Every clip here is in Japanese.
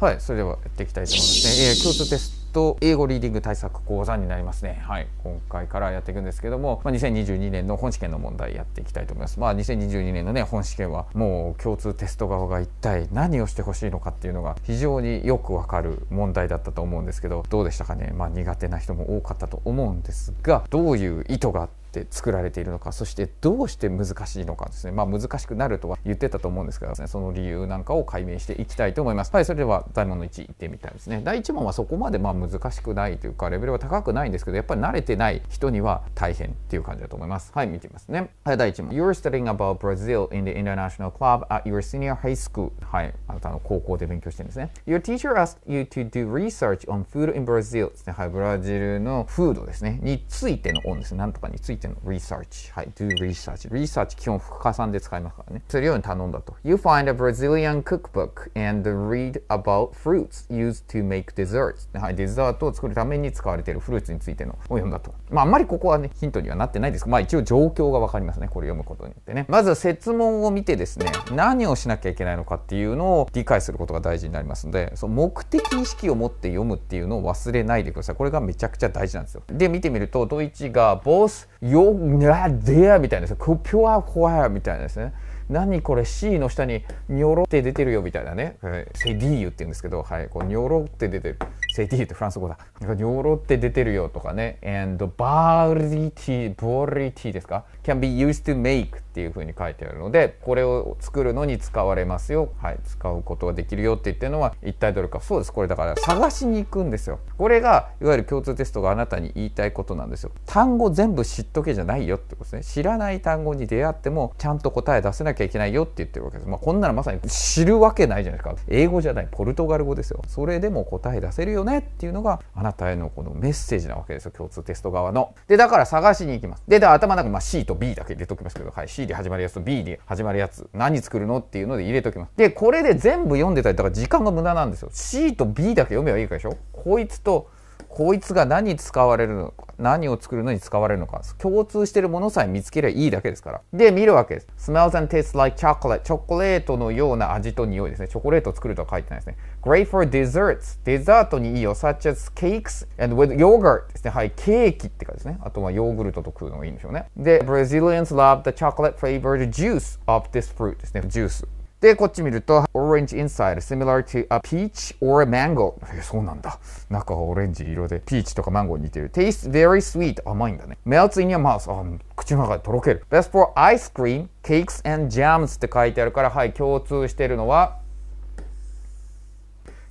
はいそれではやっていきたいと思いますね、えー、共通テスト英語リーディング対策講座になりますねはい今回からやっていくんですけども、まあ、2022年の本試験の問題やっていきたいと思いますまあ2022年のね本試験はもう共通テスト側が一体何をしてほしいのかっていうのが非常によくわかる問題だったと思うんですけどどうでしたかねまあ苦手な人も多かったと思うんですがどういう意図があってして作られているのかそしてどうして難しいのかですねまあ難しくなるとは言ってたと思うんですけど、ね、その理由なんかを解明していきたいと思いますはいそれでは大問の1いってみたいですね第1問はそこまでまあ難しくないというかレベルは高くないんですけどやっぱり慣れてない人には大変っていう感じだと思いますはい見てみますねはい第1問 You're studying about Brazil in the international club at your senior high school はいあなたの高校で勉強してるんですね Your teacher asked you to do research on food in Brazil はいブラジルのフードですねについての音ですねなんとかについてのリサの research はい do research research 基本副加算で使いますからねするように頼んだと You find a Brazilian cookbook and read about fruits used to make desserts はいデザートを作るために使われているフルーツについてのを読んだとまああんまりここはねヒントにはなってないですがまあ一応状況がわかりますねこれ読むことによってねまず設問を見てですね何をしなきゃいけないのかっていうのを理解することが大事になりますのでその目的意識を持って読むっていうのを忘れないでくださいこれがめちゃくちゃ大事なんですよで見てみるとドイツが both よっでやみたいなですね。ぴょわこわみたいなですね。何これ C の下ににょろって出てるよみたいなね、はい、セディーユって言うんですけど、はい、こうにょろって出てるセティーってフランス語だ。なんか、ロって出てるよとかね。and バーリティ、ボーリティですか ?can be used to make っていうふうに書いてあるので、これを作るのに使われますよ。はい。使うことができるよって言ってるのは、一体どれか。そうです。これだから探しに行くんですよ。これが、いわゆる共通テストがあなたに言いたいことなんですよ。単語全部知っとけじゃないよってことですね。知らない単語に出会っても、ちゃんと答え出せなきゃいけないよって言ってるわけです。まあ、こんなのまさに知るわけないじゃないですか。英語じゃない、ポルトガル語ですよ。それでも答え出せるよよねっていうのがあなたへのこのメッセージなわけですよ共通テスト側の。でだから探しに行きます。で頭の中まあ C と B だけ入れときますけど、はい、C で始まるやつと B で始まるやつ何作るのっていうので入れときます。でこれで全部読んでたりだから時間が無駄なんですよ。C と B だけ読めばいいかでしょこいつとこいつが何に使われるのか何を作るのに使われるのか共通してるものさえ見つけりゃいいだけですからで見るわけです smells and tastes like chocolate チョコレートのような味と匂いですねチョコレートを作るとは書いてないですね great for desserts デザートにいいよ such as cakes and with yogurt ですねはいケーキってかですねあとはヨーグルトと食うのがいいんでしょうねで Brazilians love the chocolate flavored juice of this fruit ですねジュースで、こっち見ると、orange inside, similar to a peach or a mango. え、そうなんだ。中はオレンジ色で、ピーチとかマンゴーに似てる。tastes very sweet. 甘いんだね。melts in your mouth. あ、口の中でとろける。best for ice cream, cakes and jams って書いてあるから、はい、共通してるのは、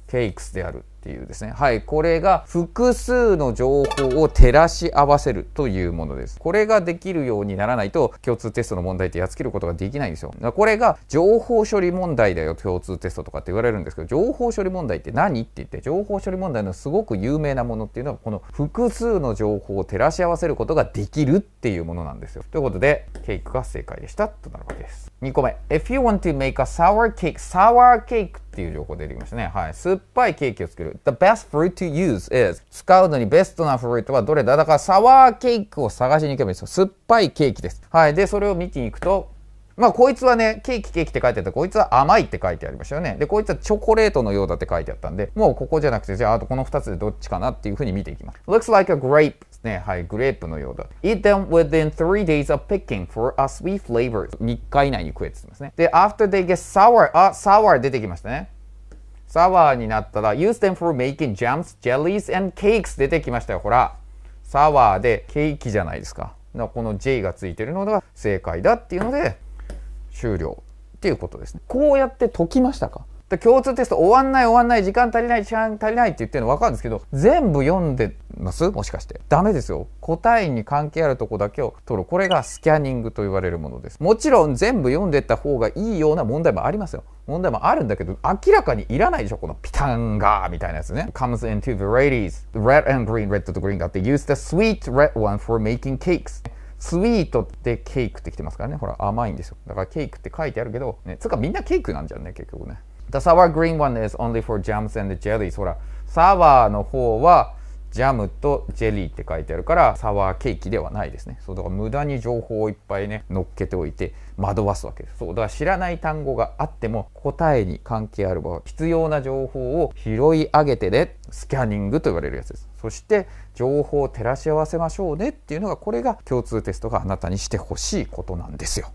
cakes である。っていうですね。はい。これが複数の情報を照らし合わせるというものです。これができるようにならないと共通テストの問題ってやっつけることができないんですよ。これが情報処理問題だよ共通テストとかって言われるんですけど情報処理問題って何って言って情報処理問題のすごく有名なものっていうのはこの複数の情報を照らし合わせることができるっていうものなんですよ。ということでケイクが正解でしたとなるわけです。2個目 If you want to make a sour cake sour cake っていう情報出てきましたね。はい。酸っぱいケーキを作る。The best fruit to use is 使うのにベストなフルートはどれだだからサワーケーキを探しに行けばいいですよ。酸っぱいケーキです。はい。で、それを見ていくと、まあ、こいつはね、ケーキケーキって書いてあったこいつは甘いって書いてありましたよね。で、こいつはチョコレートのようだって書いてあったんで、もうここじゃなくて、じゃあ、あとこの2つでどっちかなっていうふうに見ていきます。Looks like a grape ですね。はい、グレープのようだ。Eat them within three days of picking for a sweet flavor. 3日以内に食えって言ますね。で、after they get sour, あ、sour 出てきましたね。サワーになったら、use them for making jams, jellies and cakes 出てきましたよ。ほら、サワーでケーキじゃないですか。この J がついてるのが正解だっていうので、終了っていうことですね。こうやって解きましたか共通テスト終わんない終わんない時間足りない時間足りないって言ってるの分かるんですけど全部読んでますもしかしてダメですよ答えに関係あるとこだけを取るこれがスキャニングと言われるものですもちろん全部読んでった方がいいような問題もありますよ問題もあるんだけど明らかにいらないでしょこのピタンガーみたいなやつね comes in t o varieties red and green red と green があって use the sweet red one for making cakes スイートってケークってきてますからねほら甘いんですよだからケークって書いてあるけどねつかみんなケークなんじゃんね結局ね The sour green one is only for jams and jellies. ほら、サワーの方はジャムとジェリーって書いてあるから、サワーケーキではないですね。そう、だから無駄に情報をいっぱいね、乗っけておいて惑わすわけです。そう、だから知らない単語があっても答えに関係ある場合、必要な情報を拾い上げてで、ね、スキャニングと言われるやつです。そして、情報を照らし合わせましょうねっていうのが、これが共通テストがあなたにしてほしいことなんですよ。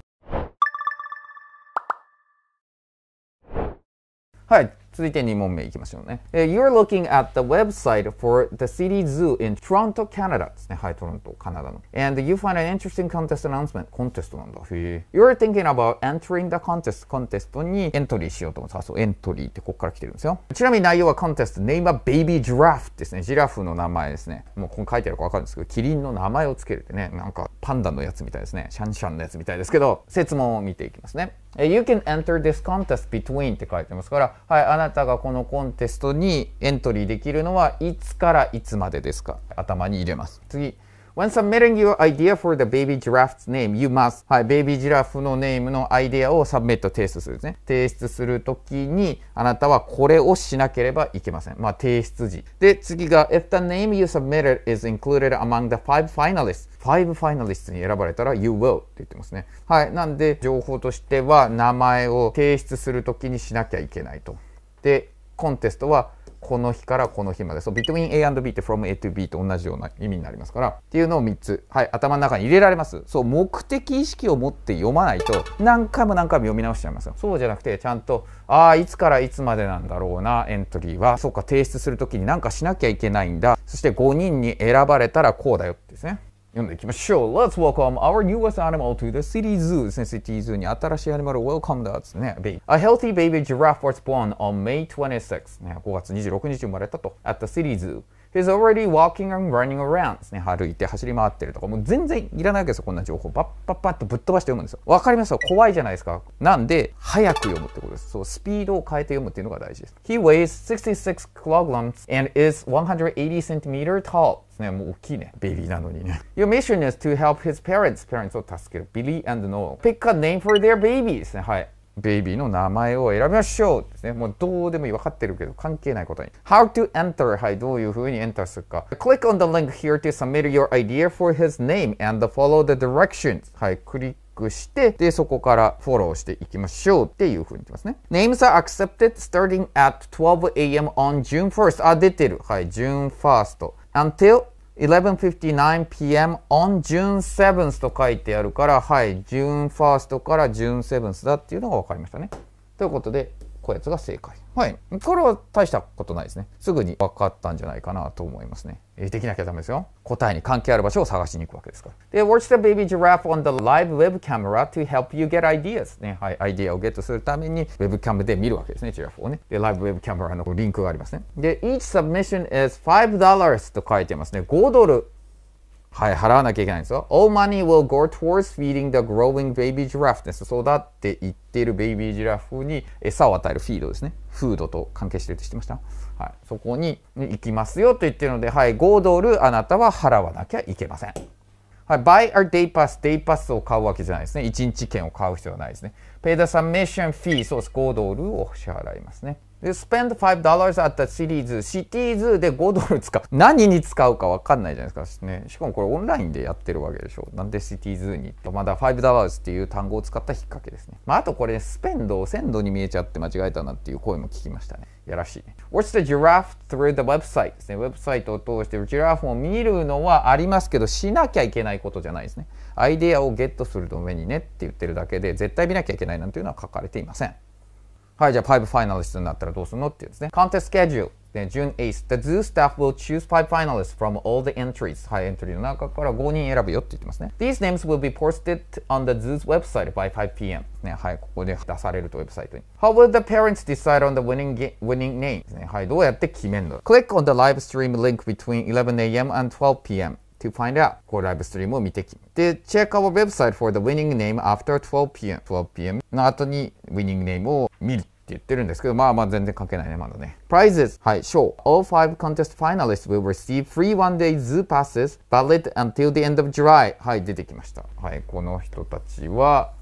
はい。続いて2問目いきましょうね。You're looking at the website for the City Zoo in Toronto, Canada ですね。はい、トロント、カナダの。And you find an interesting contest announcement. コンテストなんだ。へえ。You're thinking about entering the contest. コンテストにエントリーしようと思って。そう、エントリーってここから来てるんですよ。ちなみに内容はコンテスト。Name a baby giraffe ですね。ジラフの名前ですね。もうここ書いてあるかわかるんですけど、キリンの名前をつけるってね。なんかパンダのやつみたいですね。シャンシャンのやつみたいですけど、説問を見ていきますね。You can enter this contest between って書いてますから、はい、あなたがこのコンテストにエントリーできるのはいつからいつまでですか頭に入れます。次。When submitting your idea for the baby giraffe's name, you must はい、ベイビージラフのネームのアイデアをサブミット提出するんですね。提出するときに、あなたはこれをしなければいけません。まあ、提出時。で、次が、if the name you submitted is included among the five finalists, five finalists に選ばれたら you will って言ってますね。はい。なんで、情報としては名前を提出するときにしなきゃいけないと。で、コンテストはこの日からこの日まで。そう、between A and B って from A to B と同じような意味になりますから。っていうのを3つ、はい、頭の中に入れられます。そう、目的意識を持って読まないと、何回も何回も読み直しちゃいますよ。そうじゃなくて、ちゃんと、ああ、いつからいつまでなんだろうな、エントリーは。そうか、提出するときに何かしなきゃいけないんだ。そして5人に選ばれたらこうだよってですね。読んでいきましょう。Let's welcome our newest animal to the city zoo. ですね、city zoo に新しいアニマル welcome だですね。A healthy baby giraffe was born on May 26th. ね、5月26日生まれたと。At the city zoo. He's already walking and running around ですね。歩いて走り回ってるとか、もう全然いらないわけですよ、こんな情報。パッパッパッとぶっ飛ばして読むんですよ。わかりますよ。怖いじゃないですか。なんで、早く読むってことです。そう、スピードを変えて読むっていうのが大事です。He weighs 66 kilograms and is 180 centimeter tall. ね。もう大きいね。ベビーなのにね。Your mission is to help his parents. p a r e n t s を助ける。Billy and Noel. Pick a name for their baby ですね。はい。ベイビーの名前を選びましょうですね。もうどうでもいい。分かってるけど、関係ないことに。How to enter はい、どういうふうにエンターするか。Click on the link here to submit your idea for his name and follow the directions はい、クリック。して、で、そこからフォローしていきましょうっていうふうに言ってますね。Names are accepted starting at 12am on June 1st. あ、出てる。はい、June 1st. until 11:59pm on June 7th と書いてあるから、はい、June 1st から June 7th だっていうのが分かりましたね。ということで、こやつが正解。はい。これは大したことないですね。すぐに分かったんじゃないかなと思いますね。できなきゃダメですよ。答えに関係ある場所を探しに行くわけですから。で、watch the baby giraffe on the live web camera to help you get ideas ね。はい。アイディアをゲットするために、ウェブキャムで見るわけですね、ジラフをね。で、ライブウェブ m e メラのリンクがありますね。で、each submission is $5 と書いてますね。5ドルはい、払わなきゃいけないんですよ。All money will go towards feeding the growing baby giraffe です。育っていっているベイビージラフに餌を与えるフィードですね。フードと関係してるって知ってましたはい、そこに行きますよと言ってるので、はい、5ドルあなたは払わなきゃいけません。はい、buy a day pass, day pass を買うわけじゃないですね。1日券を買う必要はないですね。pay the submission fee, そうです。5ドルを支払いますね。で、spend $5 at the cities, シティーズで5ドル使う。何に使うかわかんないじゃないですか。ね。しかもこれオンラインでやってるわけでしょ。なんでシティーズに。まだ5っていう単語を使った引っ掛けですね。まあ、あとこれ、スペンドを鮮度に見えちゃって間違えたなっていう声も聞きましたね。やらしい、ね。Watch the giraffe through the website ですね。ウェブサイトを通してジラフを見るのはありますけど、しなきゃいけないことじゃないですね。アイデアをゲットするためにねって言ってるだけで、絶対見なきゃいけないなんていうのは書かれていません。はい、じゃあ5ファイナリストになったらどうするのっていうですね。Contest Schedule で、June 8th, the zoo staff will choose five finalists from all the entries. はい、エントリーの中から5人選ぶよって言ってますね。These names will be posted on the zoo's website by 5pm. ね、はい、ここで出されるとウェブサイトに。How will the parents decide on the winning, winning name? ね、はい、どうやって決めるの ?Click on the live stream link between 11am and 12pm. to find out こうライブストリームを見てきで check our website for the winning name after 12pm 12pm の後に winning name を見る言ってるんですけど、まあまあ全然関係ないね、まだね。Prizes! はい、賞。All five contest finalists will receive free one-day zoo passes valid until the end of July. はい、出てきました。はい、この人たちは、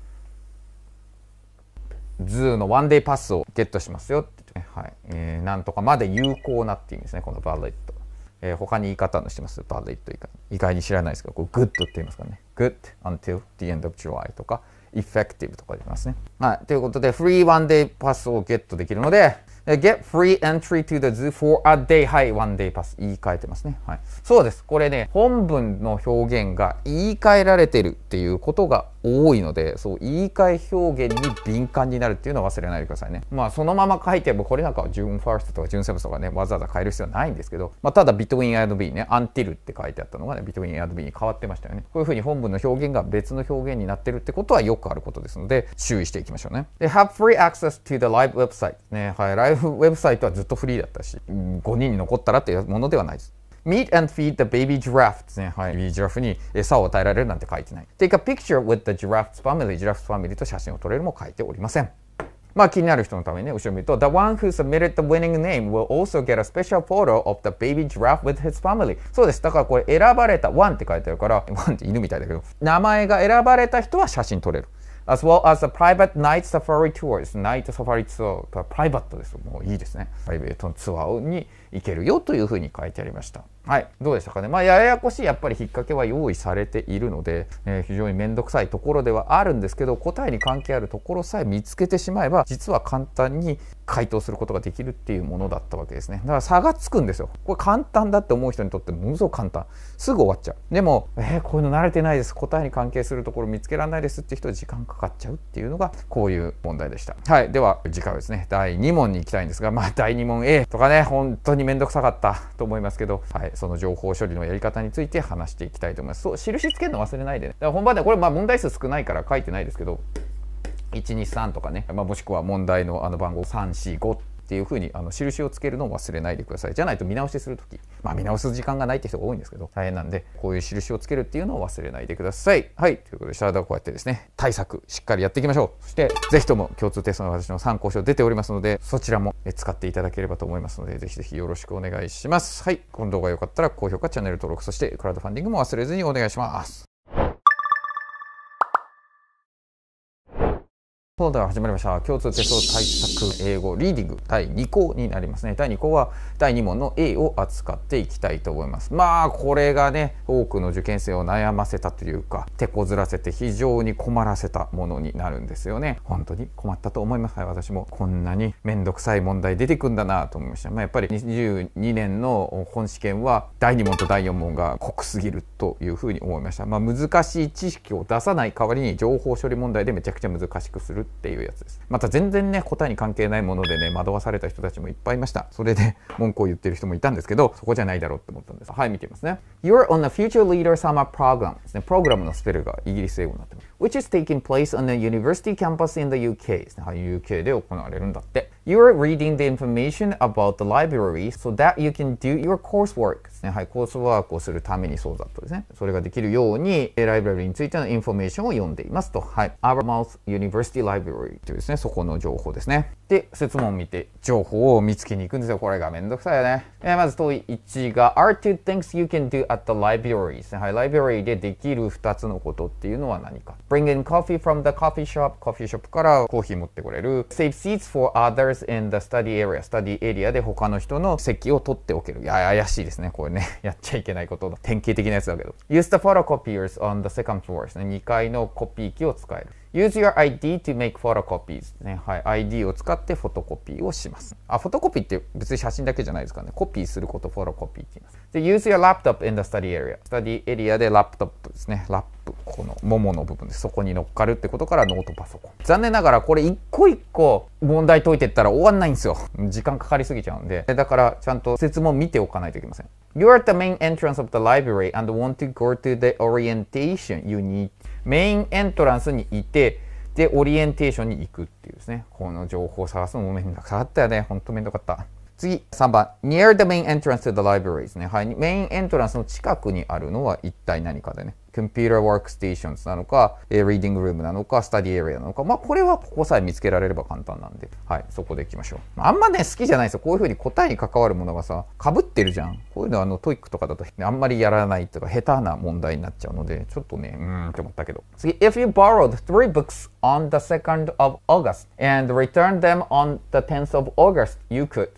ズーのワンデ a パスをゲットしますよって、はいえー、なんとかまで有効なっていうんですね、このバレット。えー、他に言い方のしてます、バレット意外に知らないですけど、グッドって言いますからね。グッド until the end of July とか、effective とか言いますね。はい。ということで、free one day pass をゲットできるので、get free entry to the zoo for a day はい one day pass 言い換えてますねはいそうですこれね本文の表現が言い換えられてるっていうことが多いのでそう言い換え表現に敏感になるっていうのを忘れないでくださいねまあそのまま書いてもこれなんかは June 1st とか June 7とかねわざわざ変える必要ないんですけど、まあ、ただ between and b ね until って書いてあったのがね between and b に変わってましたよねこういうふうに本文の表現が別の表現になってるってことはよくあることですので注意していきましょうねで have free access to the live website ねはいライブウェブサイトはずっとフリーだったし、5人に残ったらっていうものではないです。Meet and feed the baby giraffe ですね。はい。ビージラフに餌を与えられるなんて書いてない。Take a picture with the giraffe's family. ジラフ 's family と写真を撮れるも書いておりません。まあ気になる人のためにね、後ろ見ると、The one who submitted the winning name will also get a special photo of the baby giraffe with his family. そうです。だからこれ選ばれた、one って書いてあるから、one って犬みたいだけど、名前が選ばれた人は写真撮れる。as well as a private night safari tours ナイトサファリツアープライバットですもういいですねプライベートのツアーに行けるよというふうに書いてありましたはいどうでしたかねまあややこしいやっぱり引っ掛けは用意されているので、えー、非常に面倒くさいところではあるんですけど答えに関係あるところさえ見つけてしまえば実は簡単に回答することができるっていうものだったわけですねだから差がつくんですよこれ簡単だって思う人にとってものすごく簡単すぐ終わっちゃうでもえー、こういうの慣れてないです答えに関係するところ見つけられないですって人は時間かかっちゃうっていうのがこういう問題でしたはいでは次回はですね第2問に行きたいんですがまあ第2問 A とかね本当に面倒くさかったと思いますけど、はい、その情報処理のやり方について話していきたいと思いますそう印つけるの忘れないでねだから本番でこれまあ問題数少ないから書いてないですけど123とかね、まあ、もしくは問題のあの番号345っていうふうにあの印をつけるのを忘れないでくださいじゃないと見直しする時まあ見直す時間がないって人が多いんですけど大変なんでこういう印をつけるっていうのを忘れないでくださいはいということでシャーーはこうやってですね対策しっかりやっていきましょうそして是非とも共通テストの私の参考書出ておりますのでそちらも使っていただければと思いますので是非是非よろしくお願いしますはいこの動画良かったら高評価チャンネル登録そしてクラウドファンディングも忘れずにお願いしますそのでは始まりました共通テスト対策英語リーディング第2項になりますね第2項は第2問の A を扱っていきたいと思いますまあこれがね多くの受験生を悩ませたというか手こずらせて非常に困らせたものになるんですよね本当に困ったと思いますはい私もこんなに面倒くさい問題出てくんだなと思いましたまあ、やっぱり22年の本試験は第2問と第4問が濃くすぎるというふうに思いましたまあ難しい知識を出さない代わりに情報処理問題でめちゃくちゃ難しくするっていうやつですまた全然ね答えに関係ないものでね惑わされた人たちもいっぱいいましたそれで文句を言ってる人もいたんですけどそこじゃないだろうって思ったんですはい見てみますね You're on a future leader summer program ですね。プログラムのスペルがイギリス英語になってます。Which is taking place on a university campus in the UK ですね。はい、UK で行われるんだって。You're reading the information about the library so that you can do your coursework ですね。はい、コースワークをするためにそうだったですね。それができるように、ライブラリについてのインフォメーションを読んでいますと。はい。Abermouth University Library というですね、そこの情報ですね。で、設問を見て、情報を見つけに行くんですよ。これがめんどくさいよね。えー、まず問い1が、are two things you can do at the library ですね。はい、ライブラリーでできる2つのことっていうのは何か。bring in coffee from the coffee shop コーヒーショップからコーヒー持ってこれる。save seats for others in the study area study area で他の人の席を取っておける。いや、怪しいですね。これね。やっちゃいけないことの典型的なやつだけど。use the photocopiers on the second floor ですね。2階のコピー機を使える。Use your ID to make photocopies、ねはい、ID を使ってフォトコピーをします。あ、フォトコピーって別に写真だけじゃないですかね。コピーすることフォトコピーって言います。で、Use your laptop in the study area。スタディエリアでラップトップですね。ラップ、このももの部分です。そこに乗っかるってことからノートパソコン。残念ながらこれ一個一個問題解いてったら終わんないんですよ。時間かかりすぎちゃうんで。だからちゃんと説問見ておかないといけません。You're at the main entrance of the library and want to go to the orientation. You need メインエントランスにいて、で、オリエンテーションに行くっていうですね。この情報を探すのもめんどくさかったよね。ほんとめんどかった。次、3番。near the main entrance to the library ですね。はい。メインエントランスの近くにあるのは一体何かでね。computer workstations なのか、えー、reading room なのか、study area なのか、まあこれはここさえ見つけられれば簡単なんで、はい、そこでいきましょう。あんまね、好きじゃないですよ。こういうふうに答えに関わるものがさ、被ってるじゃん。こういうのはあのトイックとかだと、ね、あんまりやらないとか、下手な問題になっちゃうので、ちょっとね、うーんって思ったけど。次、if you borrowed three books on the 2nd of August and returned them on the 10th of August, you could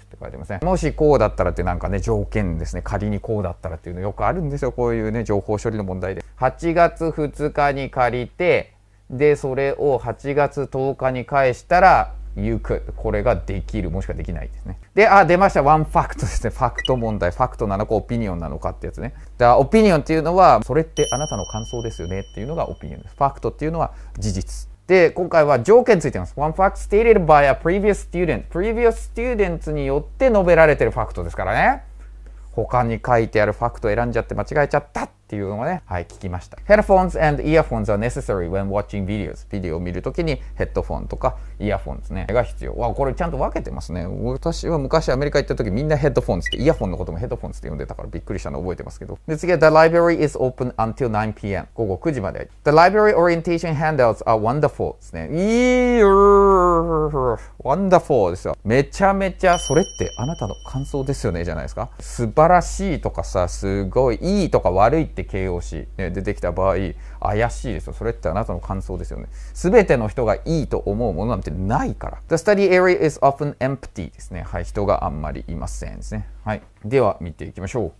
まもしこうだったらってなんかね、条件ですね。仮にこうだったらっていうのよくあるんですよ。こういうね、情報処理の問題で。8月2日に借りて、で、それを8月10日に返したら、行く。これができる。もしくはできないですね。で、あ、出ました。ワンファクトですね。ファクト問題。ファクトなのか、オピニオンなのかってやつね。だオピニオンっていうのは、それってあなたの感想ですよねっていうのがオピニオンです。ファクトっていうのは事実。で、今回は条件ついてます。One fact stated by a previous student. Previous students によって述べられてるファクトですからね。他に書いてあるファクトを選んじゃって間違えちゃったっていうのをね、はい、聞きました。Headphones and earphones are necessary when watching videos. ビデオを見るときにヘッドフォンとかイヤフォンですね。が必要。わ、これちゃんと分けてますね。私は昔アメリカ行ったときみんなヘッドフォンつって、イヤフォンのこともヘッドフォンつって呼んでたからびっくりしたの覚えてますけど。で、次は The library is open until 9pm. 午後9時まで。The library orientation handouts are wonderful ですね。いいー wonderful ですよ。めちゃめちゃ、それってあなたの感想ですよねじゃないですか。素晴らしいとかさ、すごいいいとか悪いってて形容詞、ね、出てきた場合怪しいですよそれってあなたの感想ですよね全ての人がいいと思うものなんてないから The study area is often empty ですねはい人があんまりいませんですねはいでは見ていきましょう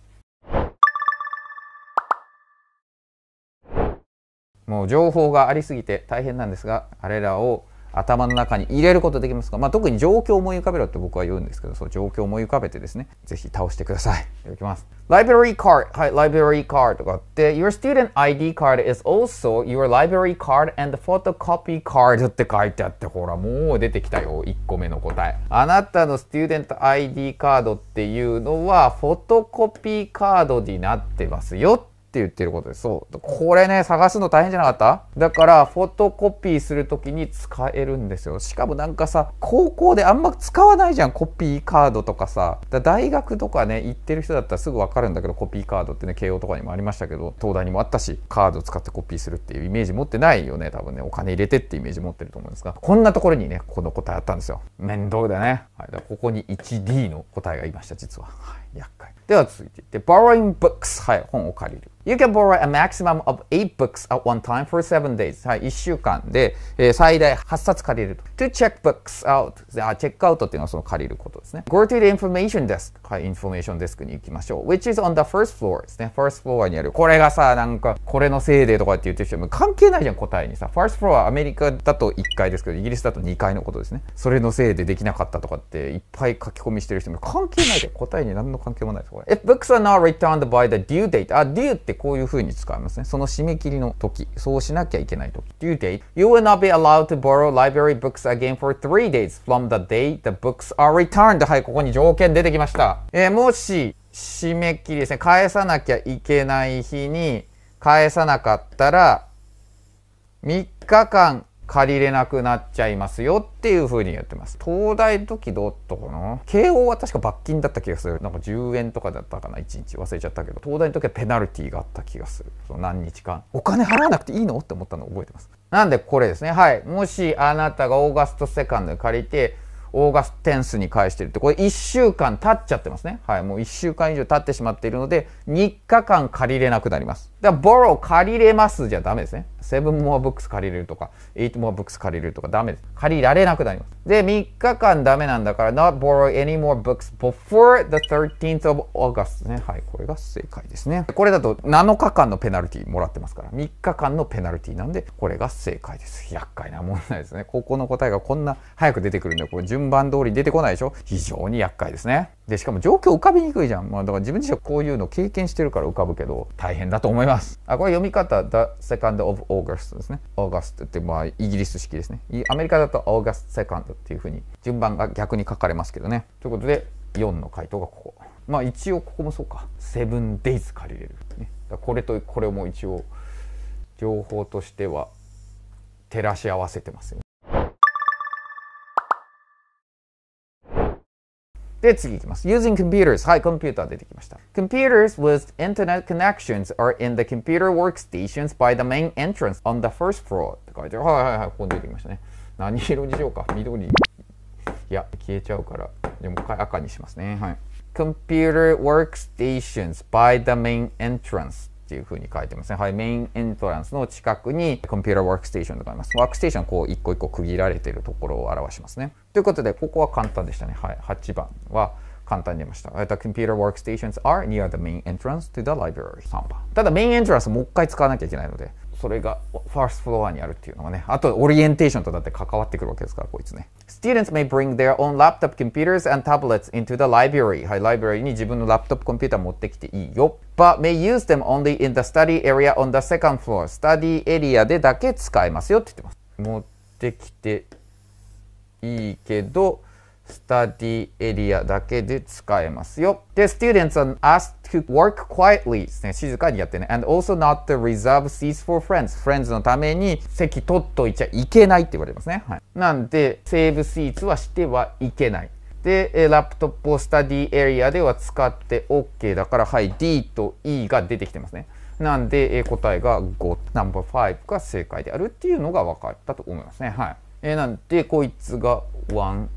もう情報がありすぎて大変なんですがあれらを頭の中に入れることできますが、まあ、特に状況を思い浮かべろって僕は言うんですけど、そう、状況を思い浮かべてですね、ぜひ倒してください。いただきます。library card はい、library card とかって、your student ID card is also your library card and photocopy card って書いてあって、ほら、もう出てきたよ、1個目の答え。あなたの student ID カードっていうのは、フォトコピーカードになってますよって言ってることです。そう。これね、探すの大変じゃなかっただから、フォトコピーするときに使えるんですよ。しかもなんかさ、高校であんま使わないじゃん、コピーカードとかさ。だ大学とかね、行ってる人だったらすぐわかるんだけど、コピーカードってね、慶応とかにもありましたけど、東大にもあったし、カード使ってコピーするっていうイメージ持ってないよね、多分ね。お金入れてってイメージ持ってると思うんですが、こんなところにね、この答えあったんですよ。面倒だね。はい、だここに 1D の答えがいました、実は。はい厄介。では続いていって、borrowing books。はい、本を借りる。You can borrow a maximum of eight books at one time for seven days. はい、一週間で、えー、最大8冊借りると。to check books out. あ、チェックアウトっていうのはその借りることですね。go to the information desk. はい、information desk に行きましょう。which is on the first floor ですね。first floor にある。これがさ、なんか、これのせいでとかって言ってる人も関係ないじゃん、答えにさ。first floor はアメリカだと1階ですけど、イギリスだと2階のことですね。それのせいでできなかったとかっていっぱい書き込みしてる人も関係ないで答えに何の関係もないです、これ。If books are not returned by the due date, あ、due ってこういう風に使いますね。その締め切りの時、そうしなきゃいけない時。due date, you will not be allowed to borrow library books again for three days from the day the books are returned. はい、ここに条件出てきました。えー、もし、締め切りですね、返さなきゃいけない日に返さなかったら、3日間借りれなくなっちゃいますよっていううに言ってます東大時どっとかな慶応は確か罰金だった気がするなんか10円とかだったかな1日忘れちゃったけど東大の時はペナルティーがあった気がするその何日間お金払わなくていいのって思ったのを覚えてますなんでこれですねはいもしあなたがオーガストセカンドに借りてオーガステンスに返してるって、これ1週間経っちゃってますね。はい、もう1週間以上経ってしまっているので、3日間借りれなくなります。だから、ボロ借りれますじゃダメですね。7 more books 借りれるとか、8 more books 借りれるとかダメです。借りられなくなります。で、3日間ダメなんだから、not borrow any more books before the 13th of August ね。はい、これが正解ですね。これだと7日間のペナルティもらってますから、3日間のペナルティなんで、これが正解です。厄介な問題ですね。ここの答えがこんな早く出てくるんで、これ順番通り出てこないでしょ非常に厄介ですね。でしかも状況浮かびにくいじゃん、まあ、だから自分自身はこういうの経験してるから浮かぶけど大変だと思いますあこれ読み方 The Second of August ですね August ってまあイギリス式ですねアメリカだと August Second っていうふうに順番が逆に書かれますけどねということで4の回答がここまあ一応ここもそうか 7days 借りれる、ね、これとこれも一応情報としては照らし合わせてますよで、次いきます。Using computers. はい、コンピューター出てきました。Computers with internet connections are in the computer workstations by the main entrance on the first floor. って書いてある。はいはいはい、ここに出てきましたね。何色にしようか。緑。いや、消えちゃうから。でも、赤にしますね。はい。Computer workstations by the main entrance. っていうふうに書いてますね。はい、メインエントランスの近くにコンピューターワークステーションとかあります。ワークステーションはこう一個一個区切られているところを表しますね。ということで、ここは簡単でしたね。はい、8番は簡単に出ました。The computer workstations are near the main entrance to the library. 3番。ただ、メインエントランスもう一回使わなきゃいけないので、それがファーストフロアにあるっていうのはね。あと、オリエンテーションとだって関わってくるわけですから、こいつね。Students may bring their own laptop computers and tablets into the library. はい、ライブラリに自分のラップトップコンピューター持ってきていいよ。But may use them only in the study area on the second floor. s study a エリアでだけ使えますよって言ってます。持ってきていいけど、スタディエリアだけで使えますよ。で、students are asked to work quietly ですね。静かにやってね。and also not to reserve seats for friends. friends のために席取っといちゃいけないって言われますね。はい、なんで、セーブシーツはしてはいけない。で、ラップトップをスタディエリアでは使って OK だから、はい、D と E が出てきてますね。なんで、答えが5、ナンバー5が正解であるっていうのが分かったと思いますね。はい。えー、なんで、こいつが1、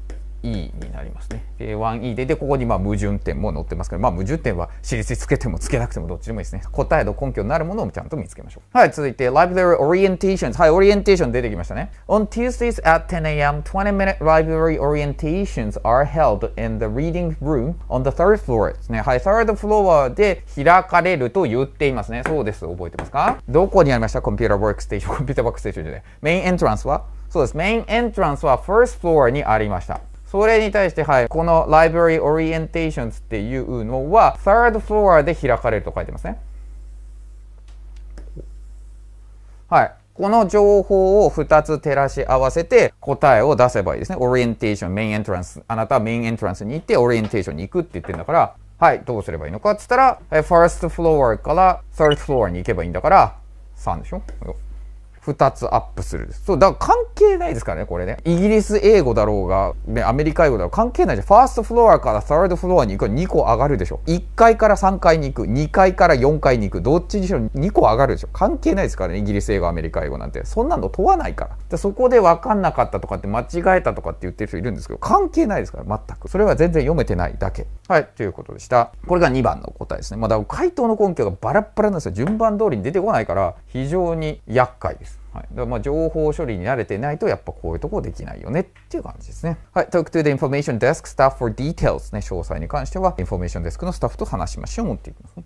E になりますね。で、1E で、で、ここにまあ矛盾点も載ってますけど、まあ矛盾点は印つけてもつけなくてもどっちでもいいですね。答えの根拠になるものをちゃんと見つけましょう。はい、続いて、Library Orientations。はい、Orientation 出てきましたね。On Tuesdays at 10am, 20-minute library orientations are held in the reading room on the third floor ですね。はい、third floor で開かれると言っていますね。そうです。覚えてますかどこにありましたコンピューターワークステーション、コンピューターワークステーションじゃない。メインエントランスはそうです。メインエントランスは first floor にありました。それに対して、はい、この Library Orientations っていうのは Third Floor で開かれると書いてますね。はい。この情報を2つ照らし合わせて答えを出せばいいですね。オリエンテーション、メインエントランス。あなたはメインエントランスに行ってオリエンテーションに行くって言ってんだから、はい、どうすればいいのかって言ったら、ファーストフロアからサードフロアに行けばいいんだから、3でしょ2つアップするそうだから関係ないですからねこれねイギリス英語だろうが、ね、アメリカ英語だろう関係ないじゃんファーストフロアからサードフロアに行く2個上がるでしょ1階から3階に行く2階から4階に行くどっちにしろ2個上がるでしょ関係ないですからねイギリス英語アメリカ英語なんてそんなの問わないからでそこで分かんなかったとかって間違えたとかって言ってる人いるんですけど関係ないですから全くそれは全然読めてないだけはいということでしたこれが2番の答えですねまだ回答の根拠がバラバラなんですよ順番通りに出てこないから非常に厄介ですはい、だからまあ情報処理に慣れてないとやっぱこういうとこできないよねっていう感じですね。はい、Talk to the Information Desk Staff for Details ね、詳細に関しては Information Desk のスタッフと話しましょうっていすね。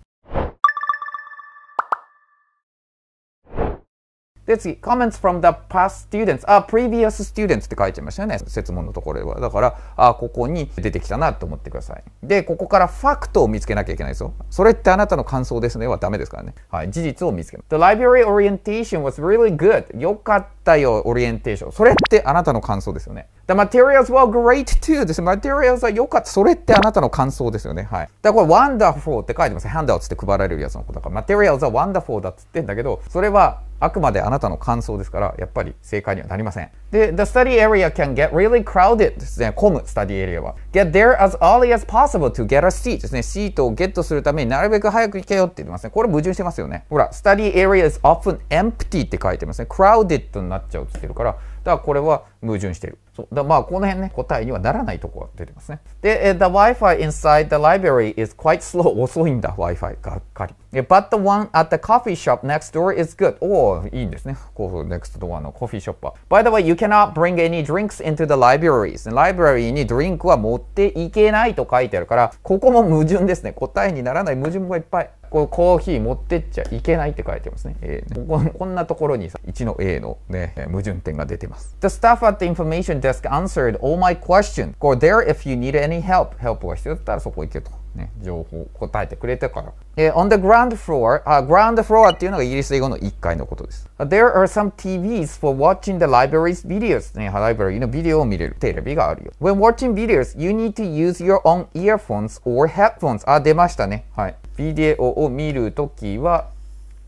で、次、comments from the past students. あ、previous students って書いちゃいましたよね。説問のところでは。だから、あ、ここに出てきたなと思ってください。で、ここからファクトを見つけなきゃいけないですよ。それってあなたの感想ですねはダメですからね。はい、事実を見つけす。The library orientation was really good. よかったよ、オリエンテーション。それってあなたの感想ですよね。The materials were great too です。materials は良かった。それってあなたの感想ですよね。はい。だからこれ wonderful って書いてます。d o u をつって配られるやつのことだから。materials は wonderful だって言ってんだけど、それはあくまであなたの感想ですから、やっぱり正解にはなりません。で、The study area can get really crowded ですね。混む、study area は。Get there as early as possible to get a seat ですね。シートをゲットするためになるべく早く行けよって言ってますね。これ矛盾してますよね。ほら、study area is often empty って書いてますね。crowded になっちゃうって言ってるから、だからこれは矛盾してる。だまあ、この辺ね、答えにはならないとこが出てますね。で、the Wi-Fi inside the library is quite slow. 遅いんだ、Wi-Fi がっかり。But the one at the coffee shop next door is good. おお、いいんですね。こう、next door のコーヒーショップは。By the way, you cannot bring any drinks into the libraries. Library にドリンクは持っていけないと書いてあるから、ここも矛盾ですね。答えにならない矛盾もいっぱい。こうコーヒー持ってっちゃいけないって書いてますね。A ねこここんなところにさ1の A の、ね、矛盾点が出てます。The staff at the information desk answered all my questions. Go there if you need any help. h help が必要だったらそこ行けと。ね、情報答えてくれたから。えー、on the ground floor, あ、ground floor っていうのがイギリス英語の1階のことです。There are some TVs for watching the library's videos. ね、library のビデオを見れるテレビがあるよ。When watching videos, you need to use your own earphones or headphones. あ、出ましたね。はい。ビデオを見るときは、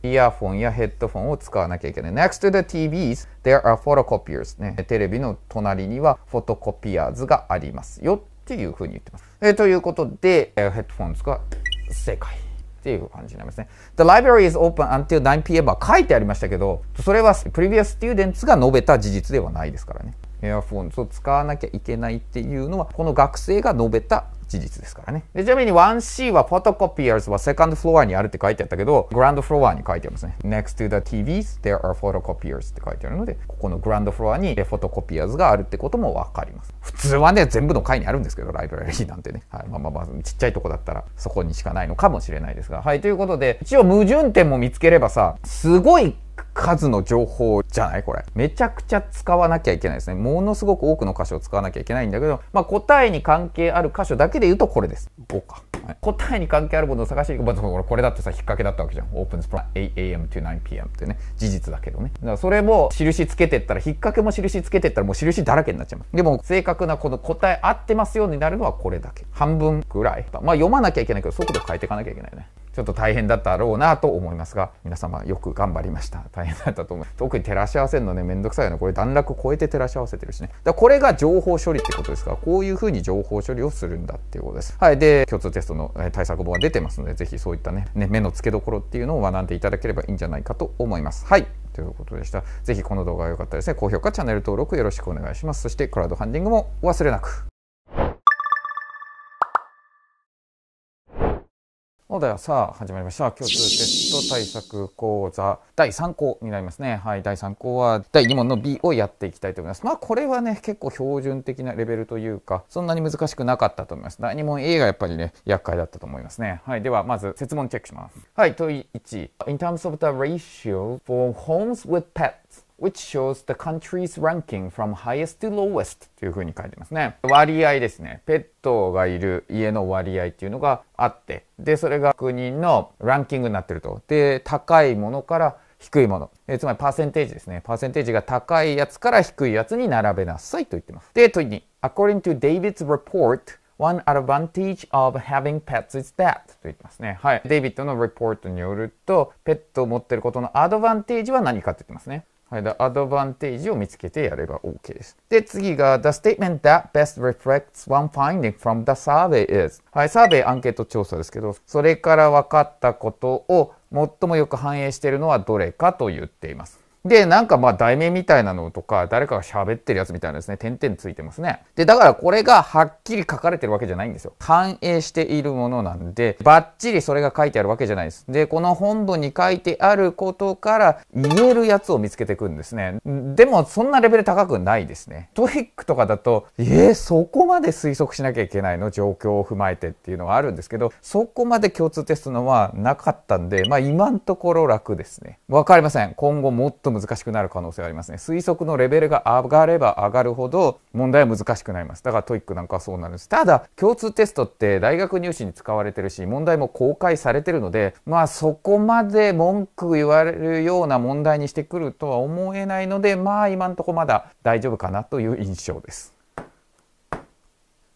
イヤ o n ンやヘッドフォンを使わなきゃいけない。Next to the TVs, there are photocopiers. ね、テレビの隣にはフォトコピアーズがありますよっていうふうに言ってます。えー、ということで、えヘッドフォンズが正解。っていう感じになりますね。The library is open until 9pm は書いてありましたけど、それは previous students が述べた事実ではないですからね。エアフォンズを使わなきゃいけないっていうのは、この学生が述べた事実ですからね。で、ちなみに 1C は photocopiers はセカンドフロアにあるって書いてあったけど、グランドフロアに書いてありますね。next to the TVs there are photocopiers って書いてあるので、ここのグランドフロアにフォトコピアーズがあるってこともわかります。普通はね、全部の階にあるんですけど、ライブラリーなんてね。はい、まあまあまあ、ちっちゃいとこだったらそこにしかないのかもしれないですが。はい、ということで、一応矛盾点も見つければさ、すごい数の情報じゃないこれ。めちゃくちゃ使わなきゃいけないですね。ものすごく多くの箇所を使わなきゃいけないんだけど、まあ、答えに関係ある箇所だけで言うとこれです。5か。はい、答えに関係あるものを探していく。まあ、これだってさ、引っ掛けだったわけじゃん。Opens p r o m 8am to 9pm ってね、事実だけどね。だからそれも印つけてったら、引っ掛けも印つけてったらもう印だらけになっちゃう。でも、正確なこの答え合ってますようになるのはこれだけ。半分ぐらい。まあ、読まなきゃいけないけど、速度変えていかなきゃいけないね。ちょっと大変だったろうなと思いますが、皆様よく頑張りました。大変だったと思う。特に照らし合わせるのね、めんどくさいよね。これ段落超えて照らし合わせてるしね。だこれが情報処理ってことですから、こういうふうに情報処理をするんだっていうことです。はい。で、共通テストの対策本は出てますので、ぜひそういったね、ね目の付けどころっていうのを学んでいただければいいんじゃないかと思います。はい。ということでした。ぜひこの動画が良かったですね、高評価、チャンネル登録よろしくお願いします。そしてクラウドファンディングもお忘れなく。ではさあ始まりました共通テスト対策講座第3項になりますねはい第3項は第2問の B をやっていきたいと思いますまあこれはね結構標準的なレベルというかそんなに難しくなかったと思います第2問 A がやっぱりね厄介だったと思いますねはいではまず設問チェックしますはい問1 In terms of the ratio for homes with pets which shows the country's ranking from highest to lowest というふうに書いてますね。割合ですね。ペットがいる家の割合っていうのがあって、で、それが国のランキングになってると。で、高いものから低いもの。えつまりパーセンテージですね。パーセンテージが高いやつから低いやつに並べなさいと言ってます。で、問いに、according to David's report, One advantage of having pets is that と言ってますね。はい。デイビッドのレポートによると、ペットを持ってることのアドバンテージは何かって言ってますね。はい、アドバンテージを見つけてやれば OK です。で、次が The statement that best reflects one finding from the survey is はい、サーベイアンケート調査ですけど、それから分かったことを最もよく反映しているのはどれかと言っています。で、なんかまあ題名みたいなのとか、誰かが喋ってるやつみたいなですね、点々ついてますね。で、だからこれがはっきり書かれてるわけじゃないんですよ。反映しているものなんで、バッチリそれが書いてあるわけじゃないです。で、この本文に書いてあることから言えるやつを見つけていくんですね。でも、そんなレベル高くないですね。トイックとかだと、えー、そこまで推測しなきゃいけないの状況を踏まえてっていうのがあるんですけど、そこまで共通テストのはなかったんで、まあ今のところ楽ですね。わかりません。今後もっと難しくなる可能性がありますね。推測のレベルが上がれば上がるほど問題は難しくなります。だからトイックなんかはそうなんです。ただ、共通テストって大学入試に使われてるし、問題も公開されてるので、まあそこまで文句言われるような問題にしてくるとは思えないので、まあ今んとこまだ大丈夫かなという印象です。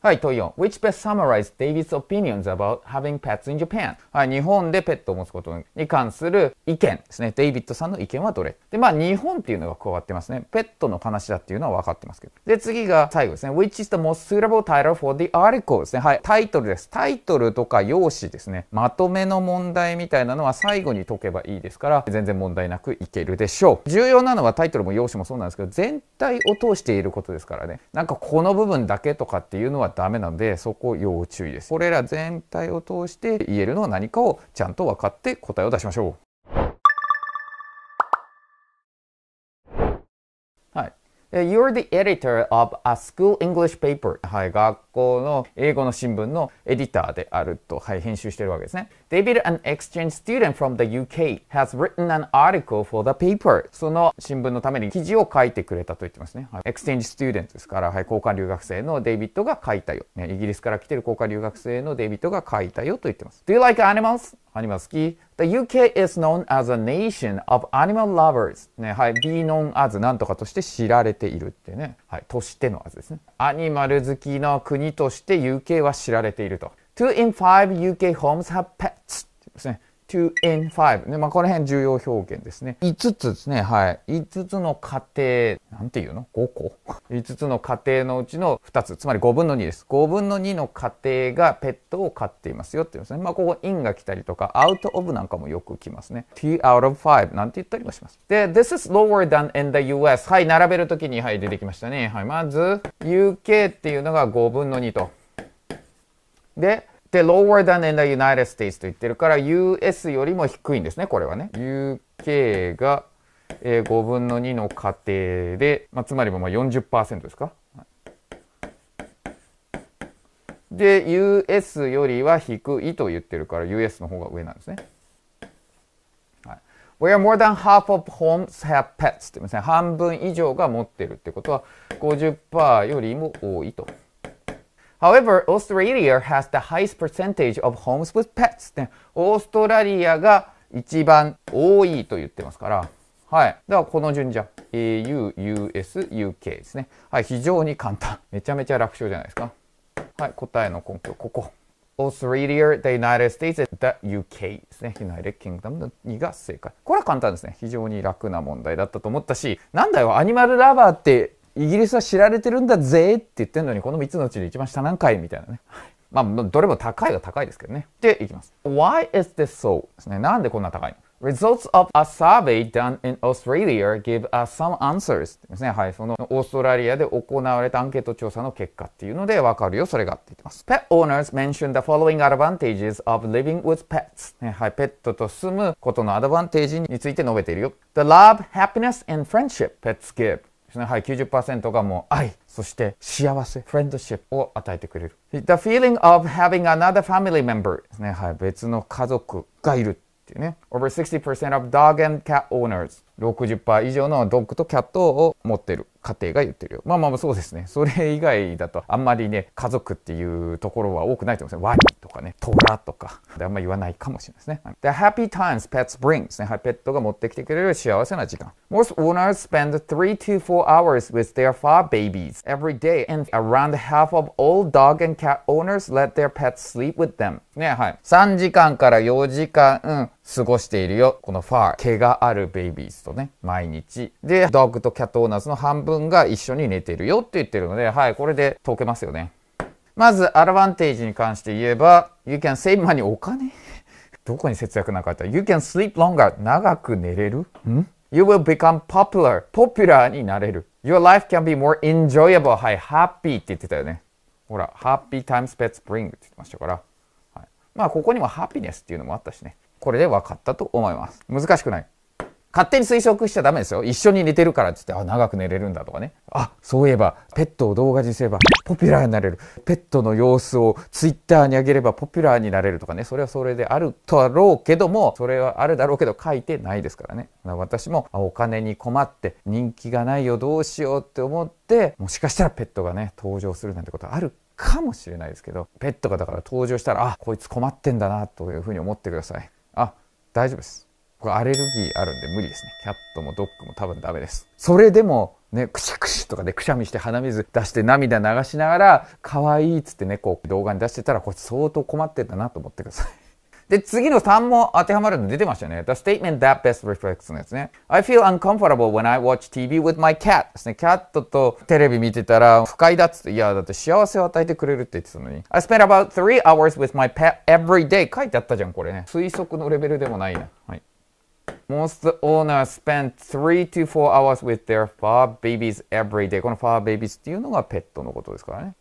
はい、問4。Which best summarize David's opinions about having pets in Japan? はい、日本でペットを持つことに関する意見ですね。デイビッドさんの意見はどれで、まあ、日本っていうのが加わってますね。ペットの話だっていうのは分かってますけど。で、次が最後ですね。Which is the most suitable title for the article? ですね。はい、タイトルです。タイトルとか用紙ですね。まとめの問題みたいなのは最後に解けばいいですから、全然問題なくいけるでしょう。重要なのはタイトルも用紙もそうなんですけど、全体を通していることですからね。なんかこの部分だけとかっていうのはダメなんでそこ要注意ですこれら全体を通して言えるのは何かをちゃんと分かって答えを出しましょう You're the editor of a school English paper. はい、学校の英語の新聞のエディターであると、はい、編集してるわけですね。David, an exchange student from the UK, has written an article for the paper. その新聞のために記事を書いてくれたと言ってますね。はい、exchange student ですから、はい、交換留学生のデイビッドが書いたよ、ね。イギリスから来てる交換留学生のデイビッドが書いたよと言ってます。Do you like animals? りますき The UK is known as a nation of animal lovers ね、はい、be known as なんとかとして知られているってね、はい、としてのはずですねアニマル好きの国として UK は知られていると Two in five UK homes have pets ですね 2n5 ね、まあ、この辺重要表現ですね。5つですね、はい。5つの過程、なんていうの ?5 個 ?5 つの過程のうちの2つ、つまり5分の2です。5分の2の過程がペットを飼っていますよって言いますね。まあ、ここ in が来たりとか、out of なんかもよく来ますね。t out of 5なんて言ったりもします。で、this is lower than in the US。はい、並べるときに、はい、出てきましたね。はい、まず、UK っていうのが5分の2と。で、で、lower than in the United States と言ってるから、US よりも低いんですね、これはね。UK が、えー、5分の2の過程で、まあ、つまりまあ40%ですか。で、US よりは低いと言ってるから、US の方が上なんですね。Where more than half of homes have pets っ言いますね。半分以上が持ってるってことは、50%よりも多いと。However, Australia has the highest percentage of homes with pets. ね、オーストラリアが一番多いと言ってますから。はい。では、この順じゃ。au, us, uk ですね。はい。非常に簡単。めちゃめちゃ楽勝じゃないですか。はい。答えの根拠、ここ。Australia, the United States, the UK ですね。United Kingdom の2が正解。これは簡単ですね。非常に楽な問題だったと思ったし、なんだよ、アニマルラバーってイギリスは知られてるんだぜって言ってんのにこの3つのうちで一番下何回みたいなね。まあ、どれも高いは高いですけどね。で、いきます。Why is this so? ですね。なんでこんな高いの Results of a survey done in Australia give us some answers. ですね。はい。その、オーストラリアで行われたアンケート調査の結果っていうのでわかるよ、それがって言ってます。Pet owners mention the following advantages of living with pets. ね、はい。ペットと住むことのアドバンテージについて述べているよ。The love, happiness and friendship pets give. ですね。はい、90%がもう愛、そして幸せ、フレンドシップを与えてくれる。The feeling of having another family member ですね。はい、別の家族がいるっていうね。Over 60% of dog and cat owners 60%以上のドッグとキャットを持ってる家庭が言ってるよ。まあまあそうですね。それ以外だとあんまりね、家族っていうところは多くないと思いますね。ワニとかね、トラとか。であんまり言わないかもしれないですね。t happy e h times pets bring ですね。ペットが持ってきてくれる幸せな時間。Most owners spend 3 to 4 hours with their fur babies every day and around half of all dog and cat owners let their pets sleep with them. ね、はい。3時間から4時間、うん。過ごしているよ。このファー、毛があるベイビーズとね、毎日。で、ドッグとキャットオーナーズの半分が一緒に寝てるよって言ってるので、はい、これで解けますよね。まず、アドバンテージに関して言えば、You can save money お金 どこに節約なんかあった ?You can sleep longer 長く寝れるん ?You will become popular ポピュラーになれる。Your life can be more enjoyable はい、happy って言ってたよね。ほら、happy times pets bring って言ってましたから。はい、まあ、ここにもハピ s スっていうのもあったしね。これで分かったと思います。難しくない。勝手に推測しちゃダメですよ。一緒に寝てるからって言って、あ、長く寝れるんだとかね。あ、そういえば、ペットを動画にすればポピュラーになれる。ペットの様子をツイッターに上げればポピュラーになれるとかね。それはそれであるとだろうけども、それはあるだろうけど書いてないですからね。私もお金に困って人気がないよ、どうしようって思って、もしかしたらペットがね、登場するなんてことあるかもしれないですけど、ペットがだから登場したら、あ、こいつ困ってんだなというふうに思ってください。大丈夫です。これアレルギーあるんで無理ですね。キャットもドッグも多分ダメです。それでもね、くしゃくしとかでくしゃみして鼻水出して涙流しながら、可愛いっつってね、こう動画に出してたら、こいつ相当困ってたなと思ってください。で、次の3も当てはまるの出てましたね。The statement that best reflects のやつね。I feel uncomfortable when I watch TV with my cat ですね。キャットとテレビ見てたら不快だっつって、いや、だって幸せを与えてくれるって言ってたのに。I spent about three hours with my pet every day 書いてあったじゃん、これね。推測のレベルでもないな。はい。Most owners spend three to four hours with their fur babies every day. この fur babies っていうのがペットのことですからね。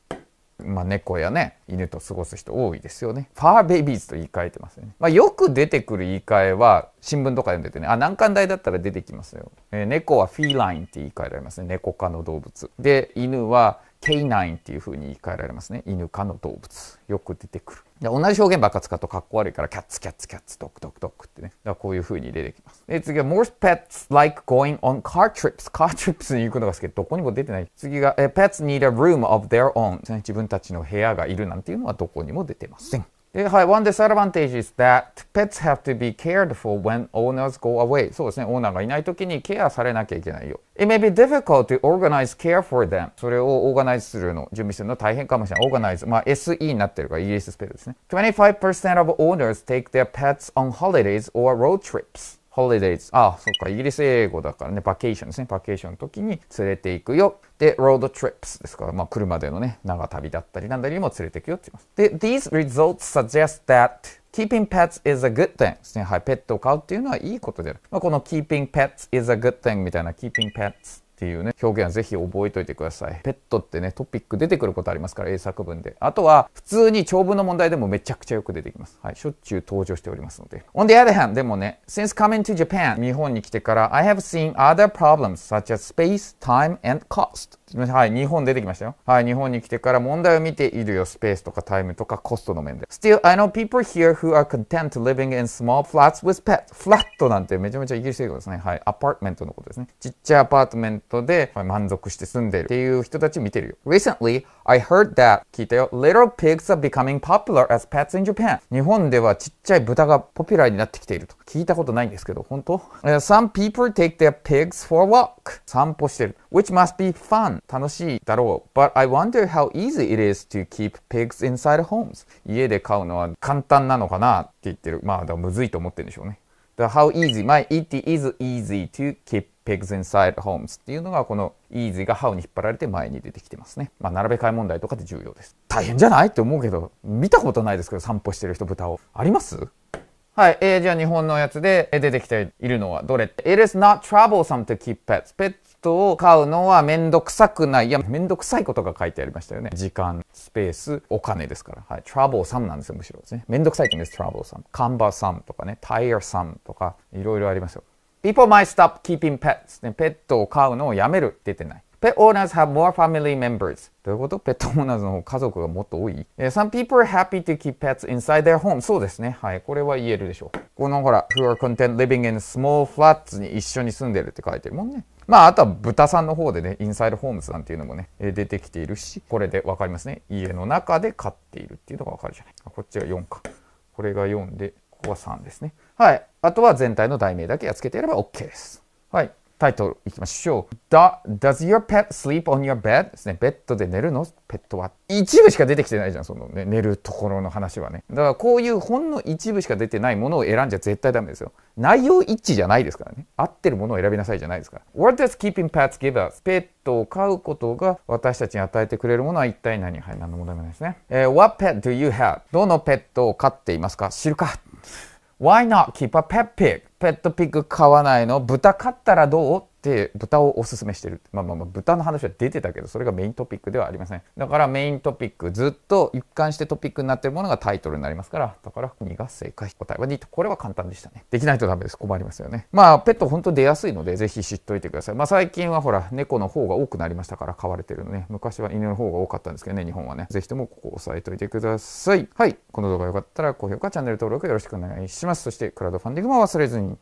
まあ、猫やね犬と過ごす人多いですよね。ファーベイビーズと言い換えてますね。まあ、よく出てくる言い換えは新聞とか読んでてねあ難関大だったら出てきますよ。えー、猫はフィーラインって言い換えられますね猫科の動物。で犬はケイナインっていう風に言い換えられますね。犬科の動物。よく出てくる。同じ表現ばっか使うとかっこ悪いから、キャッツキャッツキャッツ、ドクドクドクってね。だからこういう風に出てきます。で、次は、m o r e pets like going on car trips. car trips に行くのが好きで、どこにも出てない。次が、pets need a room of their own. 自分たちの部屋がいるなんていうのはどこにも出てません。はい、one eh, disadvantage is that pets have to be cared for when owners go away. そうですね、オーナーがいない時にケアされなきゃいけないよ。It may be difficult to organize care for them. それをオーガナイズするの、準備するの大変かもしれない。オーガナイズ、まあ SE になってるから、イギリススペルですね。25% of owners take their pets on holidays or road trips. h o l i d a y ああそっかイギリス英語だからねバケーションですねバケーションの時に連れて行くよでロードトリップスですからまあ車でのね長旅だったりなんだりも連れて行くよって言いますで these results suggest that keeping pets is a good thing ですねはいペットを飼うっていうのはいいことである、まあ、この keeping pets is a good thing みたいな keeping pets っていうね、表現はぜひ覚えておいてください。ペットってね、トピック出てくることありますから、英作文で。あとは、普通に長文の問題でもめちゃくちゃよく出てきます。はい、しょっちゅう登場しておりますので。On the other hand, でもね、since coming to Japan, 日本に来てから、I have seen other problems such as space, time, and cost. はい、日本出てきましたよ。はい、日本に来てから問題を見ているよ。スペースとかタイムとかコストの面で。Still, I know people here who are content living in small flats with pets. フラットなんてめちゃめちゃイギリス英語ですね。はい、アパートメントのことですね。ちっちゃいアパートメントで、はい、満足して住んでるっていう人たち見てるよ。Recently, I heard that 聞いたよ。Little pigs are becoming popular as pets in Japan. 日本ではちっちゃい豚がポピュラーになってきていると。聞いたことないんですけど、本当 ?Some people take their pigs for a walk. 散歩してる。Which must be fun. 楽しいだろう。But I wonder how easy it is to keep pigs inside homes. 家で飼うのは簡単なのかなって言ってる。まあ、だむずいと思ってるんでしょうね。The how easy, my it is easy to keep pigs inside homes っていうのがこの easy が how に引っ張られて前に出てきてますね。まあ、並べ替え問題とかで重要です。大変じゃないって思うけど、見たことないですけど、散歩してる人豚を。ありますはい。えー、じゃあ日本のやつで出てきているのはどれ ?It is not troublesome to keep pets. ペットを買うのは面倒くさくない。いや、面倒くさいことが書いてありましたよね。時間、スペース、お金ですから。はい。trouble s o なんですよ、むしろですね。面倒くさいって言うんです、trouble some。c u m とかね、タイヤ e s とか、いろいろありますよ。people might stop keeping pets. ね、ペットを飼うのをやめる。出てない。have more family members. どういうことペットオーナーズの方家族がもっと多い、?Some people are happy to keep pets inside their home. そうですね。はい。これは言えるでしょう。このほら、who are content living in small flats に一緒に住んでるって書いてるもんね。まあ、あとは豚さんの方でね、インサイドホームズなんていうのもね、出てきているし、これでわかりますね。家の中で飼っているっていうのがわかるじゃない。こっちが4か。これが4で、ここは3ですね。はい。あとは全体の題名だけやっつけてやれば OK です。はい。タイトルいきましょう。Does your pet sleep on your bed? ですね。ベッドで寝るのペットは。一部しか出てきてないじゃん、そのね、寝るところの話はね。だからこういうほんの一部しか出てないものを選んじゃ絶対ダメですよ。内容一致じゃないですからね。合ってるものを選びなさいじゃないですから。What does keeping pets give us? ペットを飼うことが私たちに与えてくれるものは一体何はい、何の問題もないですね。えー、What pet do you have? どのペットを飼っていますか知るか ?Why not keep a pet pig? ペットピック飼わないの豚飼ったらどうで豚をおすすめしてる。まあまあまあ豚の話は出てたけど、それがメイントピックではありません。だからメイントピック、ずっと一貫してトピックになってるものがタイトルになりますから、だから2が正解。答えは2と。これは簡単でしたね。できないとダメです。困りますよね。まあペット本当出やすいので、ぜひ知っといてください。まあ最近はほら、猫の方が多くなりましたから飼われてるのね。昔は犬の方が多かったんですけどね、日本はね。ぜひともここ押さえといてください。はい。この動画良かったら高評価、チャンネル登録よろしくお願いします。そしてクラウドファンディングも忘れずに。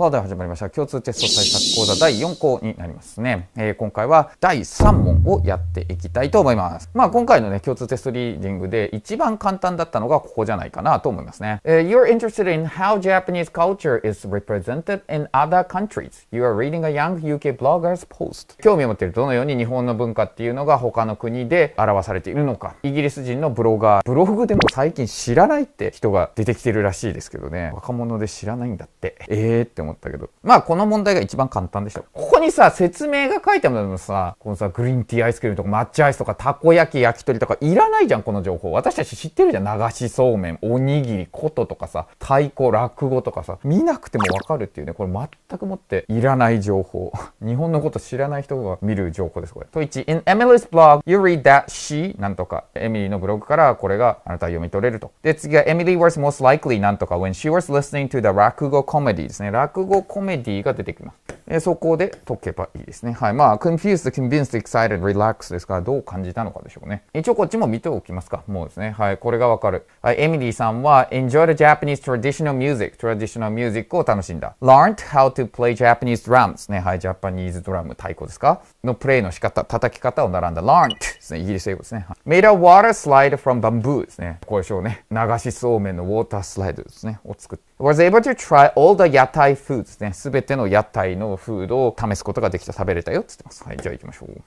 さあでは始まりました共通テスト対策講座第4項になりますね、えー、今回は第3問をやっていきたいと思いますまあ今回のね共通テストリーディングで一番簡単だったのがここじゃないかなと思いますね、uh, You're interested in how Japanese culture is represented in other countries You are reading a young UK blogger's post 興味を持っているどのように日本の文化っていうのが他の国で表されているのかイギリス人のブロガーブログでも最近知らないって人が出てきてるらしいですけどね若者で知らないんだってえーって思思ったけど。まあ、この問題が一番簡単でした。ここにさ、説明が書いてあるのさ、このさ、グリーンティーアイスクリームとか抹茶アイスとかたこ焼き焼き鳥とかいらないじゃん、この情報。私たち知ってるじゃん。流しそうめん、おにぎり、こととかさ、太鼓、落語とかさ、見なくてもわかるっていうね、これ全くもっていらない情報。日本のこと知らない人が見る情報です、これ。と1、in Emily's blog, you read that she なんとか、エミリーのブログからこれがあなたは読み取れると。で、次が Emily was most likely なんとか when she was listening to the 落語コメディですね。落語コメディが出てきます。えー、そこで解けばいいですね。はい。まあ、confused, convinced, excited, relaxed ですから、どう感じたのかでしょうね。一応こっちも見ておきますか。もうですね。はい。これがわかる。はい。エミリーさんは、enjoy the Japanese traditional music, traditional music を楽しんだ。learned how to play Japanese drums ね。はい。ジャパニーズドラム太鼓ですかのプレイの仕方、叩き方を並んだ larnt ですね。イギリス英語ですね。made a water slide from bamboo ですね。こういうしょうね。流しそうめんのウォータースライドですね。を作って。was able to try all the 屋台 food s ですね。すべての屋台のフードを試すことができた、食べれたよって言ってます。はい、じゃあ行きましょう。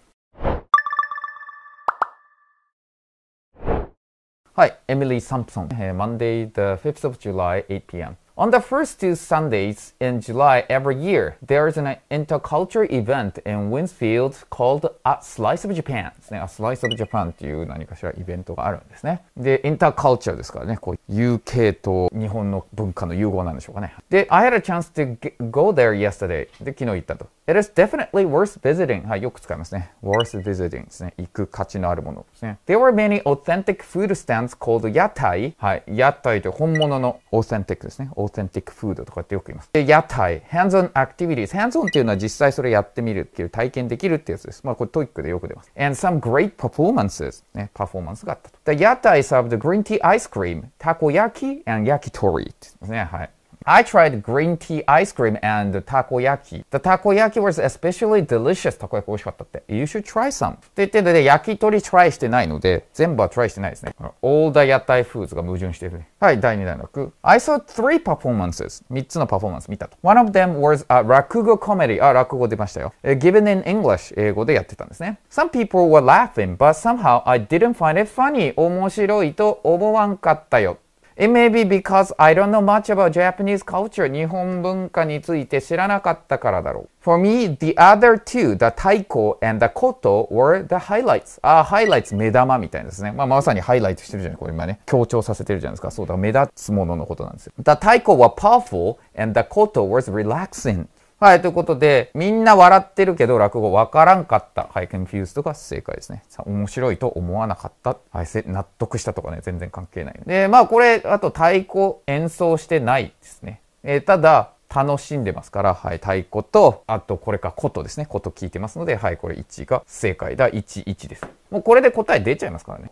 はい、エミリー・サンプソン。Monday the 5th of July 8 p.m. On the first two Sundays in July every year, there is an intercultural event in Winsfield called A Slice of Japan ですね。A Slice of Japan っていう何かしらイベントがあるんですね。で、インターカルチャーですからね、こう UK と日本の文化の融合なんでしょうかね。で、I had a chance to go there yesterday で昨日行ったと。It is definitely worth visiting. はい、よく使いますね。worth visiting ですね。行く価値のあるものですね。There were many authentic food stands called 屋台。はい、屋台とて本物の authentic ですね。authentic food とかってよく言います。で、屋台。hands-on activities。hands-on っていうのは実際それやってみるっていう体験できるってやつです。まあこれトイックでよく出ます。And some great performances。ね、パフォーマンスがあったと。で、屋台 served green tea ice cream、たこ焼き and 焼き鳥ですね。はい。I tried green tea ice cream and takoyaki. The takoyaki was especially delicious. たこ焼き美味しかったって。You should try some. って言ってで、焼き鳥トライしてないので、全部はトライしてないですね。屋台が矛盾してるはい、第2弾の句。I saw three performances. 3つのパフォーマンス見たと。One of them was a 落語 comedy. あ、落語出ましたよ。given in English. 英語でやってたんですね。Some people were laughing, but somehow I didn't find it funny. 面白いと思わんかったよ。It may be because I don't know much about Japanese culture 日本文化について知らなかったからだろう。For me, the other two, the taiko and the koto were the highlights. ああ、highlights 目玉みたいですね。まあ、まさにハイライトしてるじゃないこれ今ね。強調させてるじゃないですか。そうだ、目立つもののことなんですよ。The taiko were powerful and the koto was relaxing. はい、ということで、みんな笑ってるけど落語わからんかった。はい、confused が正解ですね。さ面白いと思わなかった。はい、納得したとかね、全然関係ない。で、まあこれ、あと太鼓演奏してないですね。えー、ただ、楽しんでますから、はい、太鼓と、あとこれか、琴ですね。琴聞いてますので、はい、これ1が正解だ。1、1です。もうこれで答え出ちゃいますからね。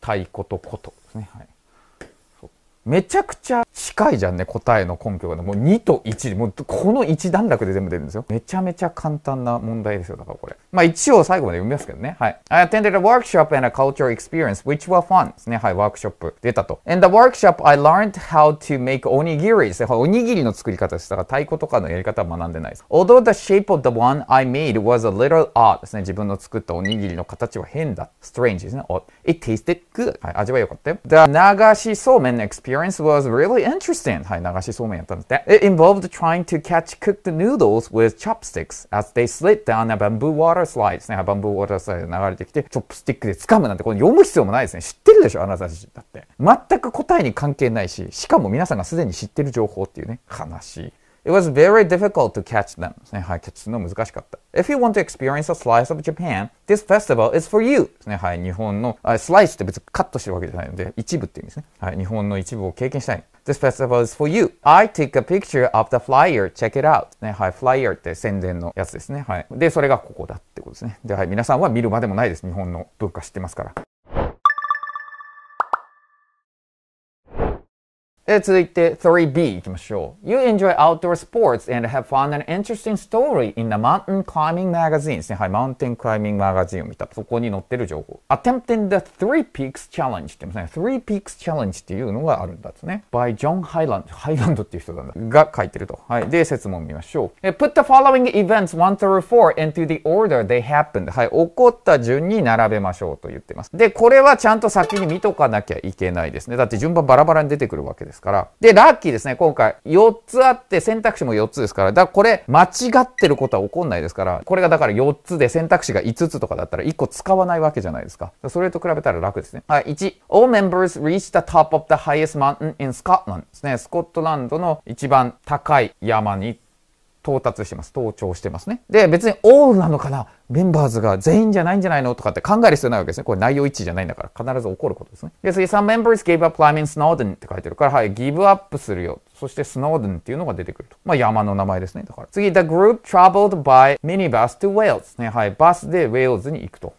太鼓と琴ですね。はい。めちゃくちゃ近いじゃんね、答えの根拠が。もう2と1、もうこの1段落で全部出るんですよ。めちゃめちゃ簡単な問題ですよ、だからこれ。まあ一応最後まで読みますけどね。はい。I attended a workshop and a cultural experience, which were fun. ですね。はい、ワークショップ出たと。And the workshop, I learned how to make おにぎりでおにぎりの作り方したら太鼓とかのやり方は学んでないです。Although the shape of the one I made was a little odd ですね。自分の作ったおにぎりの形は変だ。Strange ですね。Odd. It tasted good. はい、味は良かったよ。t h 流しそうめんの experience was really interesting. はい、流しそうめんやったんですって。It involved trying to catch cooked noodles with chopsticks as they slid down a bamboo water slide ですね。バンブーウォータースライド流れてきて、チョップスティックで掴むなんて、これ読む必要もないですね。知ってるでしょ、あなたたちだって。全く答えに関係ないし、しかも皆さんがすでに知ってる情報っていうね、悲しい。It was very difficult to catch them. ですね。はい、キャッチするの難しかった。If you want to experience a slice of Japan, this festival is for you. ですね。はい、日本の、あスライスって別にカットしてるわけじゃないので、一部っていうんですね。はい、日本の一部を経験したい。This festival is for you. I take a picture of the flyer. Check it out. ね、はい、フライヤーって宣伝のやつですね。はい。で、それがここだってことですね。で、はい、皆さんは見るまでもないです。日本の文化知ってますから。え続いて 3B いきましょう。You enjoy outdoor sports and have found an interesting story in the mountain climbing magazine ですね。はい、マウンテンクライミングマガジンを見た。そこに載ってる情報。Attempting the Three Peaks Challenge って言いますね。Three Peaks Challenge っていうのがあるんだっすね。by John Highland。ハイランドっていう人なんだ。が書いてると。はい。で、説問見ましょう。Put the following events 1 through 4 into the order they happened. はい。起こった順に並べましょうと言ってます。で、これはちゃんと先に見とかなきゃいけないですね。だって順番バラバラに出てくるわけです。ですから。で、ラッキーですね、今回。4つあって選択肢も4つですから。だからこれ、間違ってることは起こんないですから、これがだから4つで選択肢が5つとかだったら1個使わないわけじゃないですか。それと比べたら楽ですね。はい、1、All members reach the top of the highest mountain in Scotland ですね。スコットランドの一番高い山に到達してます。登頂してますね。で、別にオールなのかなメンバーズが全員じゃないんじゃないのとかって考える必要ないわけですね。これ内容一致じゃないんだから、必ず起こることですね。で、次、some members gave up climbing Snowden って書いてるから、はい、ギブアップするよ。そして Snowden っていうのが出てくると。まあ山の名前ですね。だから。次、the group traveled by minibus to Wales ね。はい、バスでウェールズに行くと。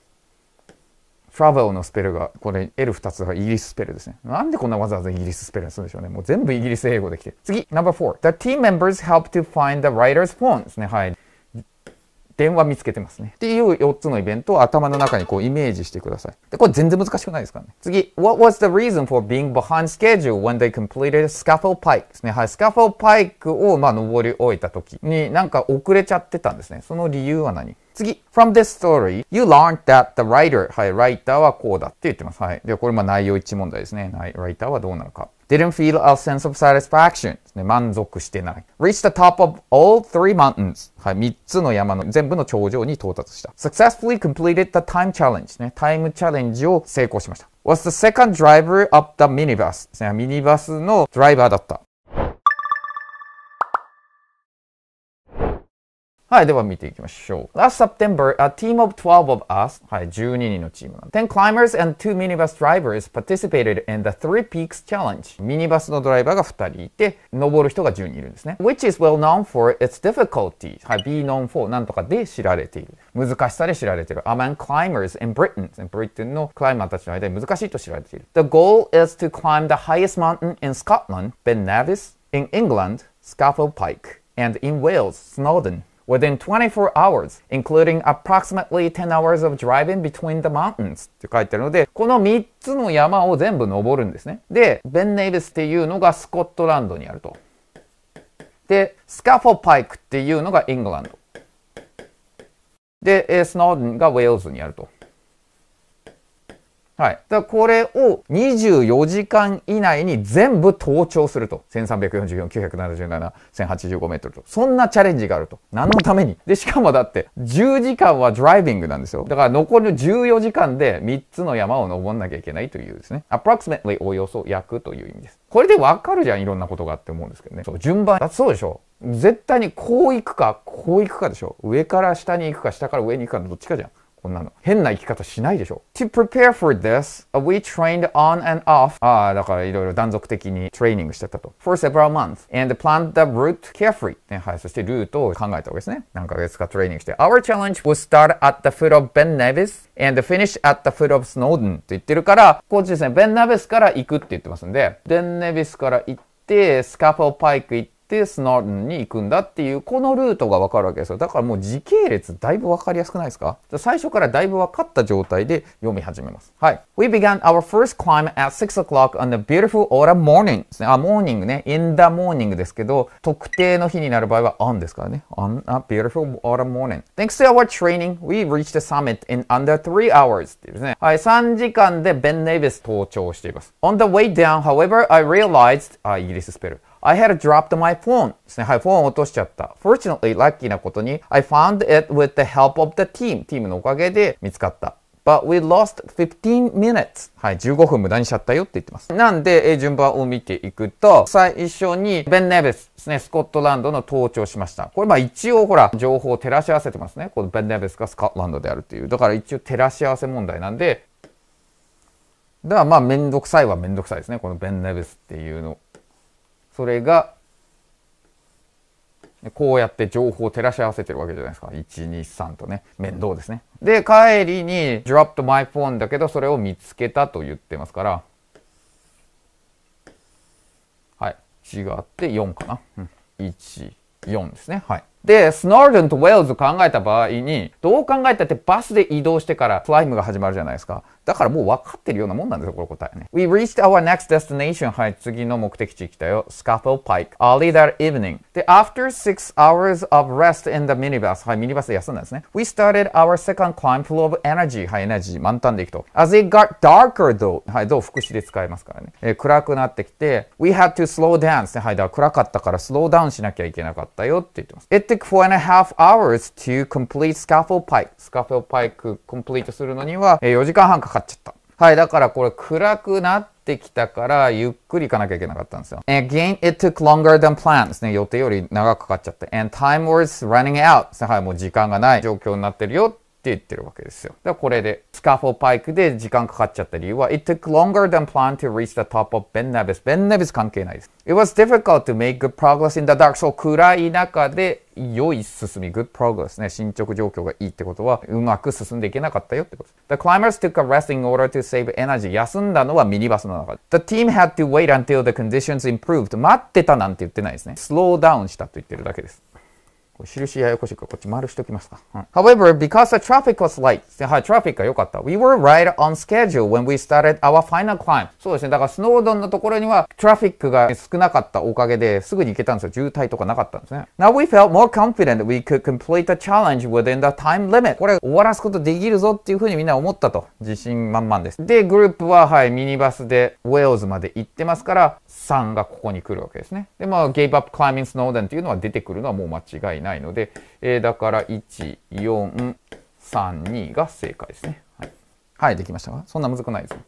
ファバオのスペルが、これ L2 つがイギリススペルですね。なんでこんなわざわざイギリススペルにするんでしょうね。もう全部イギリス英語できて。次、number f o u The team members help to find the writer's phone ですね。はい。電話見つけてますね。っていう4つのイベントを頭の中にこうイメージしてください。で、これ全然難しくないですからね。次、What was the reason for being behind schedule when they completed Scaffold Pike? ですね。はい、Scaffold Pike をまあ登り終えた時になんか遅れちゃってたんですね。その理由は何次、from this story, you learned that the writer, はい、ライターはこうだって言ってます。はい。で、これまあ内容一問題ですね。はい、ライターはどうなのか。didn't feel a sense of satisfaction、満足してない。reached the top of all three mountains、はい、3つの山の全部の頂上に到達した。successfully completed the time challenge、ね、タイムチャレンジを成功しました。was the second driver of the minibus、ね、ミニバスのドライバーだった。はい、では見ていきましょう。Last September, a team of 12 of us, はい、12人のチーム10 climbers and 2 minibus drivers participated in the Three Peaks Challenge. ミニバスのドライバーが2人いて、登る人が10人いるんですね。Which is well known for its difficulty. はい、be known for なんとかで知られている。難しさで知られている。Among climbers in Britain. ブリテンのクライマーたちの間で難しいと知られている。The goal is to climb the highest mountain in Scotland, Ben Nevis, in England, Scaffold Pike, and in Wales, Snowdon. within 24 hours, including approximately 10 hours of driving between the mountains って書いてあるので、この3つの山を全部登るんですね。で、ベンネイルスっていうのがスコットランドにあると。で、スカフォパイクっていうのがイングランド。で、スノーデンがウェールズにあると。はい。だからこれを24時間以内に全部登頂すると。1344、977、1085メートルと。そんなチャレンジがあると。何のためにで、しかもだって10時間はドライビングなんですよ。だから残りの14時間で3つの山を登んなきゃいけないというですね。approximately およそ約という意味です。これでわかるじゃん、いろんなことがって思うんですけどね。そう、順番。だってそうでしょ。絶対にこう行くか、こう行くかでしょ。上から下に行くか、下から上に行くかのどっちかじゃん。こんなの。変な生き方しないでしょ。To prepare for this, we trained on and off. ああ、だからいろいろ断続的にトレーニングしてたと。For several months. And planned the route carefully. ね、はい。そしてルートを考えたわけですね。何ヶ月かトレーニングして。Our challenge w i l l start at the foot of Ben Nevis and finish at the foot of Snowden って言ってるから、こっちですね。Ben Nevis から行くって言ってますんで、Ben Nevis から行って、スカフォーパイク行って、ってスナーデンに行くんだっていうこのルートが分かるわけですよだからもう時系列だいぶ分かりやすくないですか最初からだいぶ分かった状態で読み始めますはい We began our first climb at 6 o'clock on the beautiful autumn morning ですねあモーニングね in the morning ですけど特定の日になる場合は on ですからね on a beautiful autumn morning thanks to our training we reached the summit in under 3 hours ってですねはい3時間でベン・ネイビス登頂しています on the way down however I realized あイギリススペル I had dropped my phone ですね。はい、フォンを落としちゃった。Fortunately, ラッキーなことに、I found it with the help of the team。チームのおかげで見つかった。But we lost 15 minutes. はい、15分無駄にしちゃったよって言ってます。なんで、え順番を見ていくと、最初にベン・ネベスですね、スコットランドの登頂しました。これまあ一応ほら、情報を照らし合わせてますね。このベン・ネベスがスコットランドであるという。だから一応照らし合わせ問題なんで、だからまあめんどくさいはめんどくさいですね。このベン・ネベスっていうのそれがこうやって情報を照らし合わせてるわけじゃないですか。1、2、3とね。面倒ですね。で、帰りに dropped my phone だけど、それを見つけたと言ってますから、はい。違って4かな。うん。1、4ですね。はい。で、スノールンとウェルズを考えた場合に、どう考えたってバスで移動してからスライムが始まるじゃないですか。だからもう分かってるようなもんなんですよ、この答えね。We reached our next destination. はい、次の目的地来たよ。Scaffold Pike. Early that evening. で、after six hours of rest in the minibus. はい、ミニバスで休んだんですね。We started our second climb full of energy. はい、エナジー満タンで行くと。As it got darker though. はい、どう副詞で使いますからね。えー、暗くなってきて、We had to slow down ですね。はい、だから暗かったからスローダウンしなきゃいけなかったよって言ってます。It took four and a half hours to complete Scaffold Pike. s c a f f l d Pike complete するのには、えー、4時間半かか買っちゃった。はい、だからこれ暗くなってきたからゆっくり行かなきゃいけなかったんですよ。Again, it took longer than planned ですね。予定より長くかかっちゃって。And time was running out はい、もう時間がない状況になってるよって言ってるわけですよ。だからこれで、スカフォパイクで時間かかっちゃった理由は、It took longer than planned to reach the top of Ben Nevis. Ben Nevis 関係ないです。It was difficult to make good progress in the dark. そう、暗い中で良い進み、good progress ね、進捗状況がいいってことは、うまく進んでいけなかったよってこと。The climbers took a rest in order to save energy. 休んだのはミニバスの中で。The team had to wait until the conditions improved. 待ってたなんて言ってないですね。Slow down したと言ってるだけです。印ややこしいからこっち丸しおきますか。うん、However, because the traffic was light, はい、トラフィックが良かった。We were right on schedule when we started our final climb. そうですね。だからスノードンのところにはトラフィックが少なかったおかげですぐに行けたんですよ。渋滞とかなかったんですね。Now we felt more confident we could complete the challenge within the time limit. これ終わらすことできるぞっていうふうにみんな思ったと。自信満々です。で、グループははい、ミニバスでウェールズまで行ってますから、3がここに来るわけですね。で、まあ、gave up climbing Snowden っていうのは出てくるのはもう間違いない。ないので、えー、だから1432が正解ですね。はい、はい、できましたかそんな難くないですね。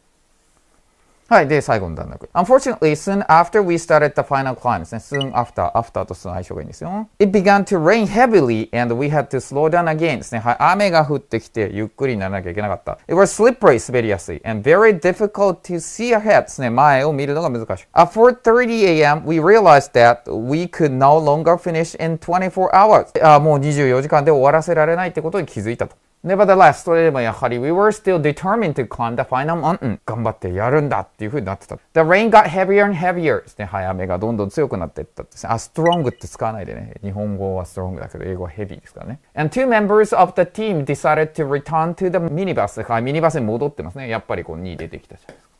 はい。で、最後の段落。Unfortunately, soon after we started the final climb ですね。soon after, after と相性がいいんですよ。It began to rain heavily and we had to slow down again ですね。はい。雨が降ってきてゆっくりにならなきゃいけなかった。It was slippery, 滑りやすい。and very difficult to see ahead ですね。前を見るのが難しい。At 4.30am, we realized that we could no longer finish in 24 hours. あもう24時間で終わらせられないってことに気づいたと。Nevertheless, それでもやはり we were still determined to climb the final mountain. 頑張ってやるんだっていう風になってた。The rain got heavier and heavier ですね。早めがどんどん強くなっていったですね。あ、strong って使わないでね。日本語は strong だけど、英語は heavy ですからね。And two members of the team decided to return to the minibus. はい、ミニバスに戻ってますね。やっぱりこう2出てきたじゃないですか。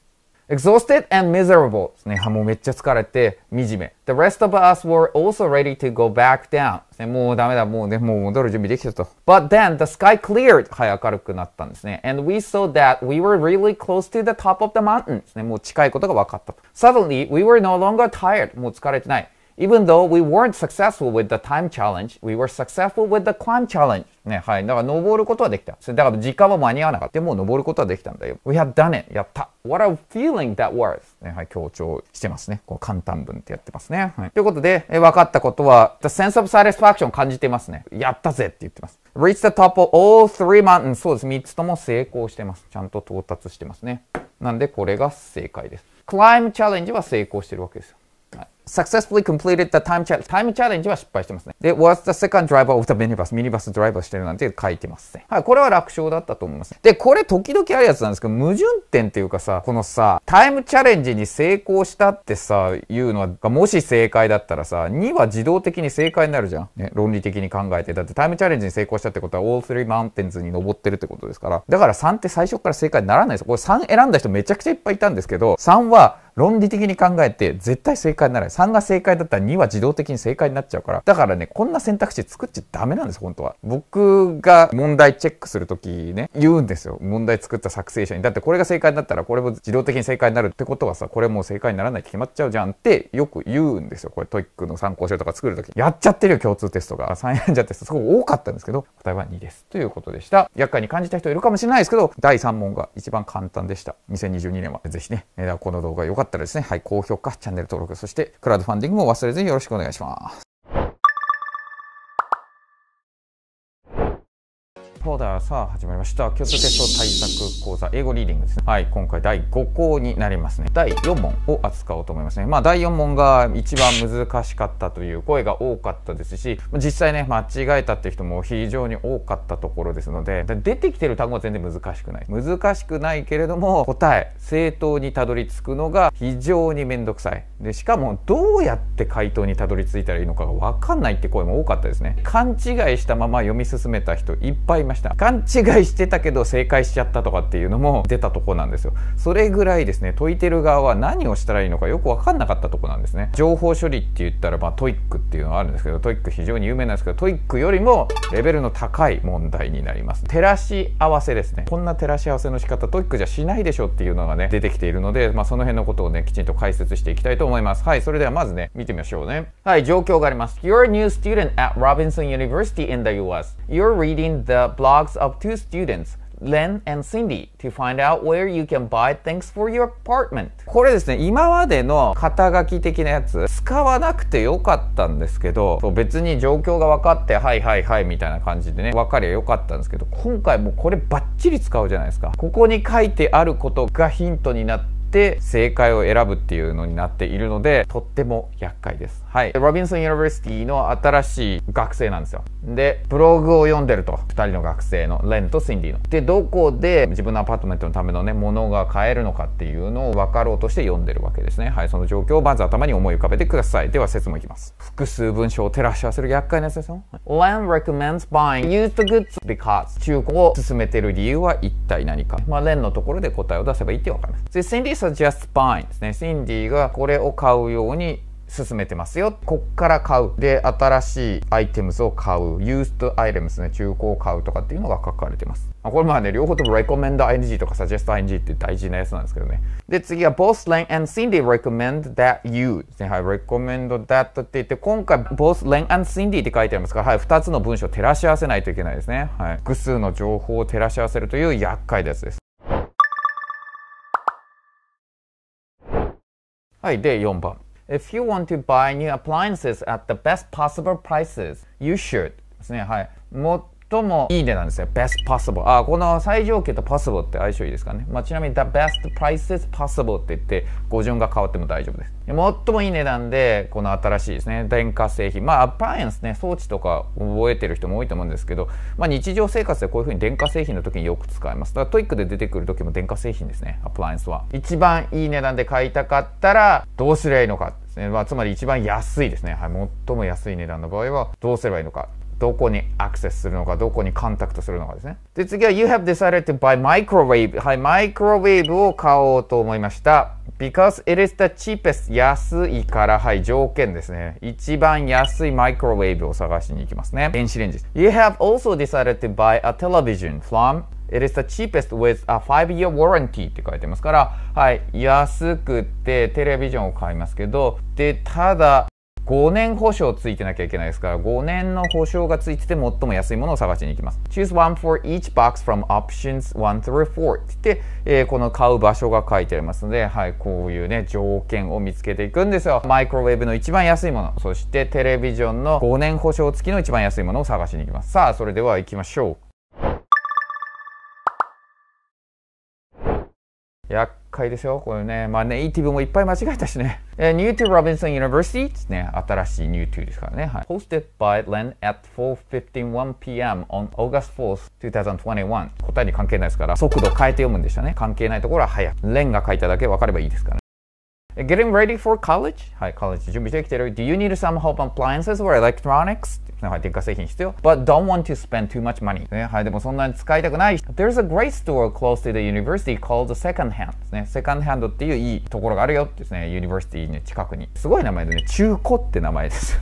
exhausted and miserable ですね。もうめっちゃ疲れて惨め。The rest of us were also ready to go back down ね。もうダメだ。もうね、もう戻る準備できたと。But then the sky cleared はい、明るくなったんですね。And we saw that we were really close to the top of the mountain ね。もう近いことが分かったと。Suddenly, we were no longer tired もう疲れてない。even though we weren't successful with the time challenge, we were successful with the climb challenge. ね、はい。だから登ることはできた。だから時間は間に合わなかった。でも登ることはできたんだよ。We have done it. やった。What a feeling that was. ね、はい。強調してますね。こう簡単文ってやってますね。はい、ということで、え分かったことは、the sense of satisfaction 感じてますね。やったぜって言ってます。reach the top of all three mountains. そうです。3つとも成功してます。ちゃんと到達してますね。なんでこれが正解です。climb challenge は成功してるわけですよ。はい successfully completed the time challenge. タイムチャレンジは失敗してますね。で、was the second driver of the minibus. ミニバスドライバーしてるなんて書いてますね。はい、これは楽勝だったと思います。で、これ時々あるやつなんですけど、矛盾点っていうかさ、このさ、タイムチャレンジに成功したってさ、いうのは、もし正解だったらさ、2は自動的に正解になるじゃん。ね、論理的に考えて。だってタイムチャレンジに成功したってことは、all three mountains に登ってるってことですから。だから3って最初から正解にならないですよ。これ3選んだ人めちゃくちゃいっぱいいたんですけど、3は論理的に考えて絶対正解にならない3が正解だったら2は自動的に正解になっちゃうから。だからね、こんな選択肢作っちゃダメなんです、本当は。僕が問題チェックするときね、言うんですよ。問題作った作成者に。だってこれが正解になったら、これも自動的に正解になるってことはさ、これもう正解にならないって決まっちゃうじゃんってよく言うんですよ。これトイックの参考書とか作るとき。やっちゃってるよ、共通テストが。3やんじゃってすごく多かったんですけど、答えは2です。ということでした。厄介に感じた人いるかもしれないですけど、第3問が一番簡単でした。2022年は。ぜひね、この動画良かったらですね、はい、高評価、チャンネル登録、そしてクラウドファンディングも忘れずによろしくお願いします。ポーダーさあ始まりました共通テスト対策講座英語リーディングですねはい今回第5項になりますね第4問を扱おうと思いますねまあ第4問が一番難しかったという声が多かったですし実際ね間違えたっていう人も非常に多かったところですので出てきてる単語は全然難しくない難しくないけれども答え正答にたどり着くのが非常に面倒くさいでしかもどうやって回答にたどり着いたらいいのかが分かんないって声も多かったですね勘違いしたまま読み進めた人いっぱいいました勘違いしてたけど正解しちゃったとかっていうのも出たとこなんですよそれぐらいですね解いてる側は何をしたらいいのかよく分かんなかったとこなんですね情報処理って言ったら、まあ、トイックっていうのはあるんですけどトイック非常に有名なんですけどトイックよりもレベルの高い問題になります照らし合わせですねこんな照らし合わせの仕方トイックじゃしないでしょっていうのがね出てきているので、まあ、その辺のことをねきちんと解説していきたいと思いますはいそれではまずね見てみましょうねはい状況があります You're a new student at Robinson University in the US You're reading the blogs of two students Len and Cindy to find out where you can buy things for your apartment これですね今までの肩書き的なやつ使わなくてよかったんですけどそう別に状況が分かってはいはいはいみたいな感じでね分かりゃよかったんですけど今回もうこれバッチリ使うじゃないですかここに書いてあることがヒントになって正解を選ぶっていうのになっているのでとっても厄介ですはい。ロビンソン・ユニバーシティの新しい学生なんですよ。で、ブログを読んでると。二人の学生の、レンとシンディの。で、どこで自分のアパートメントのためのね、ものが買えるのかっていうのを分かろうとして読んでるわけですね。はい。その状況をまず頭に思い浮かべてください。では、説もいきます。複数文章を照らし合わせる厄介なやつですよ。Len recommends buying used goods because 中古を進めてる理由は一体何か。まあ、レンのところで答えを出せばいいってわかります。で、シンディ suggests buying ですね。シンディがこれを買うように進めてますよ。こっから買う。で、新しいアイテムズを買う。used items ね、中古を買うとかっていうのが書かれてます。これまあね、両方とも recommend ing とか suggest ing って大事なやつなんですけどね。で、次は both Len and Cindy recommend that you ですね。はい、recommend that って言って、今回 both Len and Cindy って書いてありますから、はい、2つの文章を照らし合わせないといけないですね。はい。複数の情報を照らし合わせるという厄介なやつです。はい、で、4番。If you want to buy new appliances at the best possible prices, you should 最もいい値なんですよ。best possible。あ、この最上級と possible って相性いいですかね。まあ、ちなみに the best price is possible って言って、語順が変わっても大丈夫です。最もいい値段で、この新しいですね、電化製品。まあ、アプライアンスね、装置とか覚えてる人も多いと思うんですけど、まあ、日常生活でこういうふうに電化製品の時によく使います。だからトイックで出てくる時も電化製品ですね、アプライアンスは。一番いい値段で買いたかったら、どうすればいいのか。ですね。まあ、つまり一番安いですね。はい。最も安い値段の場合は、どうすればいいのか。どこにアクセスするのか、どこにコンタクトするのかですね。で、次は You have decided to buy microwave. はい、マイクロウェーブを買おうと思いました。Because it is the cheapest. 安いから、はい、条件ですね。一番安いマイクロウェーブを探しに行きますね。電子レンジ。You have also decided to buy a television from It is the cheapest with a five y e a r warranty って書いてますから、はい、安くてテレビジョンを買いますけど、で、ただ、5年保証ついてなきゃいけないですから、5年の保証がついてて最も安いものを探しに行きます。Choose one for each box from options 1 through 4って言って、えー、この買う場所が書いてありますので、はい、こういうね、条件を見つけていくんですよ。マイクロウェーブの一番安いもの、そしてテレビジョンの5年保証付きの一番安いものを探しに行きます。さあ、それでは行きましょう。回ですよ。これね、まあネイティブもいっぱい間違えたしね。えー、New to Robinson University ですね。新しい New to ですからね。はい。Hosted by Len at 4 5 1 p m on August 4th, 2021。答えに関係ないですから、速度変えて読むんでしたね。関係ないところは早く。Len が書いただけ分かればいいですから、ね。Getting ready for college? はい、college 準備できてる。Do you need some home appliances or electronics? はい、電化製品必要。But don't want to spend too much money. ね、はい、でもそんなに使いたくない。There's a great store close to the university called the Second Hand ですね。Second Hand っていういいところがあるよですね。University の近くに。すごい名前でね。中古って名前です。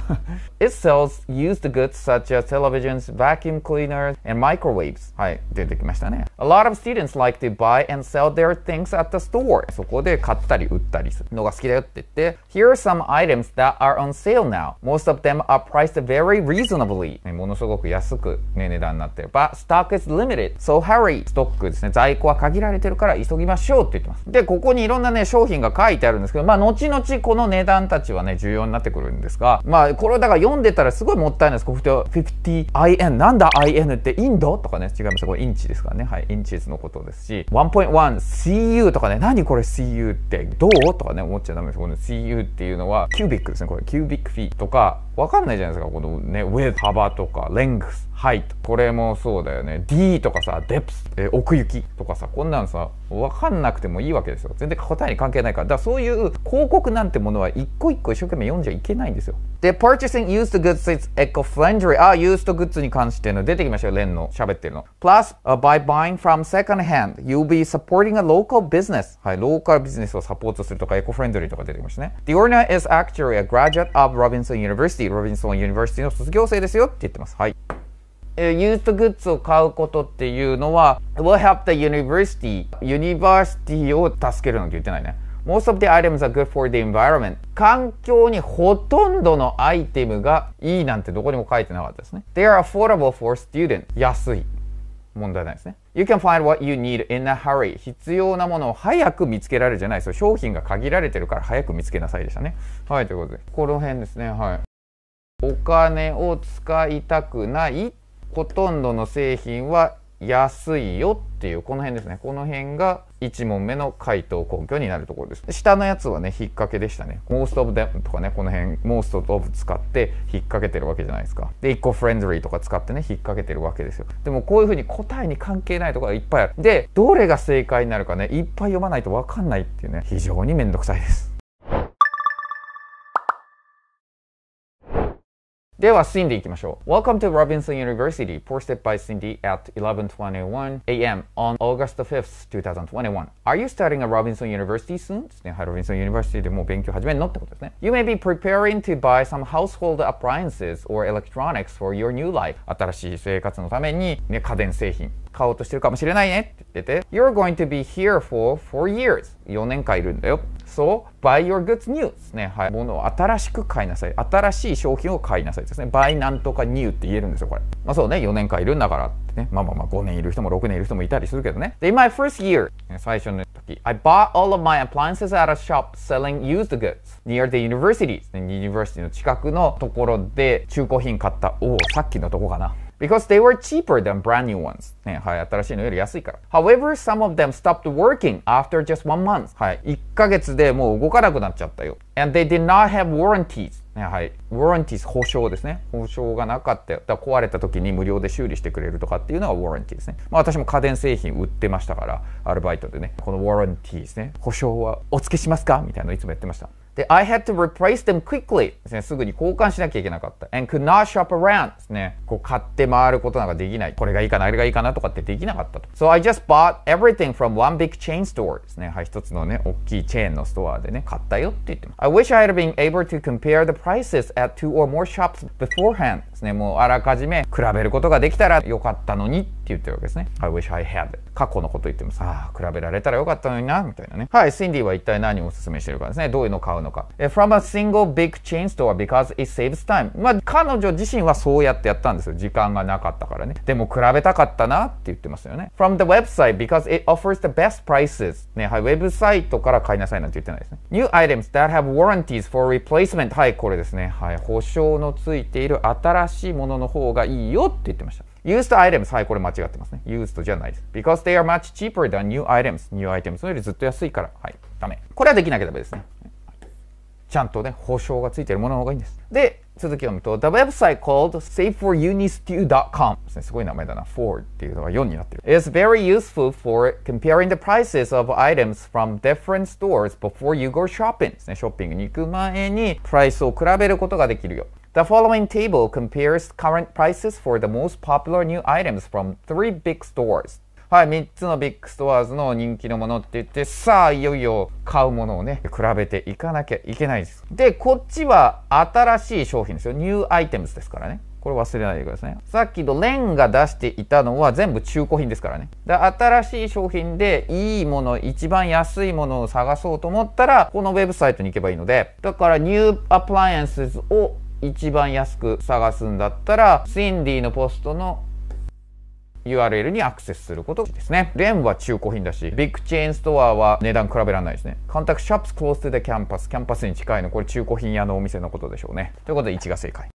It sells used goods such as televisions, vacuum cleaners, and microwaves. はい、出てきましたね。A lot of students like to buy and sell their things at the store. そこで買ったり売ったりする。のが好きだよって言って、Here are some items that are on sale now. Most of them are priced very reasonably.、ね、ものすごく安く、ね、値段になってる。But stock is limited, so hurry. ストックですね。在庫は限られてるから急ぎましょうって言ってます。で、ここにいろんなね、商品が書いてあるんですけど、まあ、後々この値段たちはね、重要になってくるんですが、まあ、これだから読んでたらすごいもったいないです。ここ 50IN。なんだ IN ってインドとかね、違います。これインチですからね。はい。インチのことですし、1.1CU とかね、何これ CU ってどうとかね、思っちゃダメですこの CU っていうのはキュービックですねこれキュービックフィーとかわかんないじゃないですかこのねウェ d 幅とかレングス g h t これもそうだよね D とかさデプス、えー、奥行きとかさこんなのさわかんなくてもいいわけですよ全然答えに関係ないからだからそういう広告なんてものは一個一個一生懸命読んじゃいけないんですよで、purchasing used goods is eco-friendly. あ、used goods に関しての出てきましたよ、レンの喋ってるの。plus,、uh, by buying from second hand, you'll be supporting a local business. はい、ローカルビジネスをサポートするとか、eco-friendly とか出てきましたね。The owner is actually a graduate of Robinson University. Robinson University の卒業生ですよって言ってます。はい。ユーストグッズを買うことっていうのは、will help the university, university を助けるなんて言ってないね。Most of the items are good for the environment. 環境にほとんどのアイテムがいいなんてどこにも書いてなかったですね。They are affordable for student. 安い。問題ないですね。You can find what you need in a hurry. 必要なものを早く見つけられるじゃないですよ。商品が限られてるから早く見つけなさいでしたね。はい、ということで。この辺ですね。はい。お金を使いたくない。ほとんどの製品は安いよっていう、この辺ですね。この辺が1問目の回答根拠になるところです下のやつはね引っ掛けでしたね most of them とかねこの辺 most of 使って引っ掛けてるわけじゃないですかで1個 friendly とか使ってね引っ掛けてるわけですよでもこういうふうに答えに関係ないところがいっぱいあるでどれが正解になるかねいっぱい読まないと分かんないっていうね非常に面倒くさいですでは、Cindy 行きましょう。Welcome to Robinson University, posted by Cindy at 11:21 a.m. on August 5th, 2021. Are you starting at Robinson University soon? ですね。はい、Robinson University でもう勉強始めるのってことですね。You may be preparing to buy some household appliances or electronics for your new life. 新しい生活のために、ね、家電製品買おうとしてるかもしれないねって言ってて。You're going to be here for 4 years. 4年間いるんだよ。So, buy your goods new ですね。はい。物を新しく買いなさい。新しい商品を買いなさいですね。buy なんとか new って言えるんですよ、これ。まあそうね、4年間いるんだからってね。まあまあまあ5年いる人も6年いる人もいたりするけどね。で、my first year、最初の時、I bought all of my appliances at a shop selling used goods near the university ですね。university の近くのところで中古品買った。おお、さっきのとこかな。because they were cheaper than brand new ones. ね、はい、新しいのより安いから。However, some of them stopped working after just one month. はい、1ヶ月でもう動かなくなっちゃったよ。And they did not have warranties. ね、はい。warranties 保証ですね。保証がなかったよ。だから壊れた時に無料で修理してくれるとかっていうのが warranty ですね。まあ私も家電製品売ってましたから、アルバイトでね。この warranty ですね。保証はお付けしますかみたいなのいつもやってました。で、I had to replace them quickly ですね。すぐに交換しなきゃいけなかった。and could not shop around ですね。こう買って回ることなんかできない。これがいいかな、あれがいいかなとかってできなかったと。So I just bought everything from one big chain store ですね。はい、一つのね、大きいチェーンのストアでね、買ったよって言っても。I wish I had been able to compare the prices at two or more shops beforehand ですねもうあらかじめ比べることができたらよかったのにって言ってるわけですね I wish I had 過去のこと言ってますああ比べられたらよかったのになみたいなねはいシンディは一体何をおすすめしてるかですねどういうのを買うのか From a single big chain store because it saves time まあ彼女自身はそうやってやったんですよ時間がなかったからねでも比べたかったなって言ってますよね From the website because it offers the best prices ねはいウェブサイトから買いなさいなんて言ってないですね New items that have warranties for replacement はいこれですねはい保証のついている新しいものの方がいいよって言ってました。used items はいこれ間違ってますね used じゃないです because they are much cheaper than new items new items よりずっと安いからはいダメこれはできなきゃダメですねちゃんとね保証がついてるものの方がいいんですで続きを読むと The website called saveforunistu.com すねすごい名前だな for っていうのが4になってる is very useful for comparing the prices of items from different stores before you go shopping ですねショッピングに行く前にプライスを比べることができるよ The following table compares current prices for the most popular new items from three big stores. はい、3つのビッグストアーズの人気のものって言って、さあ、いよいよ買うものをね、比べていかなきゃいけないです。で、こっちは新しい商品ですよ。ニューアイテムズですからね。これ忘れないでください。さっきのレンが出していたのは全部中古品ですからね。で、新しい商品でいいもの、一番安いものを探そうと思ったら、このウェブサイトに行けばいいので、だからニューアプライアンスを一番安く探すんだったら、スインディのポストの URL にアクセスすることですね。レンは中古品だし、ビッグチェーンストアは値段比べられないですね。コンタクトショップ close to the campus。キャンパスに近いの、これ中古品屋のお店のことでしょうね。ということで1が正解。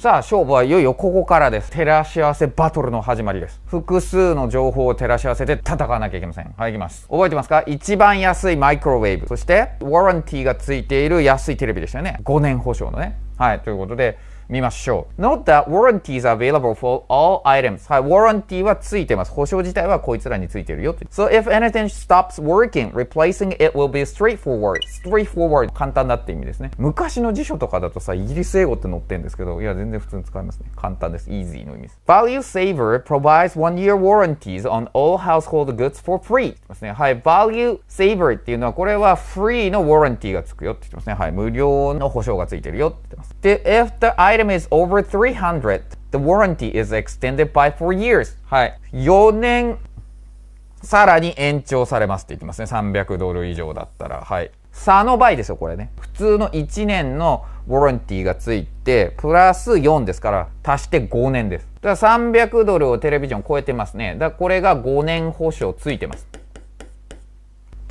さあ勝負はいよいよここからです照らし合わせバトルの始まりです複数の情報を照らし合わせて戦わなきゃいけませんはいいきます覚えてますか一番安いマイクロウェーブそしてワランティがついている安いテレビでしたよね5年保証のねはいということで見ましょう。Note that w a r r a n t i s available for all items. はい、warranty はついてます。保証自体はこいつらについてるよ。So if anything stops working, replacing it will be straightforward. straightforward 簡単だって意味ですね。昔の辞書とかだとさ、イギリス英語って載ってるんですけど、いや、全然普通に使いますね。簡単です。easy の意味です。Value Saver provides one year warranties on all household goods for free. ですね。はい、Value Saver っていうのは、これは free の warranty がつくよって言ってますね。はい、無料の保証がついてるよって言ってます。で、if the item item is over 300. The warranty is extended by 4 years. はい。4年、さらに延長されますって言ってますね。300ドル以上だったら。はい。差の倍ですよ、これね。普通の1年のウォランティがついて、プラス4ですから、足して5年です。だから300ドルをテレビジョン超えてますね。だからこれが5年保証ついてます。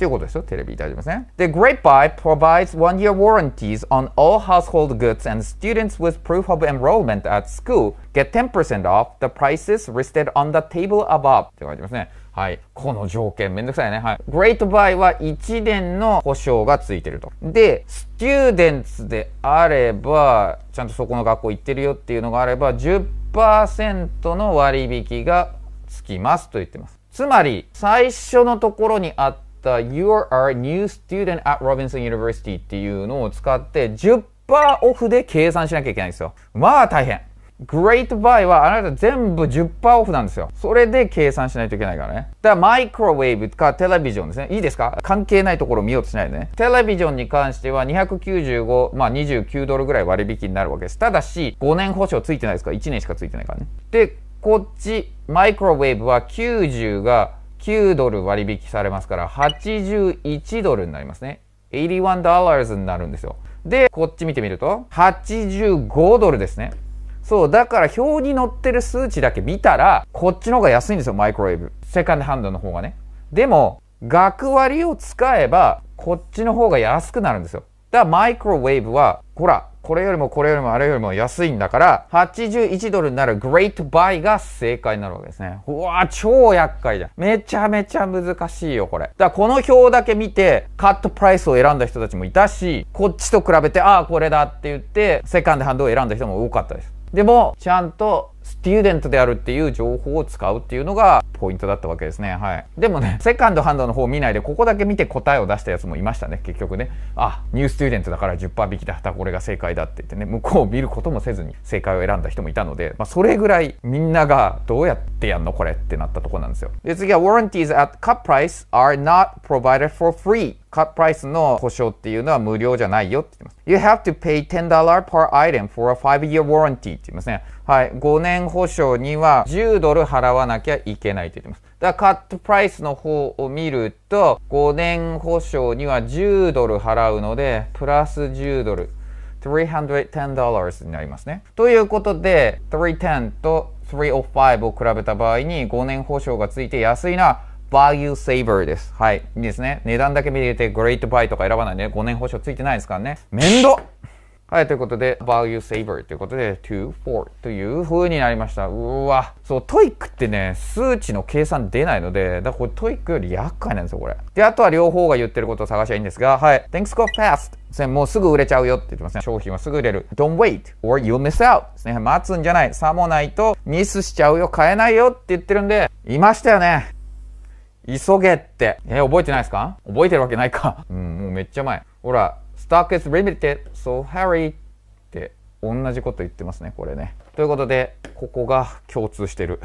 っていうことですよ。テレビいただきますね。The Great Buy provides one-year warranties on all household goods and students with proof of enrollment at school get 10% off the prices listed on the table above って書いてますね。はい。この条件めんどくさいね。はい。Great Buy は1年の保証がついてると。で、Students であれば、ちゃんとそこの学校行ってるよっていうのがあれば、10%の割引がつきますと言ってます。つまり、最初のところにあったた You are a new student at Robinson University っていうのを使って10%オフで計算しなきゃいけないんですよ。まあ大変。Great Buy はあなた全部10%オフなんですよ。それで計算しないといけないからね。だからマイクロウェーブかテレビジョンですね。いいですか関係ないところを見ようとしないでね。テレビジョンに関しては295、まあ29ドルぐらい割引になるわけです。ただし、5年保証ついてないですか1年しかついてないからね。で、こっち、マイクロウェーブは90が9ドル割引されますから81ドルになりますね。81 dollars になるんですよ。で、こっち見てみると85ドルですね。そう、だから表に載ってる数値だけ見たら、こっちの方が安いんですよ、マイクロウェーブ。セカンドハンドの方がね。でも、学割を使えば、こっちの方が安くなるんですよ。だからマイクロウェーブは、ほら、これよりもこれよりもあれよりも安いんだから、81ドルになるグレートバイが正解になるわけですね。うわ超厄介じゃん。めちゃめちゃ難しいよ、これ。だからこの表だけ見て、カットプライスを選んだ人たちもいたし、こっちと比べて、ああ、これだって言って、セカンドハンドを選んだ人も多かったです。でもちゃんとステューデントであるっていう情報を使うっていうのがポイントだったわけですね。はい。でもね、セカンドハンドの方見ないで、ここだけ見て答えを出したやつもいましたね、結局ね。あ、ニューステューデントだから10%引きだ。っこれが正解だって言ってね、向こうを見ることもせずに正解を選んだ人もいたので、まあ、それぐらいみんながどうやってやんのこれってなったとこなんですよ。で、次は Warranties at cut price are not provided for free カットプライスの保証っていうのは無料じゃないよって言ってます。You have to pay $10 per item for a 5-year warranty って言いますね。はい。5年保証には10ドル払わなきゃいけないって言ってます。だからカットプライスの方を見ると、5年保証には10ドル払うので、プラス10ドル。310になりますね。ということで、310と305を比べた場合に5年保証がついて安いな。バーユーセイバーです。はい。いいですね。値段だけ見れてグレートバイとか選ばないで、ね、5年保証ついてないですからね。面倒はい、ということで、バーユーセイバーということで、2、4という風になりました。うわ。そう、トイックってね、数値の計算出ないので、だからこれトイックより厄介なんですよ、これ。で、あとは両方が言ってることを探しゃいいんですが、はい。t h i n k s go fast ですね。もうすぐ売れちゃうよって言ってますね。商品はすぐ売れる。Don't wait or you'll miss out ですね。待つんじゃない。さもないとミスしちゃうよ、買えないよって言ってるんで、いましたよね。急げって。えー、覚えてないですか覚えてるわけないか。うん、もうめっちゃ前。ほら、stock is limited, so hurry って、同じこと言ってますね、これね。ということで、ここが共通してる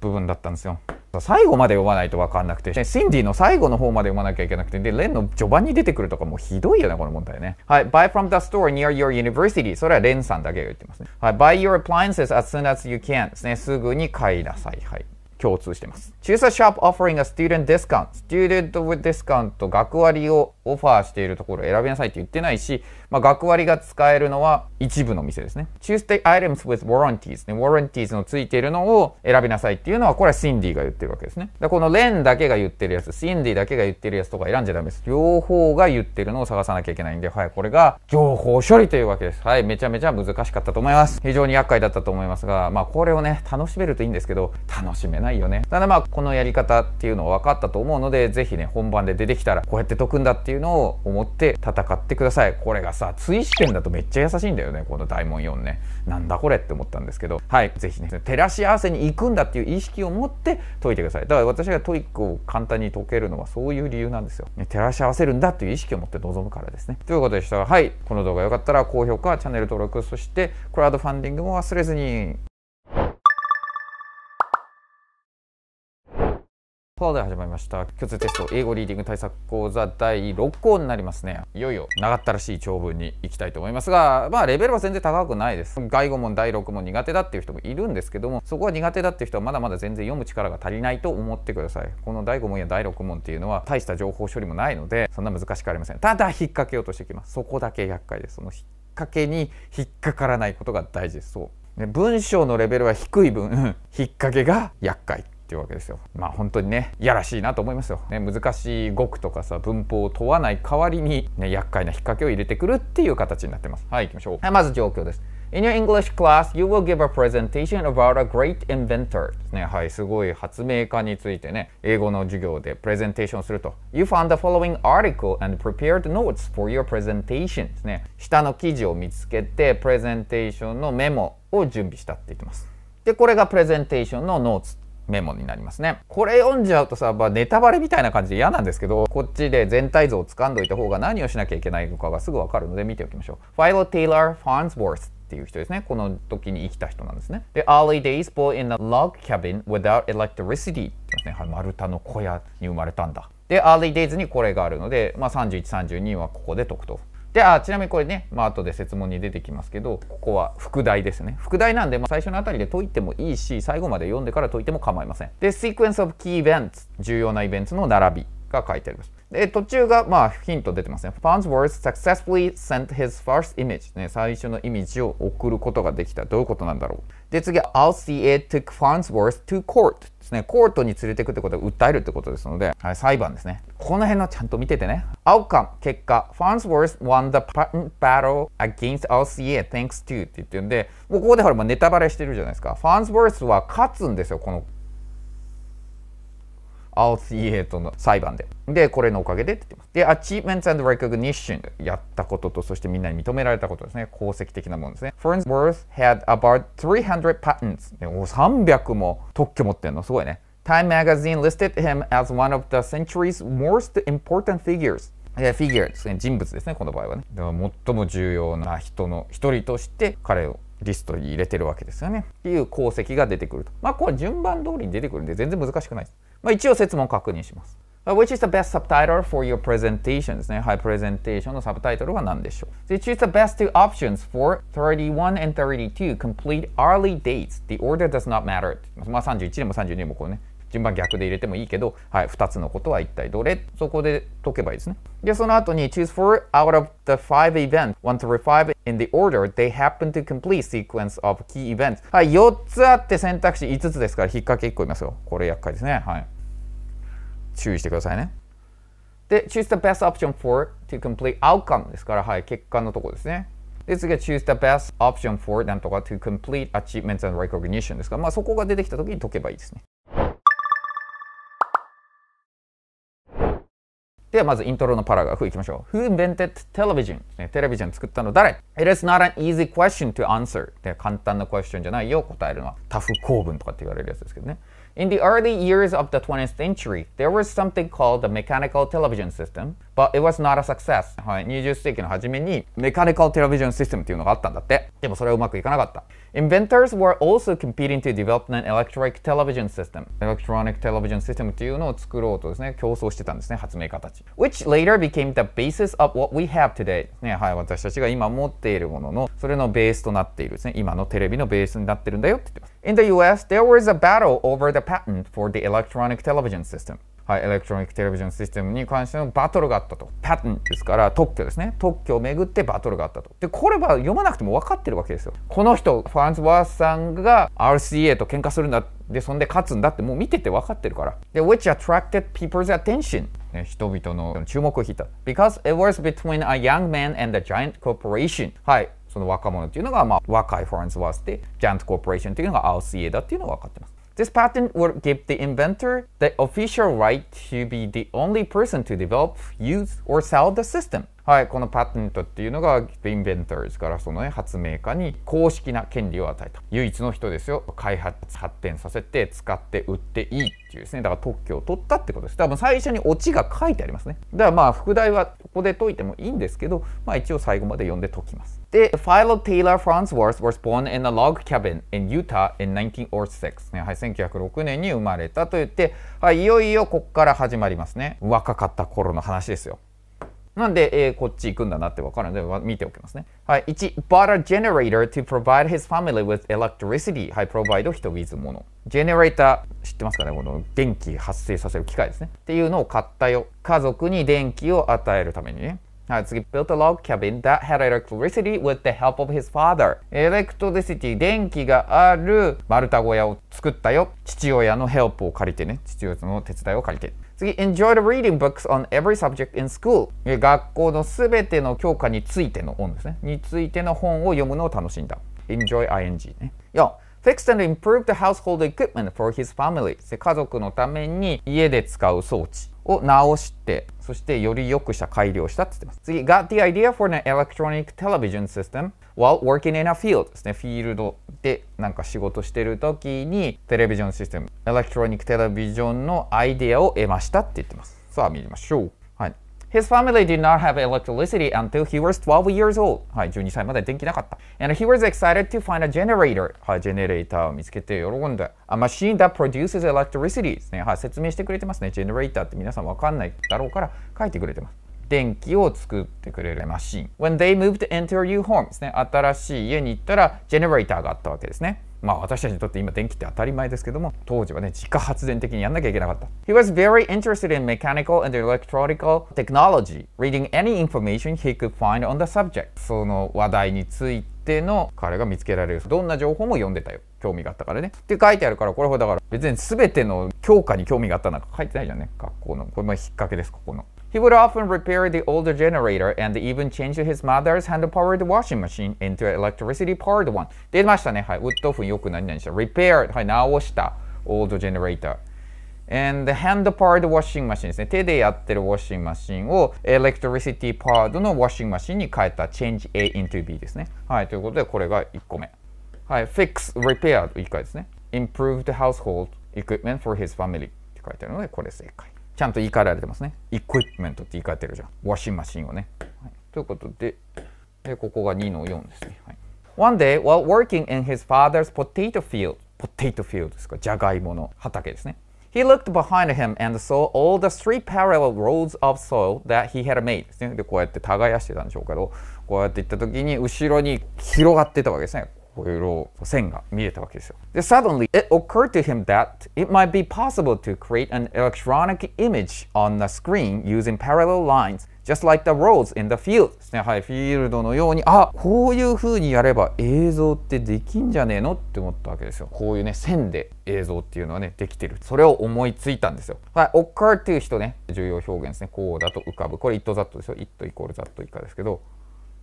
部分だったんですよ。最後まで読まないと分かんなくて、シンディの最後の方まで読まなきゃいけなくて、で、レンの序盤に出てくるとかもうひどいよね、この問題ね。はい、buy from the store near your university。それはレンさんだけが言ってますね。はい、buy your appliances as soon as you can ですね。すぐに買いなさい。はい。共通しています。Choose a shop offering a student discount. Student with discount 学割をオファーしているところを選びなさいって言ってないし、まあ、学割が使えるのは一部の店ですね。Choose the items with warranties ね、warranties のついているのを選びなさいっていうのは、これはシンディが言ってるわけですね。だこのレンだけが言ってるやつ、シンディだけが言ってるやつとか選んじゃダメです。両方が言ってるのを探さなきゃいけないんで、はい、これが情報処理というわけです。はい、めちゃめちゃ難しかったと思います。非常に厄介だったと思いますが、まあ、これをね、楽しめるといいんですけど、楽しめないよね。ただまあ、このやり方っていうのは分かったと思うので、ぜひね、本番で出てきたら、こうやって解くんだっていうのを思って戦ってください。これがさ追試験だとめっちゃ優しいんだよねこの大門4ねなんだこれって思ったんですけどはい是非ね照らし合わせに行くんだっていう意識を持って解いてくださいだから私がトイックを簡単に解けるのはそういう理由なんですよ、ね、照らし合わせるんだっていう意識を持って臨むからですねということでしたはいこの動画良かったら高評価チャンネル登録そしてクラウドファンディングも忘れずにパワーで始まりました共通テスト英語リーディング対策講座第6項になりますねいよいよ長ったらしい長文に行きたいと思いますがまあレベルは全然高くないです外語問第6問苦手だっていう人もいるんですけどもそこは苦手だっていう人はまだまだ全然読む力が足りないと思ってくださいこの第5問や第6問っていうのは大した情報処理もないのでそんな難しくありませんただ引っ掛けようとしてきますそこだけ厄介ですその引っ掛けに引っかからないことが大事ですそう、ね、文章のレベルは低い分引っ掛けが厄介っていうわけですよまあ本当にねいやらしいなと思いますよ、ね、難しい語句とかさ文法を問わない代わりに、ね、厄介な引っ掛けを入れてくるっていう形になってますはい行きましょう、まず状況です In your English class, you will give a presentation about a great inventor. ね、はい、すごい発明家についてね、英語の授業でプレゼンテーションすると。You found the following article and prepared notes for your presentation. ですね、下の記事を見つけて、プレゼンテーションのメモを準備したって言ってます。で、これがプレゼンテーションのノーツメモになりますね。これ読んじゃうとさ、まあ、ネタバレみたいな感じで嫌なんですけど、こっちで全体像をつかんどいた方が何をしなきゃいけないのかがすぐわかるので見ておきましょう。ファイロ・テイラー・ファンスボースっていう人ですね。この時に生きた人なんですね。で、early days born in a log cabin without electricity ってですね。丸太の小屋に生まれたんだ。で、early days にこれがあるので、まあ、31、32はここで解くと。であちなみにこれね、まあ後で説問に出てきますけどここは副題ですね副題なんで、まあ、最初のあたりで解いてもいいし最後まで読んでから解いても構いませんで Sequence of Key Events 重要なイベントの並びが書いてありますで途中がまあヒント出てますね Farnsworth successfully sent his first image、ね、最初のイメージを送ることができたどういうことなんだろうで、次、I'll see it took Farnsworth to court ですね。コートに連れていくってことは訴えるってことですので、はい、裁判ですね。この辺のちゃんと見ててね。outcome 結果 Farnsworth won the patent battle against RCA thanks to って言ってるんでもうここでほらもうネタバレしてるじゃないですか Farnsworth は勝つんですよこのアイエートの裁判で。で、これのおかげでって言ってます。で、アチチメン v アンドレコ s ニッション。やったことと、そしてみんなに認められたことですね。功績的なものですね。f e r n s ォル r t h had about 300 patents. 300も特許持ってんの、すごいね。Time magazine listed him as one of the century's most important figures. フィギュアですね人物ですねこの場合はねでも最も重要な人の一人として彼をリストに入れてるわけですよねっていう功績が出てくるとまあこれ順番通りに出てくるんで全然難しくないです Which is the best subtitle for your presentation ですね。はい、プレゼンテーションのサブタイトルは何でしょう ?They choose the best two options for 31 and 32 complete early dates. The order does not matter. まあ31でも32でもこうね。順番逆で入れてもいいけど、はい、2つのことは一体どれそこで解けばいいですね。で、その後に choose for u out of the five events, one through five in the order they happen to complete sequence of key events。はい、4つあって選択肢5つですから、引っ掛け1個いますよ。これ厄介ですね。はい。注意してくださいね。で、choose the best option for to complete outcome ですから、はい、結果のとこですね。で、次は choose the best option for なんとか to complete achievements and recognition ですから、まあそこが出てきたときに解けばいいですね。ではまずイントロのパラグラフいきましょう。Who invented television?、ね、テレビジョン作ったの誰 ?It is not an easy question to answer. で簡単なクエスチョンじゃないよ答えるのはタフ構文とかって言われるやつですけどね。In the early years of the 20th century, there was something called the mechanical television system, but it was not a success. はい、20世紀の初めにメカニカルテレビジョンシステムっていうのがあったんだって。でもそれはうまくいかなかった。Inventors were also competing to develop an electric television system. electronic television system Which later became the basis of what we have today In the US, there was a battle over the patent for the electronic television system. はい、エレクトロニックテレビジョンシステムに関してのバトルがあったと。パテンですから特許ですね。特許をめぐってバトルがあったと。で、これは読まなくても分かってるわけですよ。この人、ファンズワースさんが RCA と喧嘩するんだ。で、そんで勝つんだってもう見てて分かってるから。で、which attracted people's attention ね、人々の注目を引いた。Because it was between a young man and a giant corporation. はい。その若者っていうのが、まあ、若いフーンズ・ワースで、ジャントコーポレーションっていうのが RCA だっていうのが分かってます。This patent would give the inventor the official right to be the only person to develop, use, or sell the system. はい、このパテントっていうのがインベンターズからその、ね、発明家に公式な権利を与えた唯一の人ですよ開発発展させて使って売っていいっていうですねだから特許を取ったってことです多分最初にオチが書いてありますねだからまあ副題はここで解いてもいいんですけど、まあ、一応最後まで読んで解きますでファイロ・テイラー・フ o ン f a r n w was born in a log cabin in Utah in 1906、ねはい、1906年に生まれたと言って、はい、いよいよここから始まりますね若かった頃の話ですよなんで、えー、こっち行くんだなって分かるので、見ておきますね。はい、1、bought a generator to provide his family with electricity. はい、provide 人 with もの。generator、知ってますかねこの電気発生させる機械ですね。っていうのを買ったよ。家族に電気を与えるためにね。はい、次、built a log cabin that had electricity with the help of his father. エレクトリシティ、電気がある丸太小屋を作ったよ。父親のヘルプを借りてね。父親の手伝いを借りて。次、e n j o y e reading books on every subject in school。学校のすべての教科についての本ですね。についての本を読むのを楽しんだ。enjoy ing ね。4、fixed and improved household equipment for his family。家族のために家で使う装置。を直して、そしてより良くした、改良したって言ってます。次、got the idea for an electronic television system while working in a field ですね。フィールドでなんか仕事してる時に、テレビジョンシステム、エレクトロニックテレビジョンのアイデアを得ましたって言ってます。さあ、見ましょう。His family did not have electricity until he was 12 years old. はい、12歳まで電気なかった。And he was excited to find a generator. はい、ジェネレーターを見つけて喜んだ。A machine that produces electricity ですね。はい、説明してくれてますね。ジェネレーターって皆さんわかんないだろうから書いてくれてます。電気を作ってくれるマシン。When they moved into a new home ですね。新しい家に行ったら、ジェネレーターがあったわけですね。まあ私たちにとって今電気って当たり前ですけども、当時はね、自家発電的にやんなきゃいけなかった。He was very interested in mechanical and electrical technology, reading any information he could find on the subject. その話題についての彼が見つけられる。どんな情報も読んでたよ。興味があったからね。って書いてあるから、これほだから別に全ての教科に興味があったなんか書いてないじゃんね。学校の。これも引っ掛けです、ここの。He would often repair the older generator and even change his mother's hand-powered washing machine into an electricity-powered one. 出ましたね。はい。ウッドオフンよく何々した。repair。はい。直した。old generator。and t hand-powered e h washing machine ですね。手でやってるウォッシングマシンを electricity-powered のウォッシングマシンに変えた change A into B ですね。はい。ということで、これが1個目。はい。fix, repair と1回ですね。improved household equipment for his family って書いてあるので、これ正解。ちゃんと言い換えられてますね。イクイプメントって言い換えてるじゃん。ワシンマシンをね。はい、ということで、でここが2の4ですね。はい One day, while working in his father's potato field, potato field ですか、ジャガイモの畑ですね。He looked behind him and saw all the three parallel roads of soil that he had made ですね。で、こうやって耕してたんでしょうけど、こうやって行った時に後ろに広がってたわけですね。こういろいろ線が見えたわけですよ。で、suddenly it occurred to him that it might be possible to create an electronic image on the screen using parallel lines just like the roads in the field ですね。はい、フィールドのように、あこういうふうにやれば映像ってできんじゃねえのって思ったわけですよ。こういうね、線で映像っていうのはね、できてる。それを思いついたんですよ。はい、occur っていう人ね、重要表現ですね。こうだと浮かぶ。これ it ざっと t ですよ。it イコールざっと t 以下ですけど、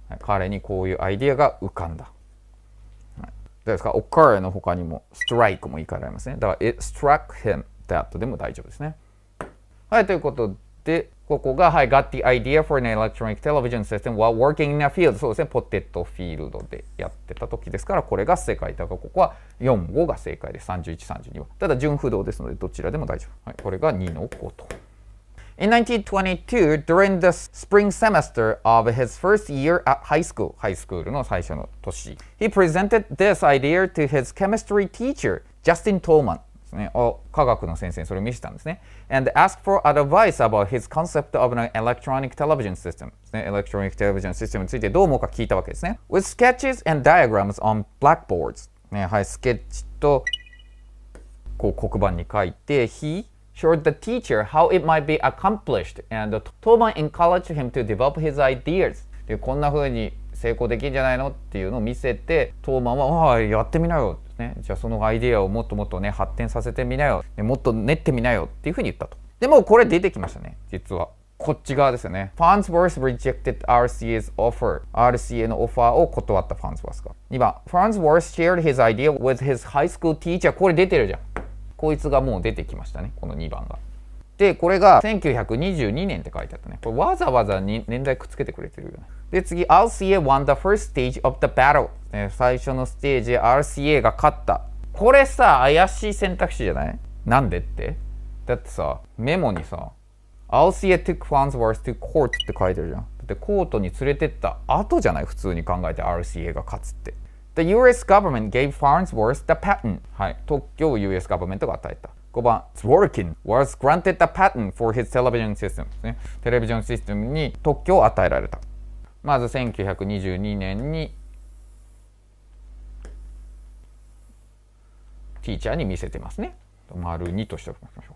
はい、彼にこういうアイディアが浮かんだ。どうですか ?occur の他にも strike もいいからあますね。だから、it struck him that でも大丈夫ですね。はい、ということで、ここが、はい、got the idea for an electronic television system while working in a field そうですね、ポテトフィールドでやってた時ですから、これが正解。だからここは4、5が正解です。31、32は。ただ、純不動ですので、どちらでも大丈夫。はい、これが2の5と。In 1922, during the spring semester of his first year at high school, high school he presented this idea to his chemistry teacher, Justin Tolman. asked for advice about his concept of an electronic television system television system sketches and diagrams on blackboards showed the teacher how it might be accomplished and Toban encouraged him to develop his ideas でこんな風に成功できるんじゃないのっていうのを見せてトーマンは「ああやってみなよ」ね、じゃあそのアイディアをもっともっとね発展させてみなよ、もっと練ってみなよっていうふうに言ったとでもこれ出てきましたね実はこっち側ですよね。ファンズワース rejected RCA's offer. RCA のオファーを断ったファンズワースが。2番、ファンズワース shared his idea with his high school teacher. これ出てるじゃん。こいつがもう出てきましたねこの2番が。でこれが1922年って書いてあったねこれわざわざに年代くっつけてくれてるよねで次 RCA won the first stage of the battle、ね、最初のステージ RCA が勝ったこれさ怪しい選択肢じゃないなんでってだってさメモにさ RCA took Farnsworth to court って書いてるじゃんでコートに連れてった後じゃない普通に考えて RCA が勝つって The US government gave Farnsworth the patent. はい。特許を US government が与えた。5番、Zworkin was granted the patent for his television system ね。テレビジョンシステムに特許を与えられた。まず1922年にティーチャーに見せてますね。丸2としておきましょ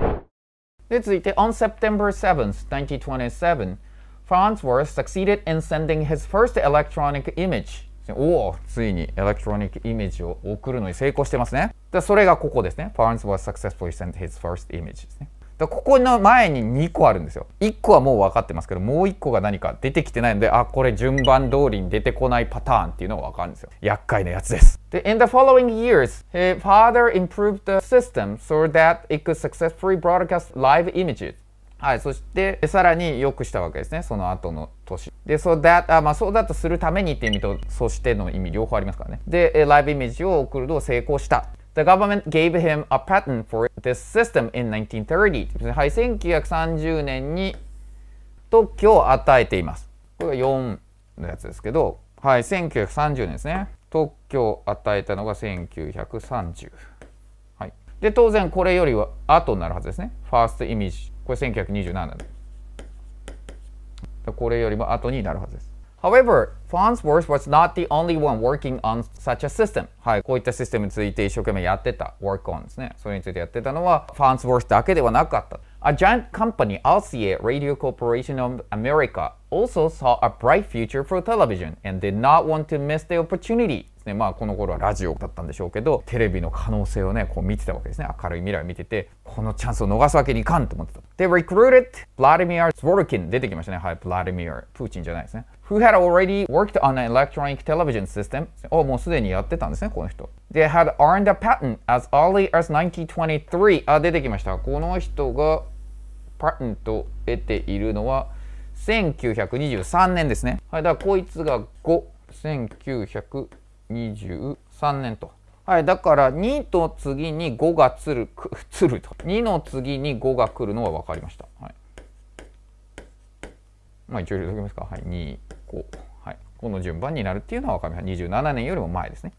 う。で、続いて、On September 7th, 1927, Farnsworth succeeded in sending his first electronic image おおついにエレクトロニックイメージを送るのに成功してますねでそれがここですね f a r n s w o r t h successfully sent his first image ですねでここの前に2個あるんですよ1個はもう分かってますけどもう1個が何か出てきてないのであこれ順番通りに出てこないパターンっていうのが分かるんですよ厄介なやつですで In the following years his father improved the system so that it could successfully broadcast live images はい、そしてさらに良くしたわけですねその後の年でそうだあ、まあ、そうだとするためにって意味とそしての意味両方ありますからねでライブイメージを送るのを成功した The government gave him a patent for this system in 1930はい1930年に特許を与えていますこれが4のやつですけどはい1930年ですね特許を与えたのが1930で当然これよりは後になるはずですねファーストイメージこれ1927これよりも後になるはずです However, Farnsworth was not the only one working on such a system. はい、こういったシステムについて一生懸命やってた、work on ですね。それについてやってたのは、Farnsworth だけではなかった。A giant company, Alcia Radio Corporation of America also saw a bright future for television and did not want to miss the opportunity ね、まあこの頃はラジオだったんでしょうけどテレビの可能性をねこう見てたわけですね明るい未来を見ててこのチャンスを逃すわけにいかんと思ってたで recruited Vladimir Zvorkin 出てきましたねはい Vladimir プーチンじゃないですね who had already worked on an electronic television system をもうすでにやってたんですねこの人 they had earned a patent as early as 1923あ出てきましたこの人がパテントを得ているのは1923年ですね。はい、だからこいつが5、1923年と。はい、だから2と次に5がつる、つると。2の次に5が来るのは分かりました。はい。まあ一応入れておきますか。はい、2、5。はい。この順番になるっていうのは分かりました。27年よりも前ですね。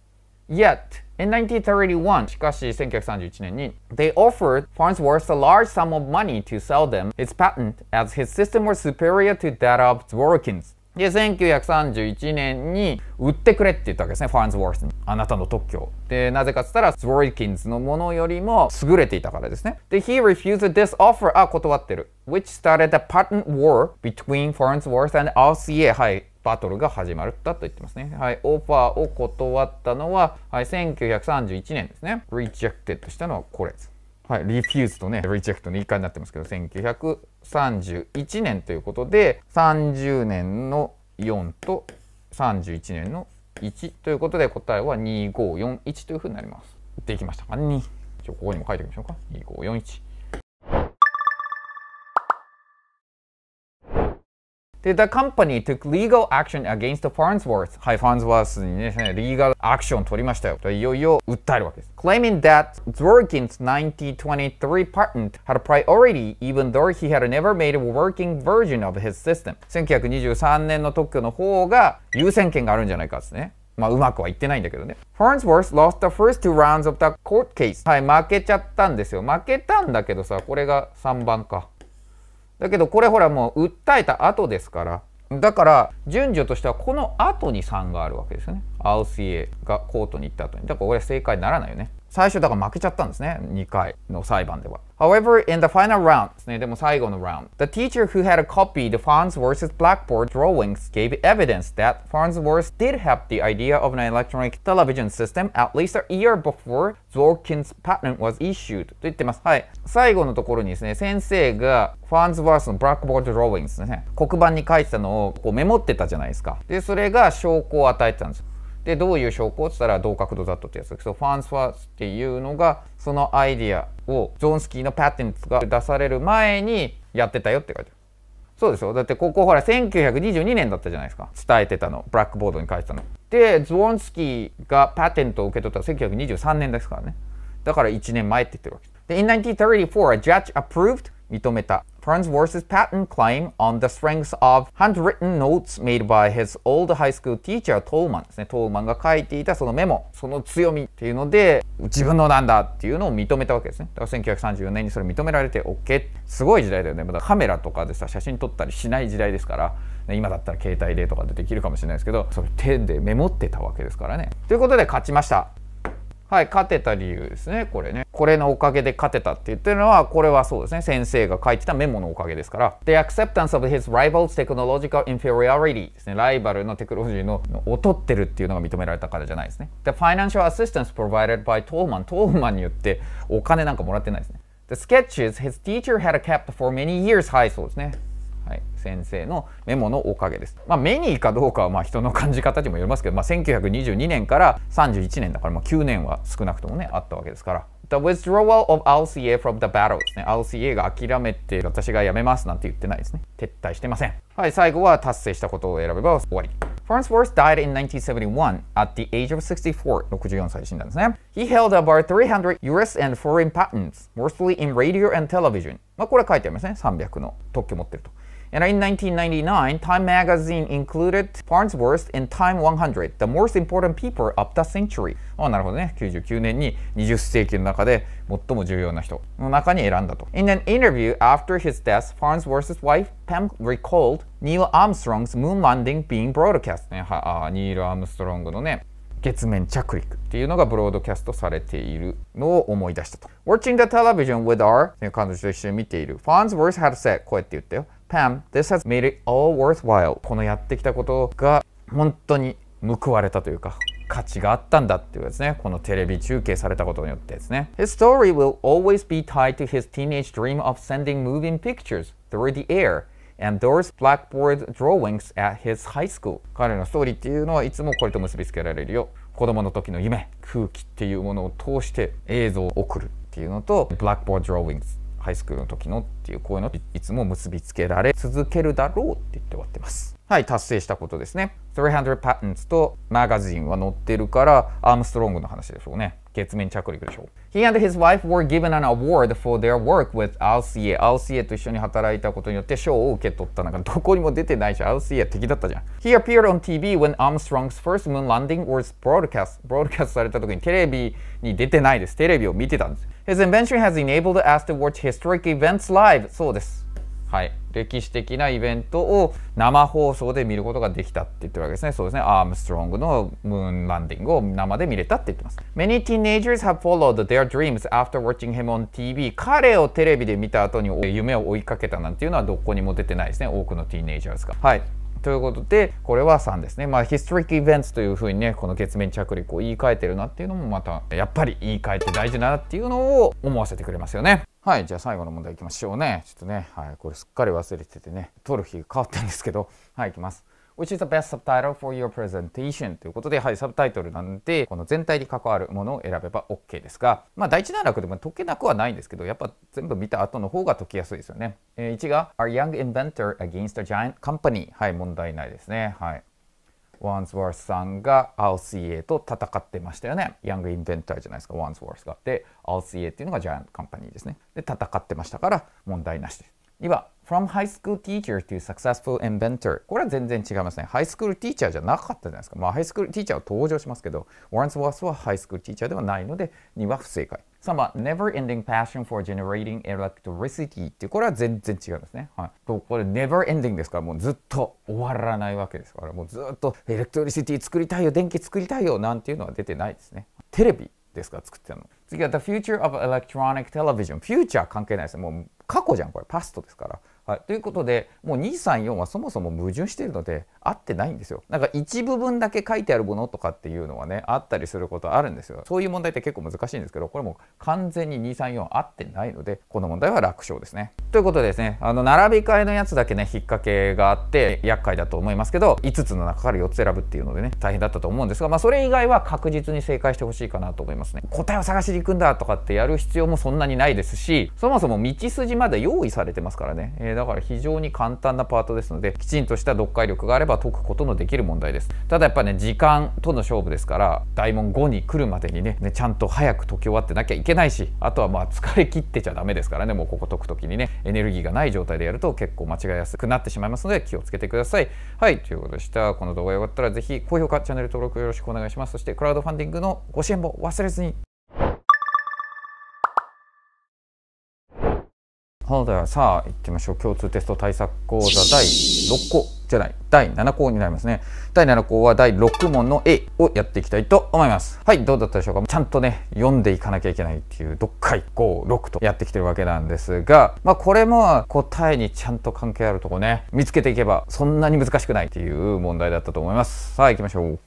Yet, in 1931, しかし1931年に、they offered Farnsworth a large sum of money to sell them his patent as his system was superior to that of Dworkin's. で、1931年に売ってくれって言ったわけですね、ファンズ・ウォースに。あなたの特許で、なぜかって言ったら、ズ・ウォーキンズのものよりも優れていたからですね。で、he refused this offer. あ、断ってる。which started a patent war between Farnsworth and RCA。はい。バトルが始まったと言ってますね。はい、オファーを断ったのは、はい、1931年ですね。rejected したのはこれです。はい、refuse とね、reject の1回になってますけど、1931年ということで、30年の4と31年の1ということで、答えは2541というふうになります。できましたか ?2。ここにも書いておきましょうか。2541。で、The company took legal action against Farnsworth. はい、ファンズワースにね、リーガルアクションを取りましたよ。といよいよ訴えるわけです。Claiming that Zorkin's 1923 patent had priority even though he had never made a working version of his system. 1923年の特許の方が優先権があるんじゃないかですね。まあ、うまくはいってないんだけどね。Farnsworth lost the first two rounds of the court case. はい、負けちゃったんですよ。負けたんだけどさ、これが3番か。だけどこれほらもう訴えた後ですからだから順序としてはこの後に3があるわけですよねアスイエがコートに行った後にだからこれ正解にならないよね最初だから負けちゃったんですね2回の裁判では However, in the final round ですね、でも最後の round, the teacher who had copied Farnsworth's blackboard drawings gave evidence that Farnsworth did have the idea of an electronic television system at least a year before Zorkin's patent was issued と言ってます。はい。最後のところにですね、先生が f a r ファンズワースの blackboard drawings ですね。黒板に書いてたのをこうメモってたじゃないですか。で、それが証拠を与えてたんですでどういう証拠っつったら同角度だとってやつでけどファンスファースっていうのがそのアイディアをジョンスキーのパテンツが出される前にやってたよって書いてある。そうですよだってここほら1922年だったじゃないですか伝えてたのブラックボードに書いてたの。でズボンスキーがパテントを受け取った1923年ですからねだから1年前って言ってるわけ。で In 1934 a judge approved 認めた。Franz vs. Patton claim on the strength of handwritten notes made by his old high school teacher トーマンですね。トーマンが書いていたそのメモ、その強みっていうので、自分のなんだっていうのを認めたわけですね。だから1934年にそれ認められて OK。すごい時代だよね。まだカメラとかでさ、写真撮ったりしない時代ですから、今だったら携帯でとかでできるかもしれないですけど、それ手でメモってたわけですからね。ということで勝ちました。はい、勝てた理由ですね、これね。これのおかげで勝てたって言ってるのは、これはそうですね、先生が書いてたメモのおかげですから。The acceptance of his rival's technological inferiority ですね、ライバルのテクノロジーの劣ってるっていうのが認められたからじゃないですね。The financial assistance provided by Tolman。Tolman によってお金なんかもらってないですね。The sketches his teacher had kept for many years はい、そうですね。はい、先生のメモのおかげです。まあ、メニーかどうかはまあ人の感じ方にもよりますけど、まあ、1922年から31年だから、まあ、9年は少なくともねあったわけですから。The withdrawal of l c a from the battle s ね。l c a が諦めて私が辞めますなんて言ってないですね。撤退してません。はい、最後は達成したことを選べば終わり。f r a r n s w o r s t died in 1971 at the age of 64, 64歳で死んだんですね。He held about 300 US and foreign patents, mostly in radio and television. まあこれ書いてありますね。300の特許持ってると。And in 1999, Time magazine included Farnsworth in Time 100, the most important people of the century. あなるほどね。99年に20世紀の中で最も重要な人の中に選んだと。In an interview after his death, Farnsworth's wife Pam recalled Neil Armstrong's moon landing being broadcast ね。はニール・アームストロングのね。月面着陸っていうのがブロードキャストされているのを思い出したと。Watching the television with our 彼女と一緒に見ている。Farnsworth had said こうやって言ったよ。Pam, this has made it all worthwhile. このやってきたことが本当に報われたというか。価値があったんだっていうですね、このテレビ中継されたことによってですね。His story will always be tied to his teenage dream of sending moving pictures through the air and those blackboard drawings at his high school 彼のストーリーっていうのはいつもこれと結びつけられるよ子供の時の夢空気っていうものを通して映像を送るっていうのと blackboard drawings ハイスクールの時のっていうこういうのいつも結びつけられ続けるだろうって言って終わってます。はい、達成したことですね。300 patents とマガジンは載ってるから、アームストロングの話でしょうね。月面着陸でしょ He and his wife were given an award for their work with アウスイエアウスイエと一緒に働いたことによって賞を受け取ったなんかどこにも出てないしアウスイエ敵だったじゃん He appeared on TV when Armstrong's first moon landing was broadcast broadcast された時にテレビに出てないですテレビを見てたんです His invention has enabled us to watch historic events live そうですはい、歴史的なイベントを生放送で見ることができたって言ってるわけですね。そうですね。アームストロングのムーンランディングを生で見れたって言ってます。Many teenagers have followed their dreams after watching him on TV. 彼をテレビで見た後に夢を追いかけたなんていうのはどこにも出てないですね。多くのティーネイジャーズが。はい。ということで、これは3ですね。まあ、ヒストリックイベントというふうにね、この月面着陸を言い換えてるなっていうのもまた、やっぱり言い換えて大事だなっていうのを思わせてくれますよね。はい、じゃあ最後の問題いきましょうね。ちょっとね、はい、これすっかり忘れててね、取る日変わったんですけど、はい、いきます。Which is the best subtitle for your presentation? ということで、はい、サブタイトルなんで、この全体に関わるものを選べば OK ですが、まあ、第一段落でも解けなくはないんですけど、やっぱ全部見た後の方が解きやすいですよね。えー、1が、Our young inventor against a giant company。はい、問題ないですね。はい。ワンズワースさんがアウスイエと戦ってましたよね。ヤングインベンターじゃないですか、ワンズワースが。で、アウスイエっていうのがジャイアントカンパニーですね。で、戦ってましたから問題なしです。2番、from high school teacher to successful inventor これは全然違いますね。ハイスクールティーチャーじゃなかったじゃないですか。まあ、ハイスクールティーチャーは登場しますけど、w a r n s w o r はハイスクールティーチャーではないので、2は不正解。3番、never ending passion for generating electricity ってこれは全然違いますね。はい、これ never ending ですからもうずっと終わらないわけですからもうずっとエレクトリシティ作りたいよ電気作りたいよなんていうのは出てないですね。テレビですから作ってたの。次は the future of electronic television。future 関係ないですもう過去じゃんこれパストですから。はい、ということでもう234はそもそも矛盾しているので合ってないんですよなんか一部分だけ書いてあるものとかっていうのはねあったりすることあるんですよそういう問題って結構難しいんですけどこれも完全に234合ってないのでこの問題は楽勝ですねということでですねあの並び替えのやつだけね引っ掛けがあって厄介だと思いますけど5つの中から4つ選ぶっていうのでね大変だったと思うんですがまあそれ以外は確実に正解してほしいかなと思いますね答えを探しに行くんだとかってやる必要もそんなにないですしそもそも道筋まで用意されてますからね、えーだから非常に簡単なパートですのできちんとした読解力があれば解くことのできる問題ですただやっぱね時間との勝負ですから大問5に来るまでにね、ね、ちゃんと早く解き終わってなきゃいけないしあとはまあ疲れ切ってちゃダメですからねもうここ解く時にねエネルギーがない状態でやると結構間違いやすくなってしまいますので気をつけてくださいはいということでしたこの動画がよかったら是非高評価チャンネル登録よろしくお願いしますそしてクラウドファンディングのご支援も忘れずにはい、ではさあ行ってみましょう共通テスト対策講座第6項じゃない第7項になりますね第7項は第6問の A をやっていきたいと思いますはいどうだったでしょうかちゃんとね読んでいかなきゃいけないっていう読解56とやってきてるわけなんですがまあこれも答えにちゃんと関係あるとこね見つけていけばそんなに難しくないっていう問題だったと思いますさあ行きましょう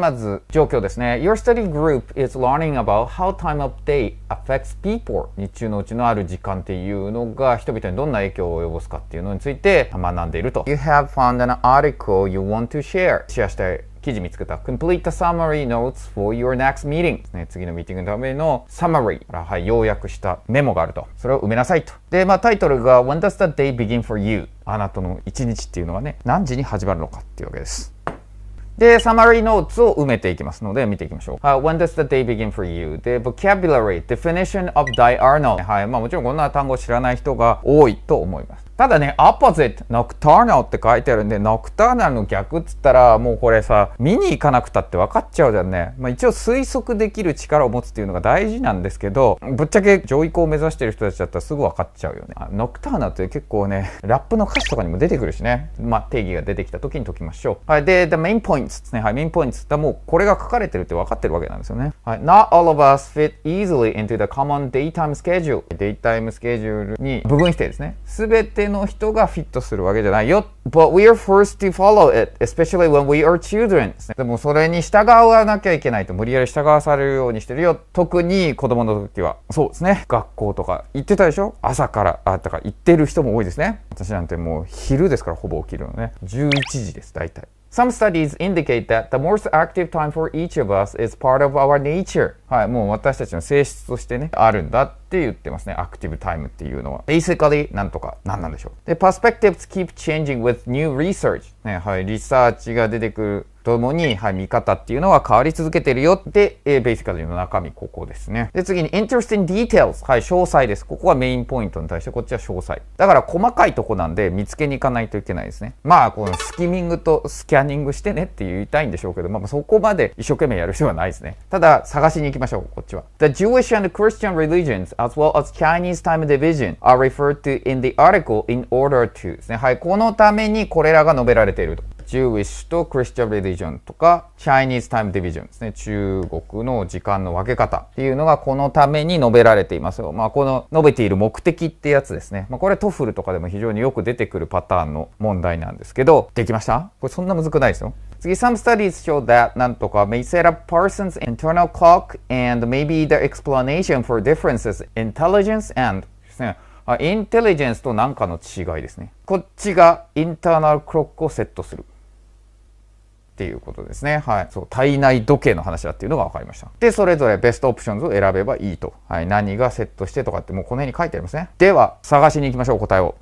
まず状況ですね。Your study group is learning about how time of day affects people 日中のうちのある時間っていうのが人々にどんな影響を及ぼすかっていうのについて学んでいると。You have found an article you want to share シェアしたい記事見つけた。Complete the summary notes for your next meeting、ね、次のミーティングのための summary、はい、要約したメモがあると。それを埋めなさいと。で、まあタイトルが When does the day begin for you? あなたの一日っていうのはね、何時に始まるのかっていうわけです。で、サマリーノーツを埋めていきますので、見ていきましょう。Uh, when does the day begin for you? で、vocabulary, definition of diurnal。はい、まあもちろんこんな単語知らない人が多いと思います。ただね、opposite, nocturnal って書いてあるんで、ノクターナーの逆っつったら、もうこれさ、見に行かなくたって分かっちゃうじゃんね。まあ一応推測できる力を持つっていうのが大事なんですけど、ぶっちゃけ上位校を目指してる人たちだったらすぐ分かっちゃうよね。ノクターナーって結構ね、ラップの歌詞とかにも出てくるしね。まあ定義が出てきた時に解きましょう。はい。で、the main points ですね。はい、main points だもうこれが書かれてるって分かってるわけなんですよね。はい。not all of us fit easily into the common daytime schedule. daytime schedule に部分否定ですね。すべて手の人がフィットするわけじゃないよ。But we are forced to follow it, especially when we are children. でもそれに従わなきゃいけないと、無理やり従わされるようにしてるよ。特に子供の時は。そうですね。学校とか行ってたでしょ朝から、あ、ったから行ってる人も多いですね。私なんてもう昼ですからほぼ起きるのね。11時です、大体。Some studies indicate that the most active time for each of us is part of our nature. はい、もう私たちの性質としてね、あるんだって言ってますね。アクティブタイムっていうのは。basically なんとか何なんでしょう。で、perspectives keep changing with new research。ね、はい、リサーチが出てくるともに、はい、見方っていうのは変わり続けてるよって、えベーシカルの中身、ここですね。で、次に、interesting details。はい、詳細です。ここはメインポイントに対して、こっちは詳細。だから、細かいとこなんで、見つけに行かないといけないですね。まあ、このスキミングとスキャニングしてねって言いたいんでしょうけど、まあ、そこまで一生懸命やる必要はないですね。ただ、探しに行きましょう、こっちは。The Jewish and Christian religions as well as Chinese time division are referred to in the article in order to ですね。はい、このためにこれらが述べられていると。Jewish と Christian Religion とか Chinese Time Division ですね。中国の時間の分け方っていうのがこのために述べられていますよ。まあこの述べている目的ってやつですね。まあこれトフルとかでも非常によく出てくるパターンの問題なんですけど、できましたこれそんなむずくないですよ。次、some studies show that なんとか may set up p e r s o n s internal clock and maybe the explanation for differences intelligence and ですね。インテリジェンスと何かの違いですね。こっちがインターナルクロックをセットする。っていうことですね。はい。そう、体内時計の話だっていうのが分かりました。で、それぞれベストオプションズを選べばいいと。はい。何がセットしてとかってもうこの辺に書いてありますね。では、探しに行きましょう、答えを。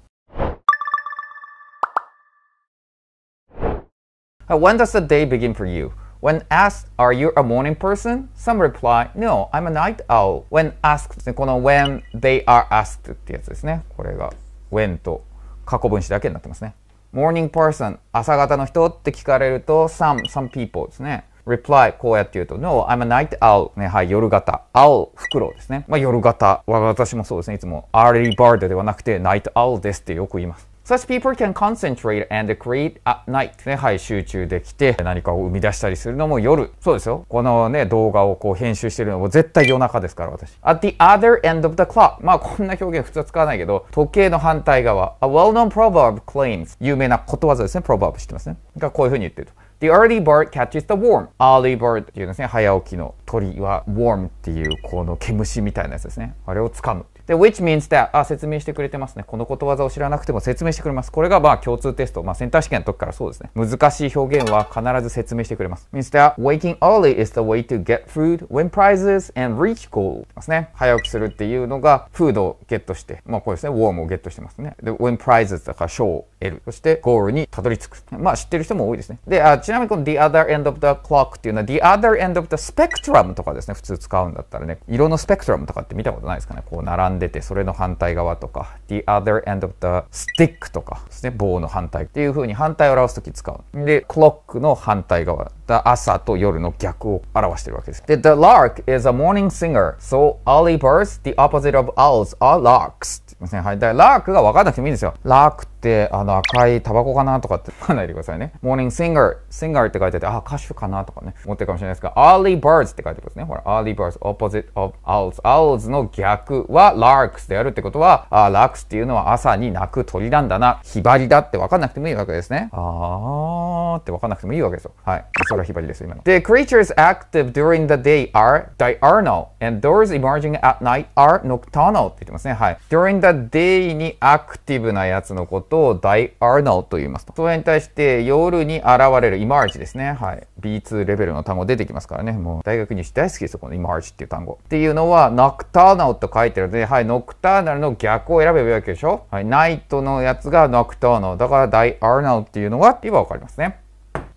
when does the day begin for you? When asked, are you a morning person? Some reply, no, I'm a night owl. When asked ですね。この when they are asked ってやつですね。これが when と過去分詞だけになってますね。morning person 朝方の人って聞かれると some, some people ですね。reply こうやって言うと no, I'm a night owl ね、はい、夜型 owl 袋ですね。まあ夜型。私もそうですね。いつも early bird ではなくて night owl ですってよく言います。such people can concentrate and create at night ね、はい、集中できて何かを生み出したりするのも夜。そうですよ。このね、動画をこう編集してるのも絶対夜中ですから、私。at the other end of the clock まあ、こんな表現普通は使わないけど、時計の反対側。a well-known proverb claims 有名なことわざですね。proverb 知ってますね。がこういう風に言ってると。The early bird catches the w a r m Early bird っていうですね、早起きの鳥は w a r m っていうこの毛虫みたいなやつですね。あれを掴む。で、which means that あ説明してくれてますね。このことわざを知らなくても説明してくれます。これがまあ共通テスト。まあセンター試験の時からそうですね。難しい表現は必ず説明してくれます。means that waking early is the way to get food, win prizes, and reach goal ですね。早起きするっていうのが、フードをゲットして、まあこれですね、ウォームをゲットしてますね。で、win prizes だから賞を得る。そしてゴールにたどり着く。まあ知ってる人も多いですね。で、あちなみにこの the other end of the clock っていうのは the other end of the spectrum とかですね、普通使うんだったらね、色のスペクトラムとかって見たことないですかね。こう並んんでて、それの反対側とか、the other end of the stick とかですね、棒の反対っていう風に反対を表すとき使う。で、clock の反対側、朝と夜の逆を表してるわけです。で、the lark is a morning singer, so early birds, the opposite of owls are larks. ません。はい。だからラークが分かんなくてもいいんですよ。ラークって、あの、赤いタバコかなとかってかんないでくださいね。モーニングシンガー、シンガーって書いてあって、あ、歌手かなとかね、思ってるかもしれないですが、アーリーバーズって書いてますね。ほら、アーリーバーズ、オポジット、オブ、アウズ。アウズの逆はラークスであるってことは、あ、ラークスっていうのは朝に鳴く鳥なんだな、ヒバリだって分かんなくてもいいわけですね。あーって分かんなくてもいいわけですよ。はい。それはヒバリです、今の。で、creatures active during the day are diurnal and those emerging at night are nocturnal って言ってますね。はい。during the デイにアクティブなやつのことをダイアーナ a と言いますと。それに対して夜に現れるイマージですね。はい。B2 レベルの単語出てきますからね。もう大学入試大好きですよ、このイマージっていう単語。っていうのはノクターナ r と書いてるので、はい、ノクターナルの逆を選べばいいわけでしょはい、ナイトのやつがノクターナ r だからダイアーナ a っていうのは、今わかりますね。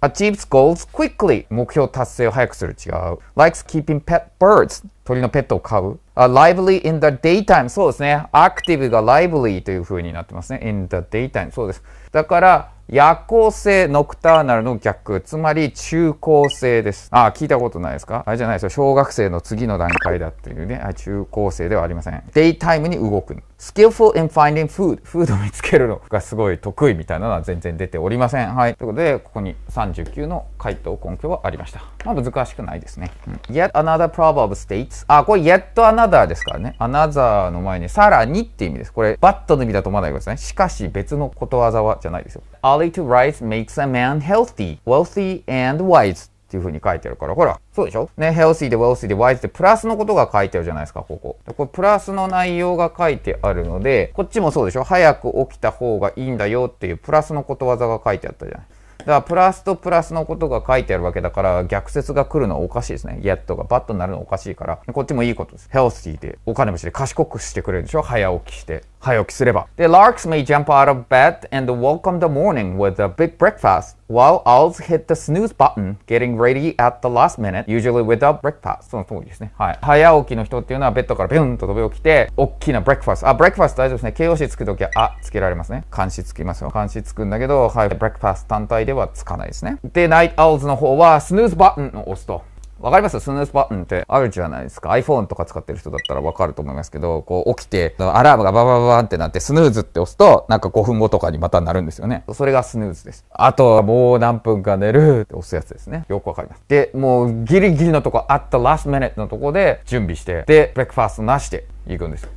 achieves goals quickly 目標達成を早くする違う likes keeping pet birds 鳥のペットを飼う、uh, lively in the daytime そうですね active が lively という風になってますね in the daytime そうですだから夜行性ノクターナルの逆、つまり中高生です。ああ、聞いたことないですかあれじゃないですよ。小学生の次の段階だっていうね。あ中高生ではありません。デイタイムに動く。skillful in finding food。フードを見つけるのがすごい得意みたいなのは全然出ておりません。はい。ということで、ここに39の回答根拠はありました。まあ難しくないですね。うん、yet another proverb states。あ、これ yet another ですからね。another の前にさらにって意味です。これバットの意味だと思わないでくださいね。しかし別のことわざはじゃないですよ。early to rise makes a man healthy, wealthy and wise っていう風に書いてあるから、ほら、そうでしょね、healthy で wealthy で wise でプラスのことが書いてあるじゃないですか、ここ。これプラスの内容が書いてあるので、こっちもそうでしょ早く起きた方がいいんだよっていうプラスのことわざが書いてあったじゃない。だからプラスとプラスのことが書いてあるわけだから逆説が来るのはおかしいですね。やっとがバットになるのおかしいから。こっちもいいことです。healthy でお金持ちで賢くしてくれるでしょ早起きして。早起きすれば。The larks may jump out of bed and welcome the morning with a big breakfast, while owls hit the snooze button, getting ready at the last minute, usually without breakfast. その通りですね。はい。早起きの人っていうのはベッドからビュンと飛び起きて、大きな breakfast。あ、breakfast 大丈夫ですね。形容詞つくときは、あ、つけられますね。監視つきますよ。監視つくんだけど、はい。breakfast 単体ではつかないですね。で、night owls の方は、スヌ u ズバトンを押すと。わかりますスヌースパッンってあるじゃないですか。iPhone とか使ってる人だったらわかると思いますけど、こう起きて、アラームがババババンってなって、スヌーズって押すと、なんか5分後とかにまたなるんですよね。それがスヌーズです。あと、もう何分か寝るって押すやつですね。よくわかります。で、もうギリギリのとこ、あった last minute のとこで準備して、で、ブレックファーストなしで行くんですよ。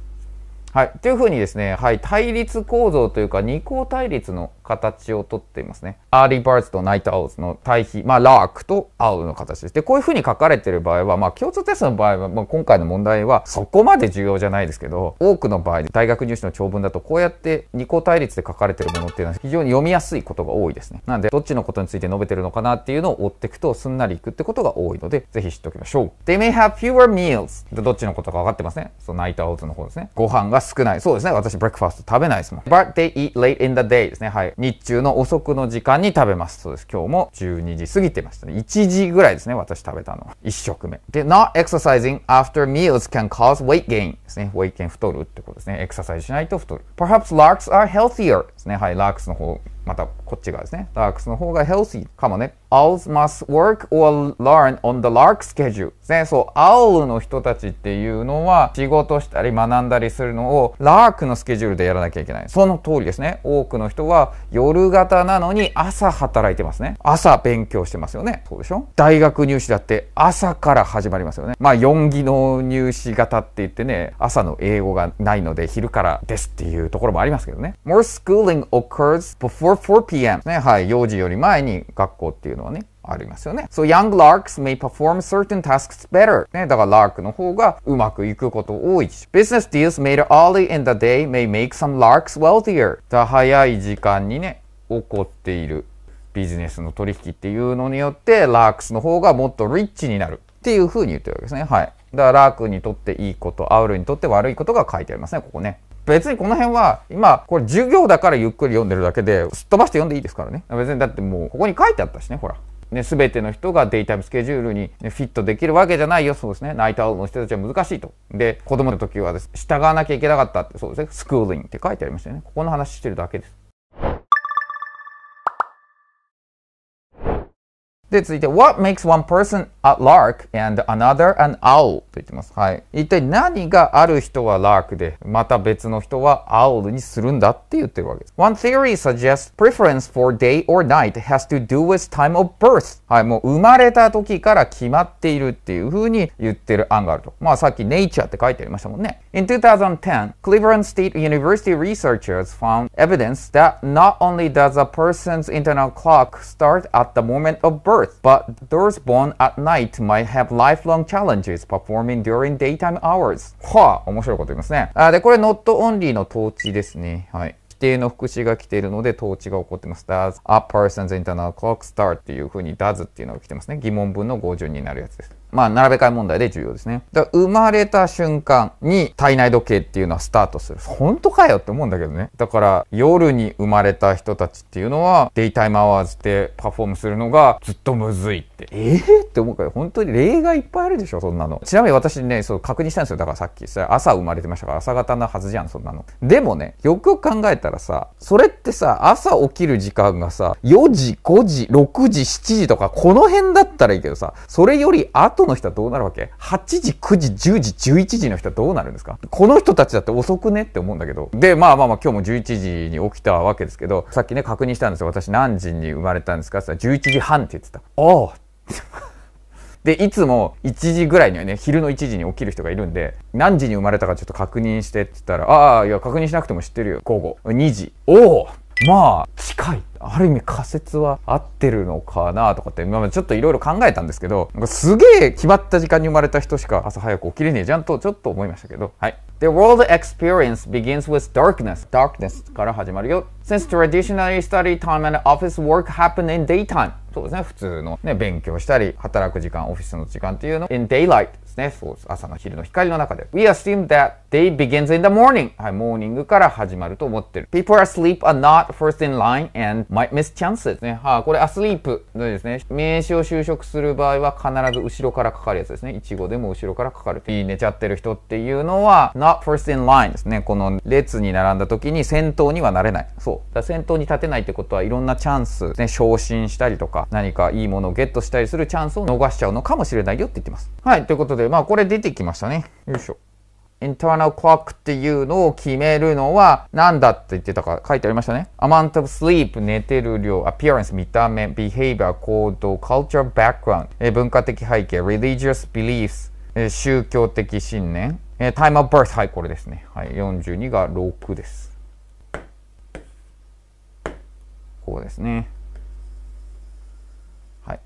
はい。というふうにですね、はい、対立構造というか、二項対立の形をとっていますね。アーリーバーズとナイトアウズの対比、まあ、ラークとアウの形です。で、こういうふうに書かれている場合は、まあ、共通テストの場合は、まあ、今回の問題はそこまで重要じゃないですけど、多くの場合、大学入試の長文だと、こうやって二項対立で書かれているものっていうのは非常に読みやすいことが多いですね。なんで、どっちのことについて述べてるのかなっていうのを追っていくと、すんなりいくってことが多いので、ぜひ知っておきましょう。They may have fewer meals. どっちのことか分かってますね。そのナイトアウトの方ですね。ご飯が少ない。そうですね。私、ブレックファースト食べないですもん。But they eat late in the day ですね。はい。日中の遅くの時間に食べます。そうです。今日も12時過ぎてましたね。1時ぐらいですね、私食べたの。1食目。で、not exercising after meals can cause weight gain ですね。weight gain 太るってことですね。エクササイズしないと太る。perhaps larks are healthier ですね。はい、larks の方またこっち側ですね、ダークスの方がヘルシーかもね。Owls must work or learn on the lark schedule ですね。そう、アウルの人たちっていうのは仕事したり学んだりするのをラークのスケジュールでやらなきゃいけない。その通りですね。多くの人は夜型なのに朝働いてますね。朝勉強してますよね。そうでしょ大学入試だって朝から始まりますよね。まあ4技能入試型って言ってね、朝の英語がないので昼からですっていうところもありますけどね。More schooling occurs before 4 p.m. ね、はい、4時より前に学校っていうのはね、ありますよね。So young larks may perform certain tasks better. ね、だから lark の方がうまくいくこと多いし。Business deals made early in the day may make some larks wealthier. だ早い時間にね、起こっているビジネスの取引っていうのによって、larks の方がもっとリッチになるっていうふうに言ってるわけですね。はい。だからラークにとっていいこと、アウルにとって悪いことが書いてありますね、ここね。別にこの辺は今これ授業だからゆっくり読んでるだけですっ飛ばして読んでいいですからね別にだってもうここに書いてあったしねほらね、全ての人がデイタイムスケジュールに、フィットできるわけじゃないよそうですねナイトアウトの人たちは難しいとで子供の時はです従わなきゃいけなかったってそうですねスクールインって書いてありましたよねここの話してるだけですで、続いて、What makes one person a lark and another an owl? と言ってます。はい。一体何がある人は lark で、また別の人は owl にするんだって言ってるわけです。One theory suggests preference for day or night has to do with time of birth. はい、もう生まれた時から決まっているっていうふうに言ってる案があると。まあさっき nature って書いてありましたもんね。In 2010, Cleveland State University researchers found evidence that not only does a person's internal clock start at the moment of birth, but those born at night might have lifelong challenges performing during daytime hours. はあ、面白いこと言いますね。あで、これ not only の統治ですね。はい。定の副詞が来ているので、統治が起こってます。does a person's internal clock start っていう風に does っていうのが来てますね。疑問文の語順になるやつです。まあ、並べ替え問題で重要ですね。だから生まれた瞬間に体内時計っていうのはスタートする。本当かよって思うんだけどね。だから、夜に生まれた人たちっていうのは、デイタイムアワーズでパフォームするのがずっとむずい。ってええー、って思うから本当に例外いっぱいあるでしょそんなのちなみに私ねそう確認したんですよだからさっきさ朝生まれてましたから朝方なはずじゃんそんなのでもねよくよく考えたらさそれってさ朝起きる時間がさ4時5時6時7時とかこの辺だったらいいけどさそれより後の人はどうなるわけ ?8 時9時10時11時の人はどうなるんですかこの人たちだって遅くねって思うんだけどでまあまあまあ今日も11時に起きたわけですけどさっきね確認したんですよ私何時に生まれたんですかって言ったら11時半って言ってたああ で、いつも1時ぐらいにはね、昼の1時に起きる人がいるんで、何時に生まれたかちょっと確認してって言ったら、ああ、いや、確認しなくても知ってるよ、午後。2時。おおまあ、近い。ある意味仮説は合ってるのかなとかって今までちょっといろいろ考えたんですけどなんかすげえ決まった時間に生まれた人しか朝早く起きれねえじゃんとちょっと思いましたけどはい The world experience begins with darkness darkness から始まるよ Since traditionally study time and office work happen in daytime そうですね普通のね勉強したり働く時間オフィスの時間っていうの in daylight ですねそう朝の昼の光の中で We assume that day begins in the morning はいモーニングから始まると思ってる People are asleep are not first in line and マメスチャンスですね。はあ、これアスリープですね。名詞を就職する場合は必ず後ろからかかるやつですね。いちごでも後ろからかかる。いい寝ちゃってる人っていうのは、not first in line ですね。この列に並んだ時に先頭にはなれない。そう。だ先頭に立てないってことはいろんなチャンス、ですね、昇進したりとか、何かいいものをゲットしたりするチャンスを逃しちゃうのかもしれないよって言ってます。はい。ということで、まあこれ出てきましたね。よいしょ。internal clock っていうのを決めるのは何だって言ってたか書いてありましたね。amount of sleep、寝てる量、appearance 見た目、behavior 行動、culture、background、文化的背景、religious beliefs、宗教的信念、time of birth、はい、これですね。はい、42が6です。こうですね。はい。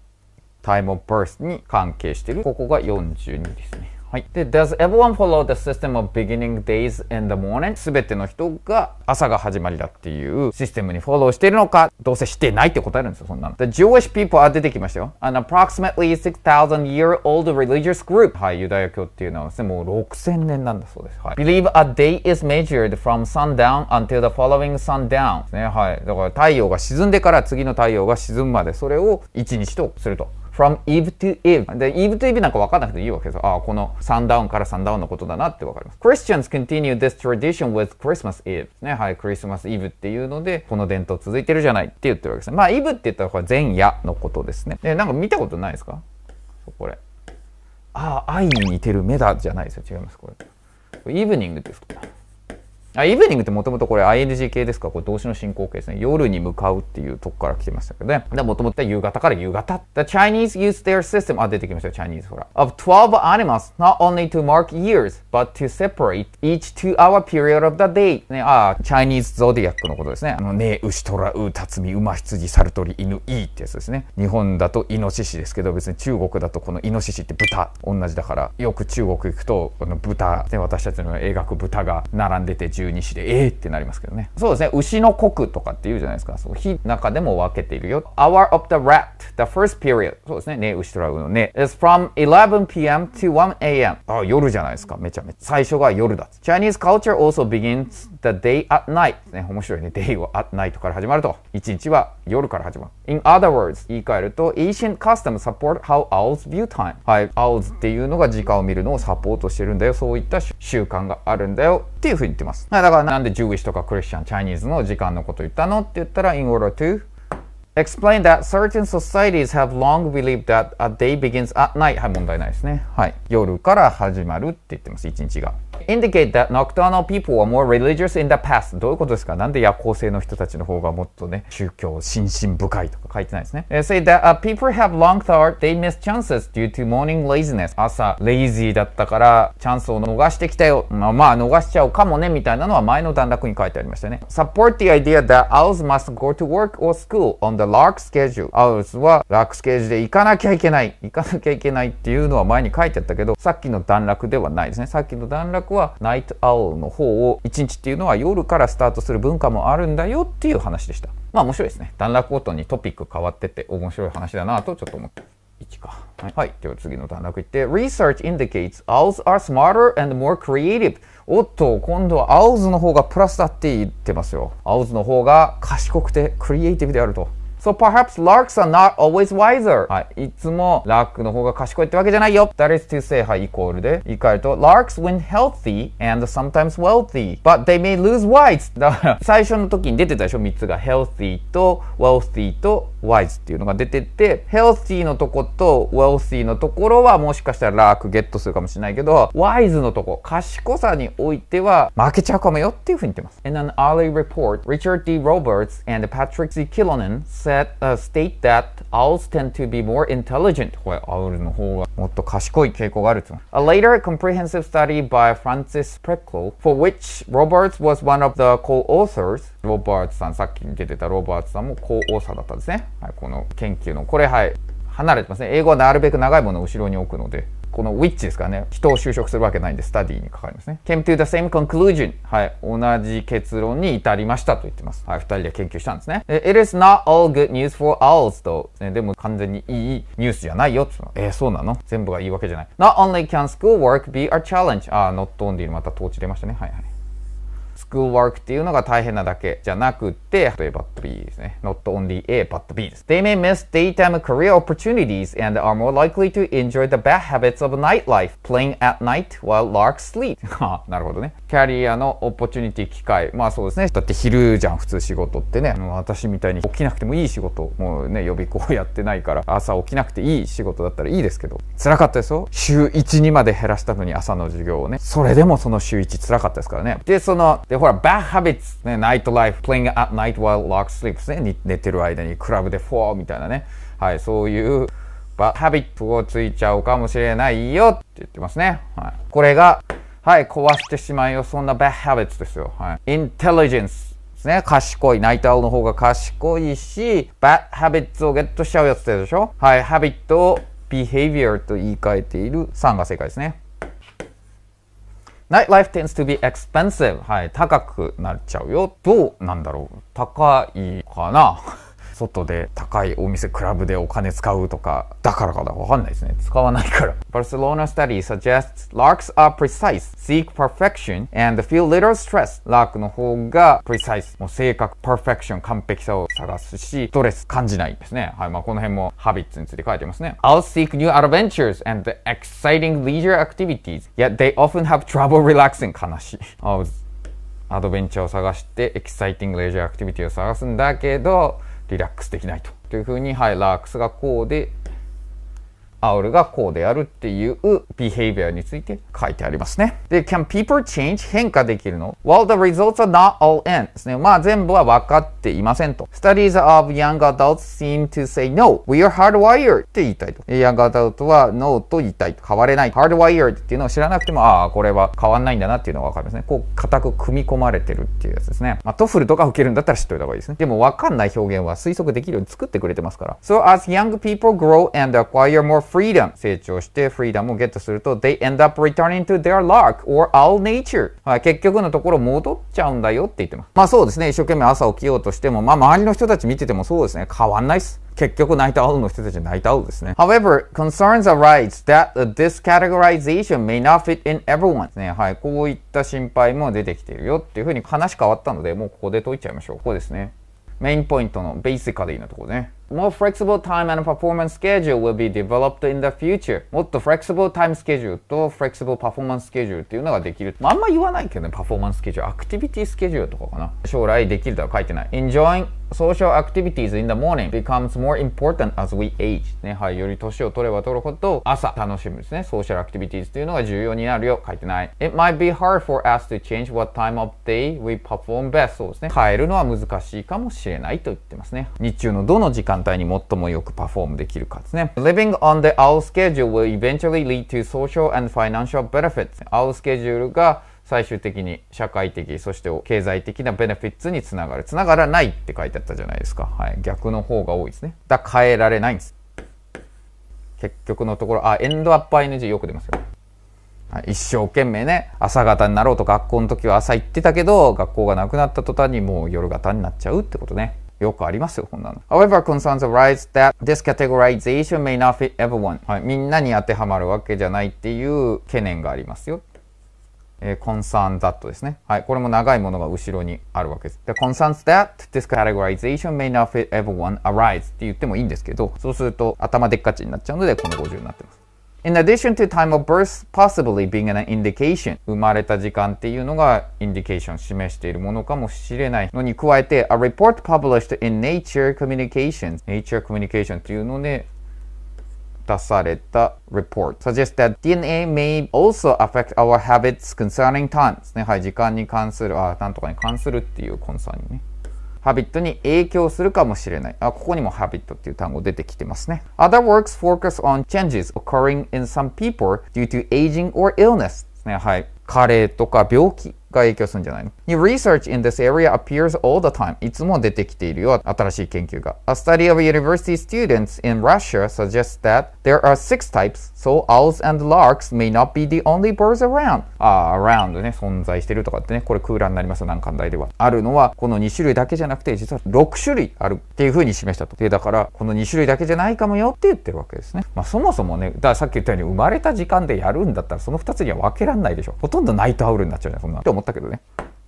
time of birth に関係してる。ここが42ですね。はい。で、Does everyone follow the system of beginning days i n the morning? すべての人が朝が始まりだっていうシステムにフォローしているのか、どうせしてないって答えるんですよ、そんなの。The Jewish people は出てきましたよ。An approximately 6,000 year old religious group。はい、ユダヤ教っていうのはですね、もう6000年なんだそうです。はい。Believe a day is measured from sundown until the following sundown。ね、はい。だから太陽が沈んでから次の太陽が沈むまで、それを1日とすると。from Eve to Eve で Eve to Eve なんか分かんなくていいわけですああこのサンダウンからサンダウンのことだなって分かります Christians continue this tradition with Christmas Eve ねはいクリスマスイブっていうのでこの伝統続いてるじゃないって言ってるわけですねまあイブって言ったらこれ前夜のことですねでなんか見たことないですかこれああ愛に似てる目だじゃないですよ違いますこれイブニングですかあ、イブニングってもともとこれ ING 系ですかこれ動詞の進行形ですね。夜に向かうっていうとこから来てましたけどね。もともとは夕方から夕方。The Chinese use their system, あ、出てきました、よ、Chinese ほら。of 12 animals, not only to mark years, but to separate each two hour period of the day. ね、あ、Chinese Zodiac のことですね。あの、ね、牛、虎、う、辰巳、馬、羊、猿、鳥、犬、いいってやつですね。日本だとイノシシですけど、別に中国だとこのイノシシって豚、同じだから、よく中国行くと、この豚、ね、私たちの描く豚が並んでて、十二支でえーってなりますけどねそうですね牛の国とかっていうじゃないですかその火中でも分けているよ Hour of the Rat the first period そうですねね牛とラウのね is from 11pm to 1am あ夜じゃないですかめちゃめちゃ最初が夜だ Chinese culture also begins the day at night ね面白いね day は at night から始まると一日は夜から始まる In other words 言い換えると Asian custom support how owls view time はい owls っていうのが時間を見るのをサポートしてるんだよそういった習慣があるんだよっていうふうに言ってますだからなんで j e w i シ h とかクリスチャン、チャイニーズの時間のこと言ったのって言ったら in order to explain that certain societies have long believed that a day begins at night はい問題ないですねはい夜から始まるって言ってます一日が indicate that nocturnal people were more religious in the past どういうことですかなんで夜行性の人たちの方がもっとね宗教心身深いとか書いてないですね、uh, say that、uh, people have long thought they missed chances due to morning laziness 朝レイジーだったからチャンスを逃してきたよ、まあ、まあ逃しちゃうかもねみたいなのは前の段落に書いてありましたね support the idea that owls must go to work or school on the lark schedule owls は lark schedule で行かなきゃいけない行かなきゃいけないっていうのは前に書いてあったけどさっきの段落ではないですねさっきの段落はナイトアウルの方を1日っていうのは夜からスタートする文化もあるんだよっていう話でしたまあ面白いですね段落ごとにトピック変わってて面白い話だなとちょっと思って1かはい、はい、では次の段落いって Research indicates owls are smarter and more creative おっと今度はアウズの方がプラスだって言ってますよ o w l の方が賢くてクリエイティブであると So perhaps larks are not always wiser. はい。いつもラークの方が賢いってわけじゃないよ。That is to say, はい、イコールで。言い換えると、larks win healthy and sometimes wealthy, but they may lose whites. だから、最初の時に出てたでしょ ?3 つが healthy と wealthy と wise っていうのが出てて healthy のとこと wealthy のところはもしかしたらラークゲットするかもしれないけど wise のとこ賢さにおいては負けちゃうかもよっていうふうに言ってます In an early report Richard D. Roberts and Patrick C. Killonen said、uh, state that owls tend to be more intelligent これアウルの方がもっと賢い傾向があると A later comprehensive study by Francis Preckle for which Roberts was one of the co-authors ロバーツさんさっき出てたロバーツさんも co-author だったんですねはい、この研究のこれはい離れてますね英語はなるべく長いものを後ろに置くのでこの which ですからね人を就職するわけないんでスタディにかかりますね came to the same conclusion はい同じ結論に至りましたと言ってますはい2人で研究したんですね It is not all good news for owls と、ね、でも完全にいいニュースじゃないよってえー、そうなの全部がいいわけじゃない Not only can schoolwork be a challenge あ not only また統治出ましたねはいはい g o ワークっていうのが大変なだけじゃなくて、例えば B ですね。not only A but B です。They may miss daytime career opportunities and are more likely to enjoy the bad habits of nightlife, playing at night while larks sleep. なるほどね。キャリアのオポチュニティ機会。まあそうですね。だって昼じゃん、普通仕事ってね。私みたいに起きなくてもいい仕事。もうね、予備校やってないから、朝起きなくていい仕事だったらいいですけど。辛かったですよ。週1、2まで減らしたのに朝の授業をね。それでもその週1辛かったですからね。で、その、で、ほら、bad バッハビッツ、ね、night life, playing at night while lock sleeps ね、寝てる間にクラブでフォーみたいなね、はい、そういう bad habit をついちゃうかもしれないよって言ってますね。はい、これが、はい、壊してしまうよ、そんな bad habits ですよ。はい、intelligence ですね。賢い。ナイトアウトの方が賢いし、bad habits をゲットしちゃうやつでしょはい、habit を behavior と言い換えている3が正解ですね。Nightlife tends to be expensive. はい、高くなっちゃうよ。どうなんだろう高いかな外で高いお店クラブでお金使うとかだからかなわかんないですね使わないから Barcelona study suggests larks are precise seek perfection and feel little stress lark の方が precise もう正確 perfection 完璧さを探すしストレス感じないですねはいまあこの辺もハビッツについて書いてますね I'll seek new adventures and exciting leisure activities yet they often have trouble relaxing 悲しいアドベンチャーを探してエキサイティングレジャーアクティビティを探すんだけどリラックスできないと。というふうに、はい、ラークスがこうで、アウルがこうであるっていうビヘイビアについて書いてありますね。で、can people change? 変化できるの w e l l the results are not all in ですね。まあ全部は分かっていませんと。Studies of young adults seem to say no. We are hardwired って言いたいと。young adult は no と言いたいと。変われない。hardwired っていうのを知らなくても、ああ、これは変わんないんだなっていうのが分かりますね。こう、固く組み込まれてるっていうやつですね。まあ、トフルとか受けるんだったら知っといた方がいいですね。でも分かんない表現は推測できるように作ってくれてますから。So as young people grow and acquire more freedom 成長して freedom をゲットすると they end up returning to their luck or all nature はい結局のところ戻っちゃうんだよって言ってますまあそうですね一生懸命朝起きようとしてもまあ周りの人たち見ててもそうですね変わんないっす結局ナイトアウルの人たちナイトアウルですね。However, concerns arise that this categorization may not fit in everyone ね。はい。こういった心配も出てきてるよっていうふうに話変わったので、もうここで解いちゃいましょう。ここですね。メインポイントのベーシカリーなところね。more flexible time and performance schedule will be developed in the future もっと flexible time schedule と flexible performance schedule っていうのができる、まあ、あんま言わないけどねパフォーマンススケジュールアクティビティスケジュールとかかな将来できるとは書いてない enjoying social activities in the morning becomes more important as we age ねはいより年を取れば取るほど朝楽しむですねソーシャルアクティビティーズというのが重要になるよ書いてない It might be hard for us to change what time of day we perform best そうですね変えるのは難しいかもしれないと言ってますね日中のどの時間帯に最もよくパフォームできるかですね。Living on the hour schedule will eventually lead to social and financial benefits. hour schedule が最終的に社会的そして経済的なベネフィッツにつながるつながらないって書いてあったじゃないですか、はい、逆の方が多いですねだ変えられないんです結局のところあエンドアップ ING よく出ますよ、一生懸命ね朝方になろうと学校の時は朝行ってたけど学校がなくなった途端にもう夜型になっちゃうってことねよくありますよ、こんなの。However, concerns arise that this categorization may not fit everyone. はい、みんなに当てはまるわけじゃないっていう懸念がありますよ。えー、concern that ですね。はい、これも長いものが後ろにあるわけです。で、concerns that this categorization may not fit everyone arise って言ってもいいんですけど、そうすると頭でっかちになっちゃうので、この50になってます。In addition to time of birth possibly being an indication 生まれた時間っていうのがインディケーション示しているものかもしれないのに加えて A report published in Nature Communications Nature Communication っていうので出された report suggests that DNA may also affect our habits concerning time ですねはい時間に関するあなんとかに関するっていうコンサーにねハビットに影響するかもしれない。あ、ここにもハビットっていう単語出てきてますね。Other works focus on changes occurring in some people due to aging or illness ですね。はい。加齢とか病気が影響するんじゃないの ?Research in this area appears all the time. いつも出てきているよ、新しい研究が。A study of university students in Russia suggests that there are six types, so owls and larks may not be the only birds around. あ、around ね、存在してるとかってね、これ空欄になります何難関大では。あるのは、この2種類だけじゃなくて、実は6種類あるっていうふうに示したと。で、だから、この2種類だけじゃないかもよって言ってるわけですね。まあ、そもそもね、だからさっき言ったように、生まれた時間でやるんだったら、その2つには分けらんないでしょ。ほとんどナイトアウルになっちゃうじゃん、そんな。ったけどね。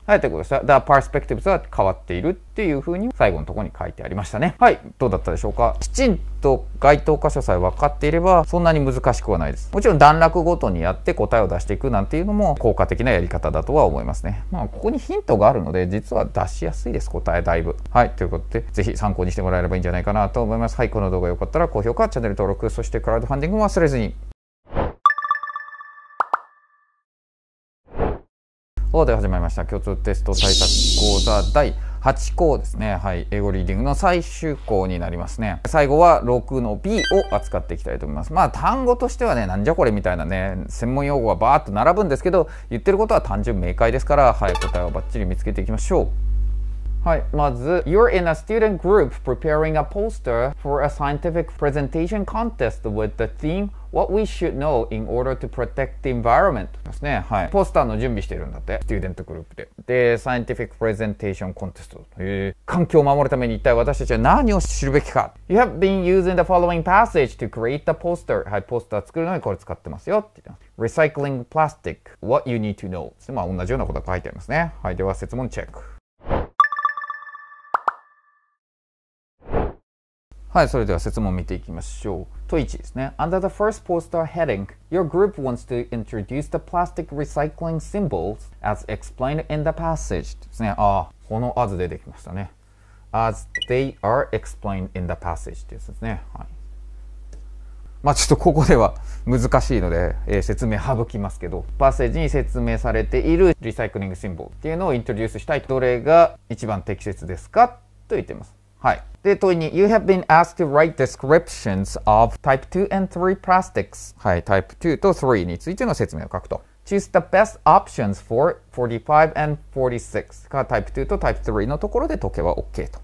はい、ということでした。The Perspectives は変わっているっていうふうに最後のとこに書いてありましたね。はい、どうだったでしょうか。きちんと該当箇所さえ分かっていればそんなに難しくはないです。もちろん段落ごとにやって答えを出していくなんていうのも効果的なやり方だとは思いますね。まあ、ここにヒントがあるので実は出しやすいです、答えだいぶ。はい、ということで是非参考にしてもらえればいいんじゃないかなと思います。はい、この動画良かったら高評価、チャンネル登録、そしてクラウドファンディングも忘れずに。そうで始まりました共通テスト対策講座第8項ですね。はい。英語リーディングの最終項になりますね。最後は6の B を扱っていきたいと思います。まあ単語としてはね、なんじゃこれみたいなね、専門用語がバーッと並ぶんですけど、言ってることは単純明快ですから、はい、答えをバッチリ見つけていきましょう。はい、まず、You're in a student group preparing a poster for a scientific presentation contest with the theme What we should know in order to protect the environment ですね。はい。ポスターの準備してるんだって。スティーデントグループで。で、サイエンティフィックプレゼンテーションコンテスト。ー、環境を守るために一体私たちは何を知るべきか。You have been using the following passage to create the poster. はい、ポスター作るのにこれ使ってますよって Recycling plastic. What you need to know. ですね。まあ同じようなことが書いてありますね。はい、では説問チェック。はい、それでは説問を見ていきましょう。問1ですね。Under the first poster heading, your group wants to introduce the plastic recycling symbols as explained in the passage ですね。ああ、この as でできましたね。as they are explained in the passage ですね。はい。まあちょっとここでは難しいので、えー、説明省きますけど、パッセージに説明されているリサイクリングシンボルっていうのをイントロデュースしたい。どれが一番適切ですかと言ってます。はい。で、問いに、You have been asked to write descriptions of type 2 and 3 plastics. はい、type 2と3についての説明を書くと。Choose the best options for 45 and 46が y p e 2と type 3のところで解けば OK と。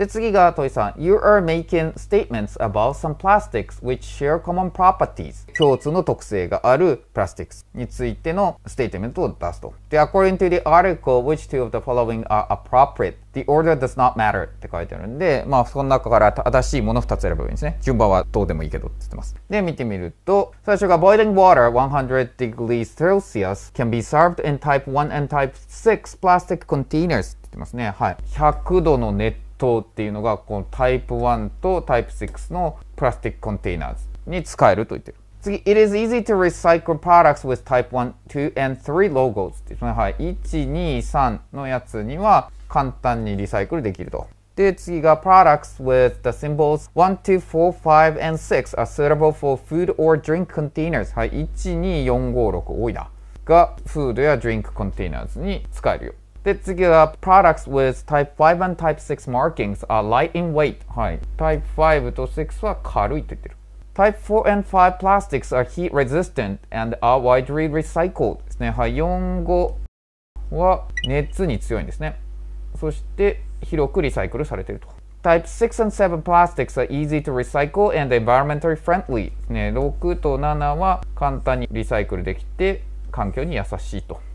で、次が問いさん。You are making statements about some plastics which share common properties. 共通の特性があるプラスティックスについてのステートメントを出すと。で、according to the article, which two of the following are appropriate? The order does not matter って書いてあるんで、まあ、その中から正しいもの2つ選べばいいんですね。順番はどうでもいいけどって言ってます。で、見てみると、最初が Boiling water 100 degrees Celsius can be served in type 1 and type 6 plastic containers って言ってますね。はい。100度の熱等っていうのがこのタイプ1とタイプ6のプラスティックコンテナーズに使えると言ってる。次、It is easy to recycle products with type 1, 2 and 3 logos っていうはい。1、2、3のやつには簡単にリサイクルできると。で、次が products with the symbols 1, 2, 4, 5 and 6 are suitable for food or drink containers はい。1、2、4、5、6多いな。が、フードやドリンクコンテナーズに使えるよ。で、次は products with type 5 and type 6 markings are light in weight. はい。type 5と6は軽いと言ってる。type 4 and 5 plastics are heat resistant and are widely recycled ですね。はい。4、5は熱に強いんですね。そして広くリサイクルされていると。Type 6 and 7 plastics are easy to recycle and environmentally friendly、ね、6と7は簡単にリサイクルできて環境に優しいと。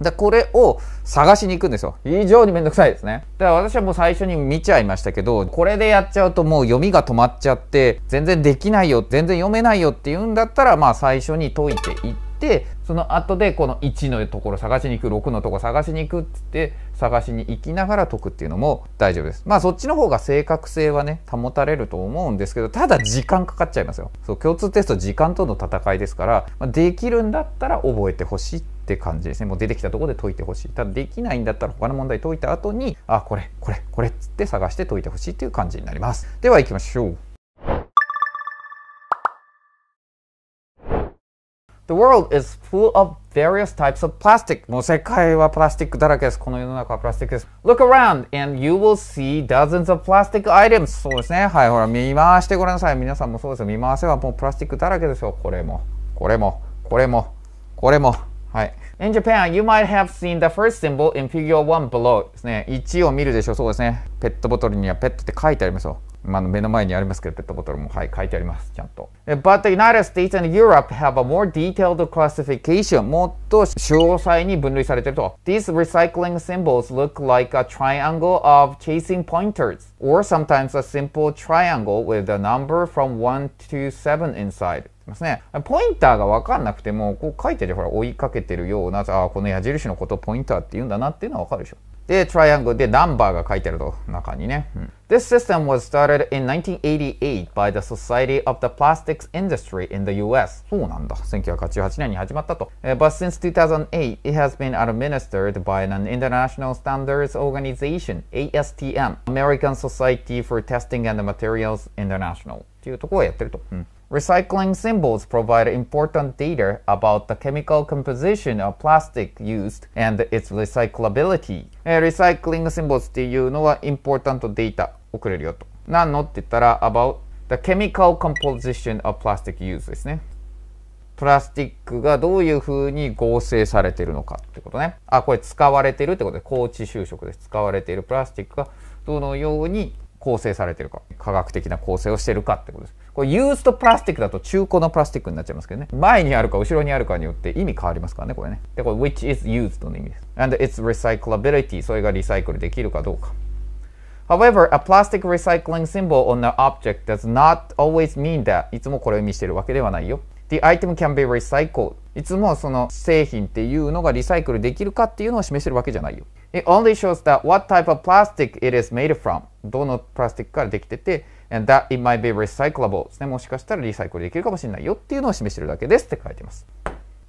で、これを探しに行くんですよ。非常にめんどくさいですね。だから私はもう最初に見ちゃいましたけど、これでやっちゃうともう読みが止まっちゃって、全然できないよ、全然読めないよって言うんだったら、まあ最初に解いていって、その後でこの1のところ探しに行く、6のところ探しに行くって探しに行きながら解くっていうのも大丈夫です。まあそっちの方が正確性はね、保たれると思うんですけど、ただ時間かかっちゃいますよ。そう、共通テスト時間との戦いですから、まあ、できるんだったら覚えてほしいってって感じですねもう出てきたとこで解いてほしいただできないんだったら他の問題解いた後にあこれこれこれっつって探して解いてほしいっていう感じになりますでは行きましょう The world is full of various types of plastic. もう世界はプラスチックだらけです。この世の中はプラスチックです。Look around and you will see dozens of plastic items. そうですね。はい、ほら、見回してごらんなさい。皆さんもそうです見回せばもうプラスチックだらけですよ。これも、これも、これも、これも。In Japan, you might have seen the first symbol in figure 1 below ですね。1を見るでしょう。そうですね。ペットボトルにはペットって書いてありますよ。まあ、目の前にありますけど、ペットボトルも、はい、書いてあります、ちゃんと。But the United States and Europe have a more detailed classification. もっと詳細に分類されてると。These recycling symbols look like a triangle of chasing pointers, or sometimes a simple triangle with a number from 1 to 7 inside. ますね。ポインターがわかんなくても、こう書いてて、るほら、追いかけてるような、ああ、この矢印のことをポインターって言うんだなっていうのはわかるでしょ。で、トライアングルでナンバーが書いてると、中にね。うん This system was started in 1988 by the Society of the Plastics Industry in the US. そうなんだ。1988年に始まったと。but since 2008, it has been administered by an international standards organization, ASTM, American Society for Testing and Materials International. っていうところをやってると。うん Recycling symbols provide important data about the chemical composition of plastic used and its recyclability. Recycling symbols っていうのは important data 送れるよと。何のって言ったら about the chemical composition of plastic use ですね。プラスチックがどういうふうに合成されているのかってことね。あ、これ使われてるってことで、高知就職です。使われているプラスチックがどのように構成されてるか、科学的な構成をしてるかってことです。これ used plastic だと中古のプラスチックになっちゃいますけどね。前にあるか後ろにあるかによって意味変わりますからね、これね。で、これ which is used の意味です。and its recyclability それがリサイクルできるかどうか。However, a plastic recycling symbol on an object does not always mean that いつもこれを意味してるわけではないよ。The item can be recycled いつもその製品っていうのがリサイクルできるかっていうのを示してるわけじゃないよ。It only shows that what type of plastic it is made from どのプラスチックからできてて and that it might be recyclable ですね。もしかしたらリサイクルできるかもしれないよっていうのを示してるだけですって書いてます。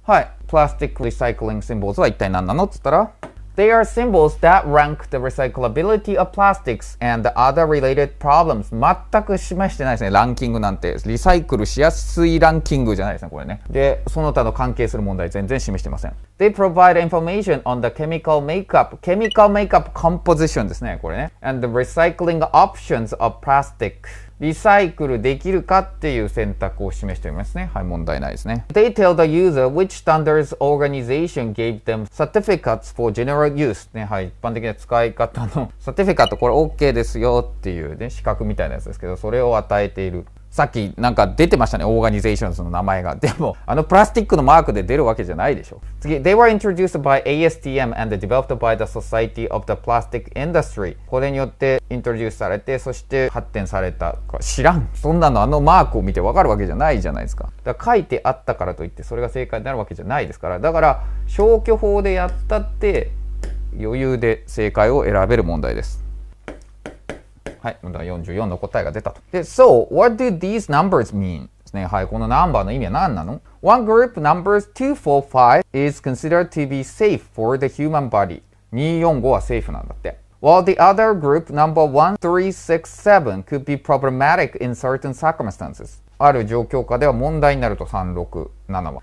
はい。plastic recycling symbols は一体何なのって言ったら They are symbols that rank the recyclability of plastics and other related problems. 全く示してないですね。ランキングなんて。リサイクルしやすいランキングじゃないですね、これね。で、その他の関係する問題全然示してません。They provide information on the chemical makeup, chemical makeup composition ですね、これね。and the recycling options of plastic. リサイクルできるかっていう選択を示しておますね。はい、問題ないですね。They tell the user which standards organization gave them certificates for general use ね、はい、一般的な使い方のサティフィカットこれ OK ですよっていうね、資格みたいなやつですけど、それを与えている。さっきなんか出てましたね、オーガニゼーションズの名前が。でも、あのプラスティックのマークで出るわけじゃないでしょ。次、They were introduced by ASTM and developed by the Society of the Plastic Industry。これによってイントロデュースされて、そして発展された。知らん。そんなのあのマークを見てわかるわけじゃないじゃないですか。だから書いてあったからといって、それが正解になるわけじゃないですから。だから、消去法でやったって、余裕で正解を選べる問題です。はい、44の答えが出たと。で、So, what do these numbers mean? ですね。はい、このナンバーの意味は何なの ?One group numbers 245 is considered to be safe for the human body. 245はセーフなんだって。While the other group number 1367 could be problematic in certain circumstances. ある状況下では問題になると367は。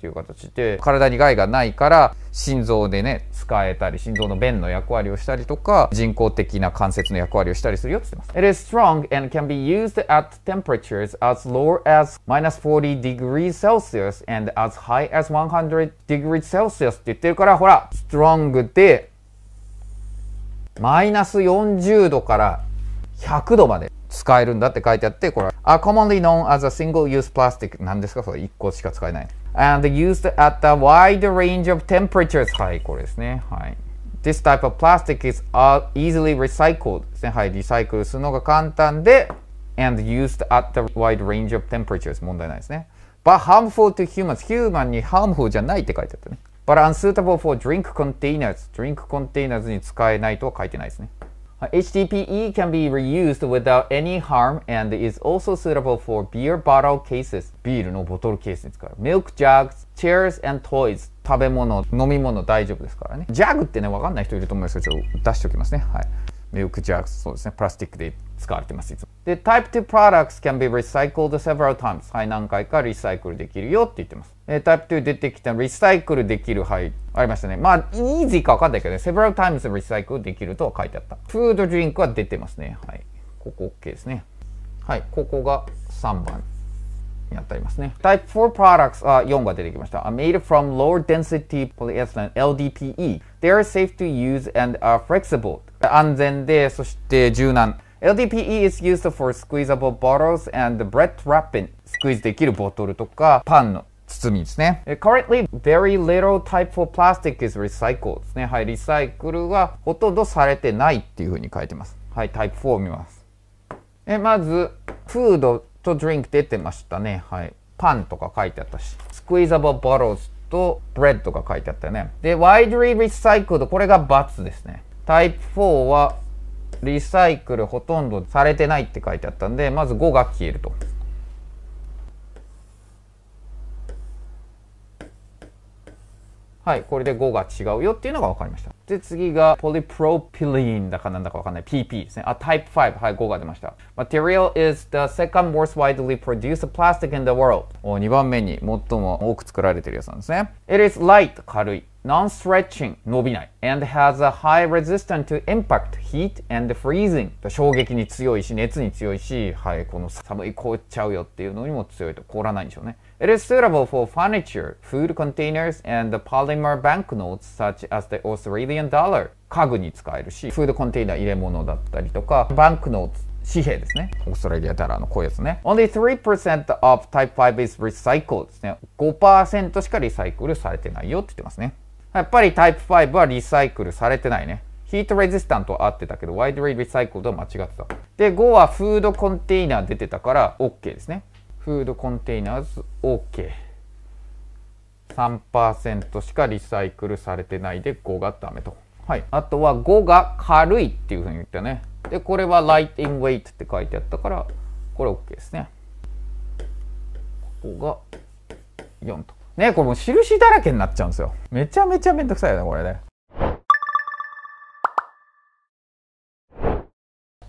ていう形で体に害がないから心臓でね使えたり心臓の弁の役割をしたりとか人工的な関節の役割をしたりするよって言ってます It is strong and can be used at temperatures as low as minus 40 degrees Celsius and as high as 100 degrees Celsius って言ってるからほら strong でマイナス40度から100度まで使えるんだって書いてあって、これ、A commonly known as a single use plastic なんですかそれ1個しか使えない。and used at a wide range of temperatures はいこれですねはい This type of plastic is easily recycled ですねはいリサイクルするのが簡単で and used at a wide range of temperatures 問題ないですね but harmful to humans Human に harmful じゃないって書いてあったね but unsuitable for drink containers drink containers に使えないとは書いてないですね HDPE can be reused without any harm and is also suitable for beer bottle cases. ビールのボトルケースに使う。milk jugs, chairs and toys. 食べ物、飲み物大丈夫ですからね。ジャグってね、わかんない人いると思いますけど、ちょっと出しておきますね。はい。milk jugs、そうですね。プラスチックで使われてます、いつも。で、type 2 products can be recycled several times. はい、何回かリサイクルできるよって言ってます。え type 2出てきたリサイクルできる、はい、ありましたね。まあ、イージーかわかんないけどね。several times recycle できると書いてあった。フードドリンクは出てますね。はい。ここ OK ですね。はい。ここが3番にあたりますね。type 4 products あ4が出てきました。a r made from lower density polyethylene LDPE. They are safe to use and are flexible. 安全で、そして柔軟。LDPE is used for squeezable bottles and bread wrapping. スクイズできるボトルとか、パンの包みですね。Currently, very little type of plastic is recycled ですね。はい、リサイクルはほとんどされてないっていうふうに書いてます。はい、タイプ4を見ます。えまず、フードとドリンク出てましたね。はい。パンとか書いてあったし。スクイーズ z a b l e bottles とブレッドが書いてあったよね。で、widely recycled これが×ですね。タイプ4はリサイクルほとんどされてないって書いてあったんで、まず5が消えると。はい、これで5が違うよっていうのが分かりました。で、次が、ポリプロピリンだかなんだか分かんない。PP ですね。あ、タイプ5。はい、5が出ました。m a i s the second most widely produced plastic in the world。2番目に最も多く作られてるやつなんですね。It is light, 軽い。non-stretching, 伸びない。and has a high resistance to impact, heat and freezing. 衝撃に強いし、熱に強いし、はい、この寒い凍っちゃうよっていうのにも強いと凍らないんでしょうね。It is suitable for furniture, food containers, and polymer banknotes such as the Australian dollar. 家具に使えるし、フードコンテイナー入れ物だったりとか、バンクノーツ紙幣ですね。オーストラリアダラーのこういうやつね。Only 3% of Type 5 is recycled ですね。5%しかリサイクルされてないよって言ってますね。やっぱり Type 5はリサイクルされてないね。ヒートレジスタントはあってたけど、ワイドレイリサイクルとは間違ってた。で、5はフードコンテイナー出てたから OK ですね。フードコンテイナーズ OK。3%しかリサイクルされてないで5がダメと。はい。あとは5が軽いっていうふうに言ったね。で、これは light in weight って書いてあったから、これ OK ですね。ここが4と。ね、これもう印だらけになっちゃうんですよ。めちゃめちゃめんどくさいよね、これね。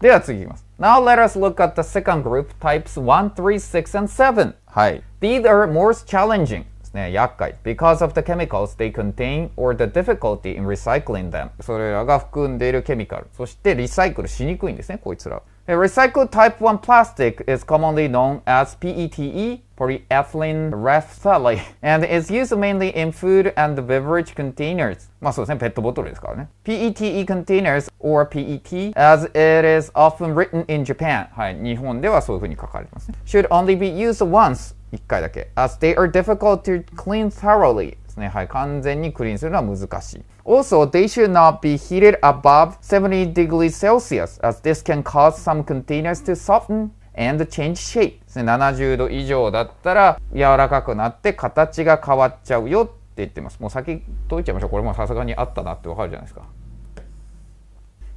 では次いきます。Now let us look at the second group, types 1, 3, 6, and 7. These are most challenging. because of the chemicals they contain or the difficulty in recycling them. それらが含んでいるケミカル。そしてリサイクルしにくいんですね、こいつら。a recycled type 1 plastic is commonly known as PETE, polyethylene rephthalate, and is used mainly in food and beverage containers. PETE eh? containers or PET, as it is often written in Japan. Eh? Should only be used once, as they are difficult to clean thoroughly. ですね。はい、完全にクリーンするのは難しい。Also, they should not be heated above 70 degrees Celsius as this can cause some containers to soften and change shape. 70度以上だったら柔らかくなって形が変わっちゃうよって言ってます。もう先解いちゃいましょう。これもさすがにあったなってわかるじゃないですか。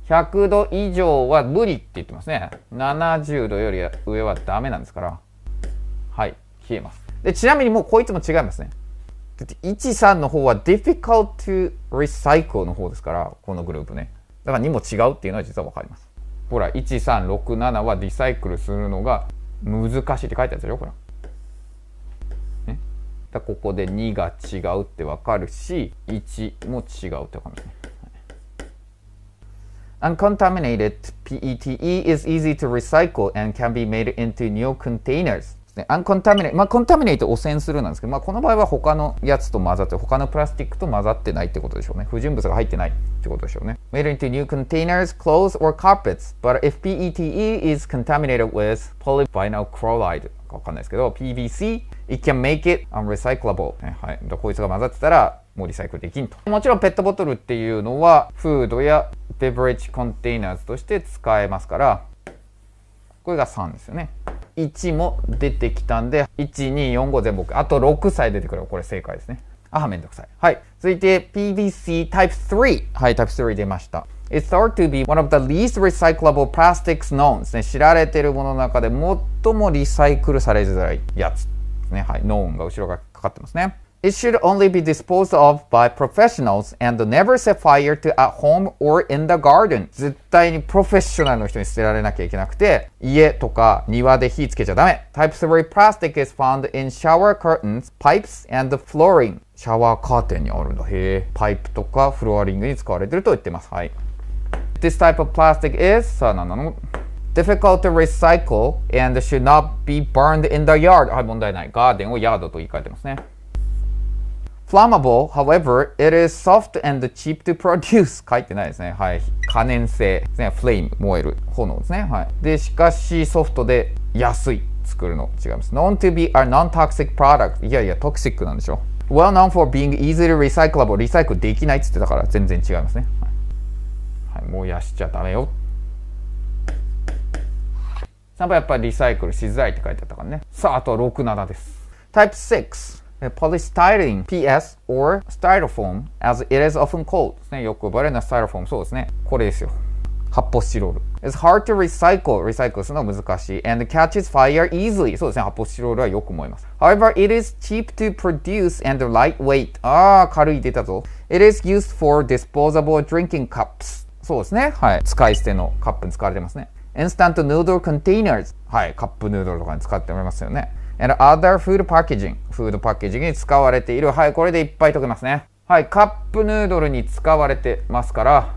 100度以上は無理って言ってますね。70度より上はダメなんですから。はい、消えます。で、ちなみにもうこいつも違いますね。13の方は difficult to recycle の方ですから、このグループね。だから2も違うっていうのは実は分かります。ほら、1367はリサイクルするのが難しいって書いてあるでしょ、ほら。ね。だここで2が違うって分かるし、1も違うって分かるんすね。Uncontaminated PETE is easy to recycle and can be made into new containers. ね、アンコンタミネート、まあ、コンタミネート汚染するなんですけど、まあ、この場合は他のやつと混ざって、他のプラスティックと混ざってないってことでしょうね。不純物が入ってないってことでしょうね。Made into new containers, clothes, or carpets, but if PETE is contaminated with polyvinyl chloride わかんないですけど、PVC, it can make it unrecyclable、ね。はい。こいつが混ざってたら、もうリサイクルできんと。もちろんペットボトルっていうのは、フードやベブレッジコンテイナーズとして使えますから、これが3ですよね。1も出てきたんで、1245全部、あと6歳出てくればこれ正解ですね。あ、めんどくさい。はい。続いて PVC Type 3。はい、Type 3出ました。It's thought to be one of the least recyclable plastics known ですね。知られてるものの中で最もリサイクルされづらいやつですね。はい。known が後ろがかかってますね。It should only be disposed of by professionals and never set fire to at home or in the garden. 絶対にプロフェッショナルの人に捨てられなきゃいけなくて、家とか庭で火つけちゃダメ。Type 3 plastic is found in shower curtains, pipes and flooring. シャワーカーテンにあるんだ。へえ。パイプとかフロアリングに使われてると言ってます。はい。This type of plastic is さあ何なの difficult to recycle and should not be burned in the yard. はい、問題ない。ガーデンをヤードと言い換えてますね。Flammable, however, it is soft and cheap to produce. 書いてないですね。はい。可燃性ですね。フレーム、燃える、炎ですね。はい。で、しかしソフトで安い。作るの違います。known to be a non-toxic product. いやいや、トクシックなんでしょ。well known for being easily recyclable. リサイクルできないっつってたから全然違いますね。はい、燃やしちゃダメよ。3番やっぱりリサイクルしづらいって書いてあったからね。さあ、あとは6、7です。Type 6. polystyrene PS or styrofoam as it is often called ですね。よく呼ばれるのは styrofoam。そうですね。これですよ。発泡スチロール。It's hard to recycle. リサイクルするのは難しい。And catches fire easily. そうですね。発泡スチロールはよく燃えます。However, it is cheap to produce and lightweight. ああ、軽い出たぞ。It is used for disposable drinking cups. そうですね。はい。使い捨てのカップに使われてますね。Instant noodle containers. はい。カップヌードルとかに使っておりますよね。and other food packaging フードパッケージに使われているはいこれでいっぱい溶けますねはいカップヌードルに使われてますから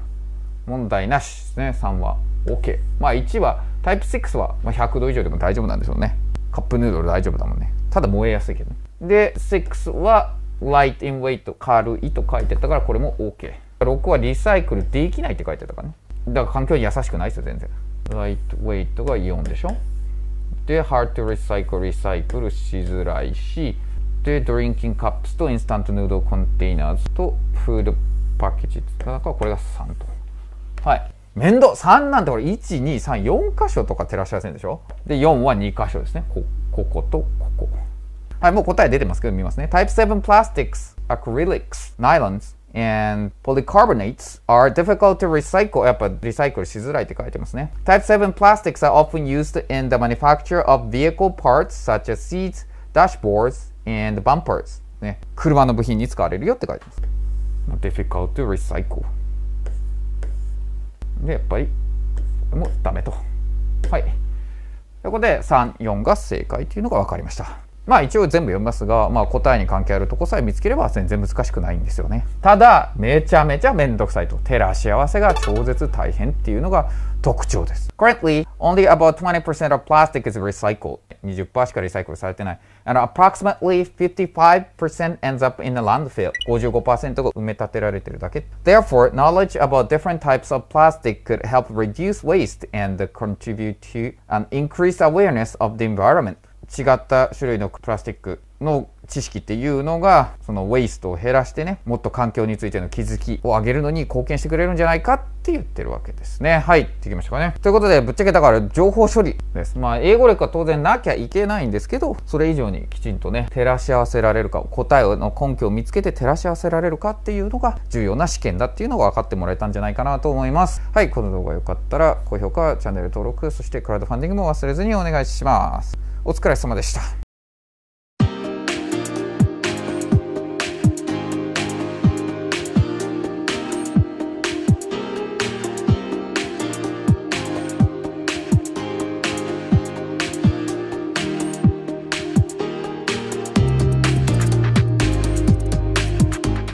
問題なしですね3は OK まあ1はタイプ6は100度以上でも大丈夫なんでしょうねカップヌードル大丈夫だもんねただ燃えやすいけどねで6は light in weight 軽いと書いてたからこれも OK6 はリサイクルできないって書いてたからねだから環境に優しくないですよ全然ライトウェイトがイオンでしょで、hard to recycle, リサイクルしづらいし、で、drinking cups と instant noodle containers と food package だからこれが3と。はい。面倒 !3 なんてこれ1、2、3、4箇所とか照らし合わせるんでしょで、4は2箇所ですね。こ、こことここ。はい、もう答え出てますけど見ますね。Type 7 plastics, acrylics, nylons, and polycarbonates are difficult to recycle やっぱリサイクルしづらいって書いてますね Type 7 plastics are often used in the manufacture of vehicle parts such as seats, dashboards and bumpers ね、車の部品に使われるよって書いてます difficult to recycle でやっぱりもうダメとはいということで34が正解というのが分かりましたまあ一応全部読みますが、まあ、答えに関係あるとこさえ見つければ全然難しくないんですよねただめちゃめちゃ面倒くさいと照らし合わせが超絶大変っていうのが特徴です Currently, only about 20% of plastic is recycled 20%しかリサイクルされてない and approximately 55% ends up in the landfill 55%が埋め立てられてるだけ Therefore, knowledge about different types of plastic could help reduce waste and contribute to an increased awareness of the environment 違った種類のプラスチックの知識っていうのがそのウェイストを減らしてねもっと環境についての気づきを上げるのに貢献してくれるんじゃないかって言ってるわけですねはいっいきましょうかねということでぶっちゃけだから情報処理ですまあ英語力は当然なきゃいけないんですけどそれ以上にきちんとね照らし合わせられるか答えの根拠を見つけて照らし合わせられるかっていうのが重要な試験だっていうのが分かってもらえたんじゃないかなと思いますはいこの動画良かったら高評価チャンネル登録そしてクラウドファンディングも忘れずにお願いしますお疲れ様でした。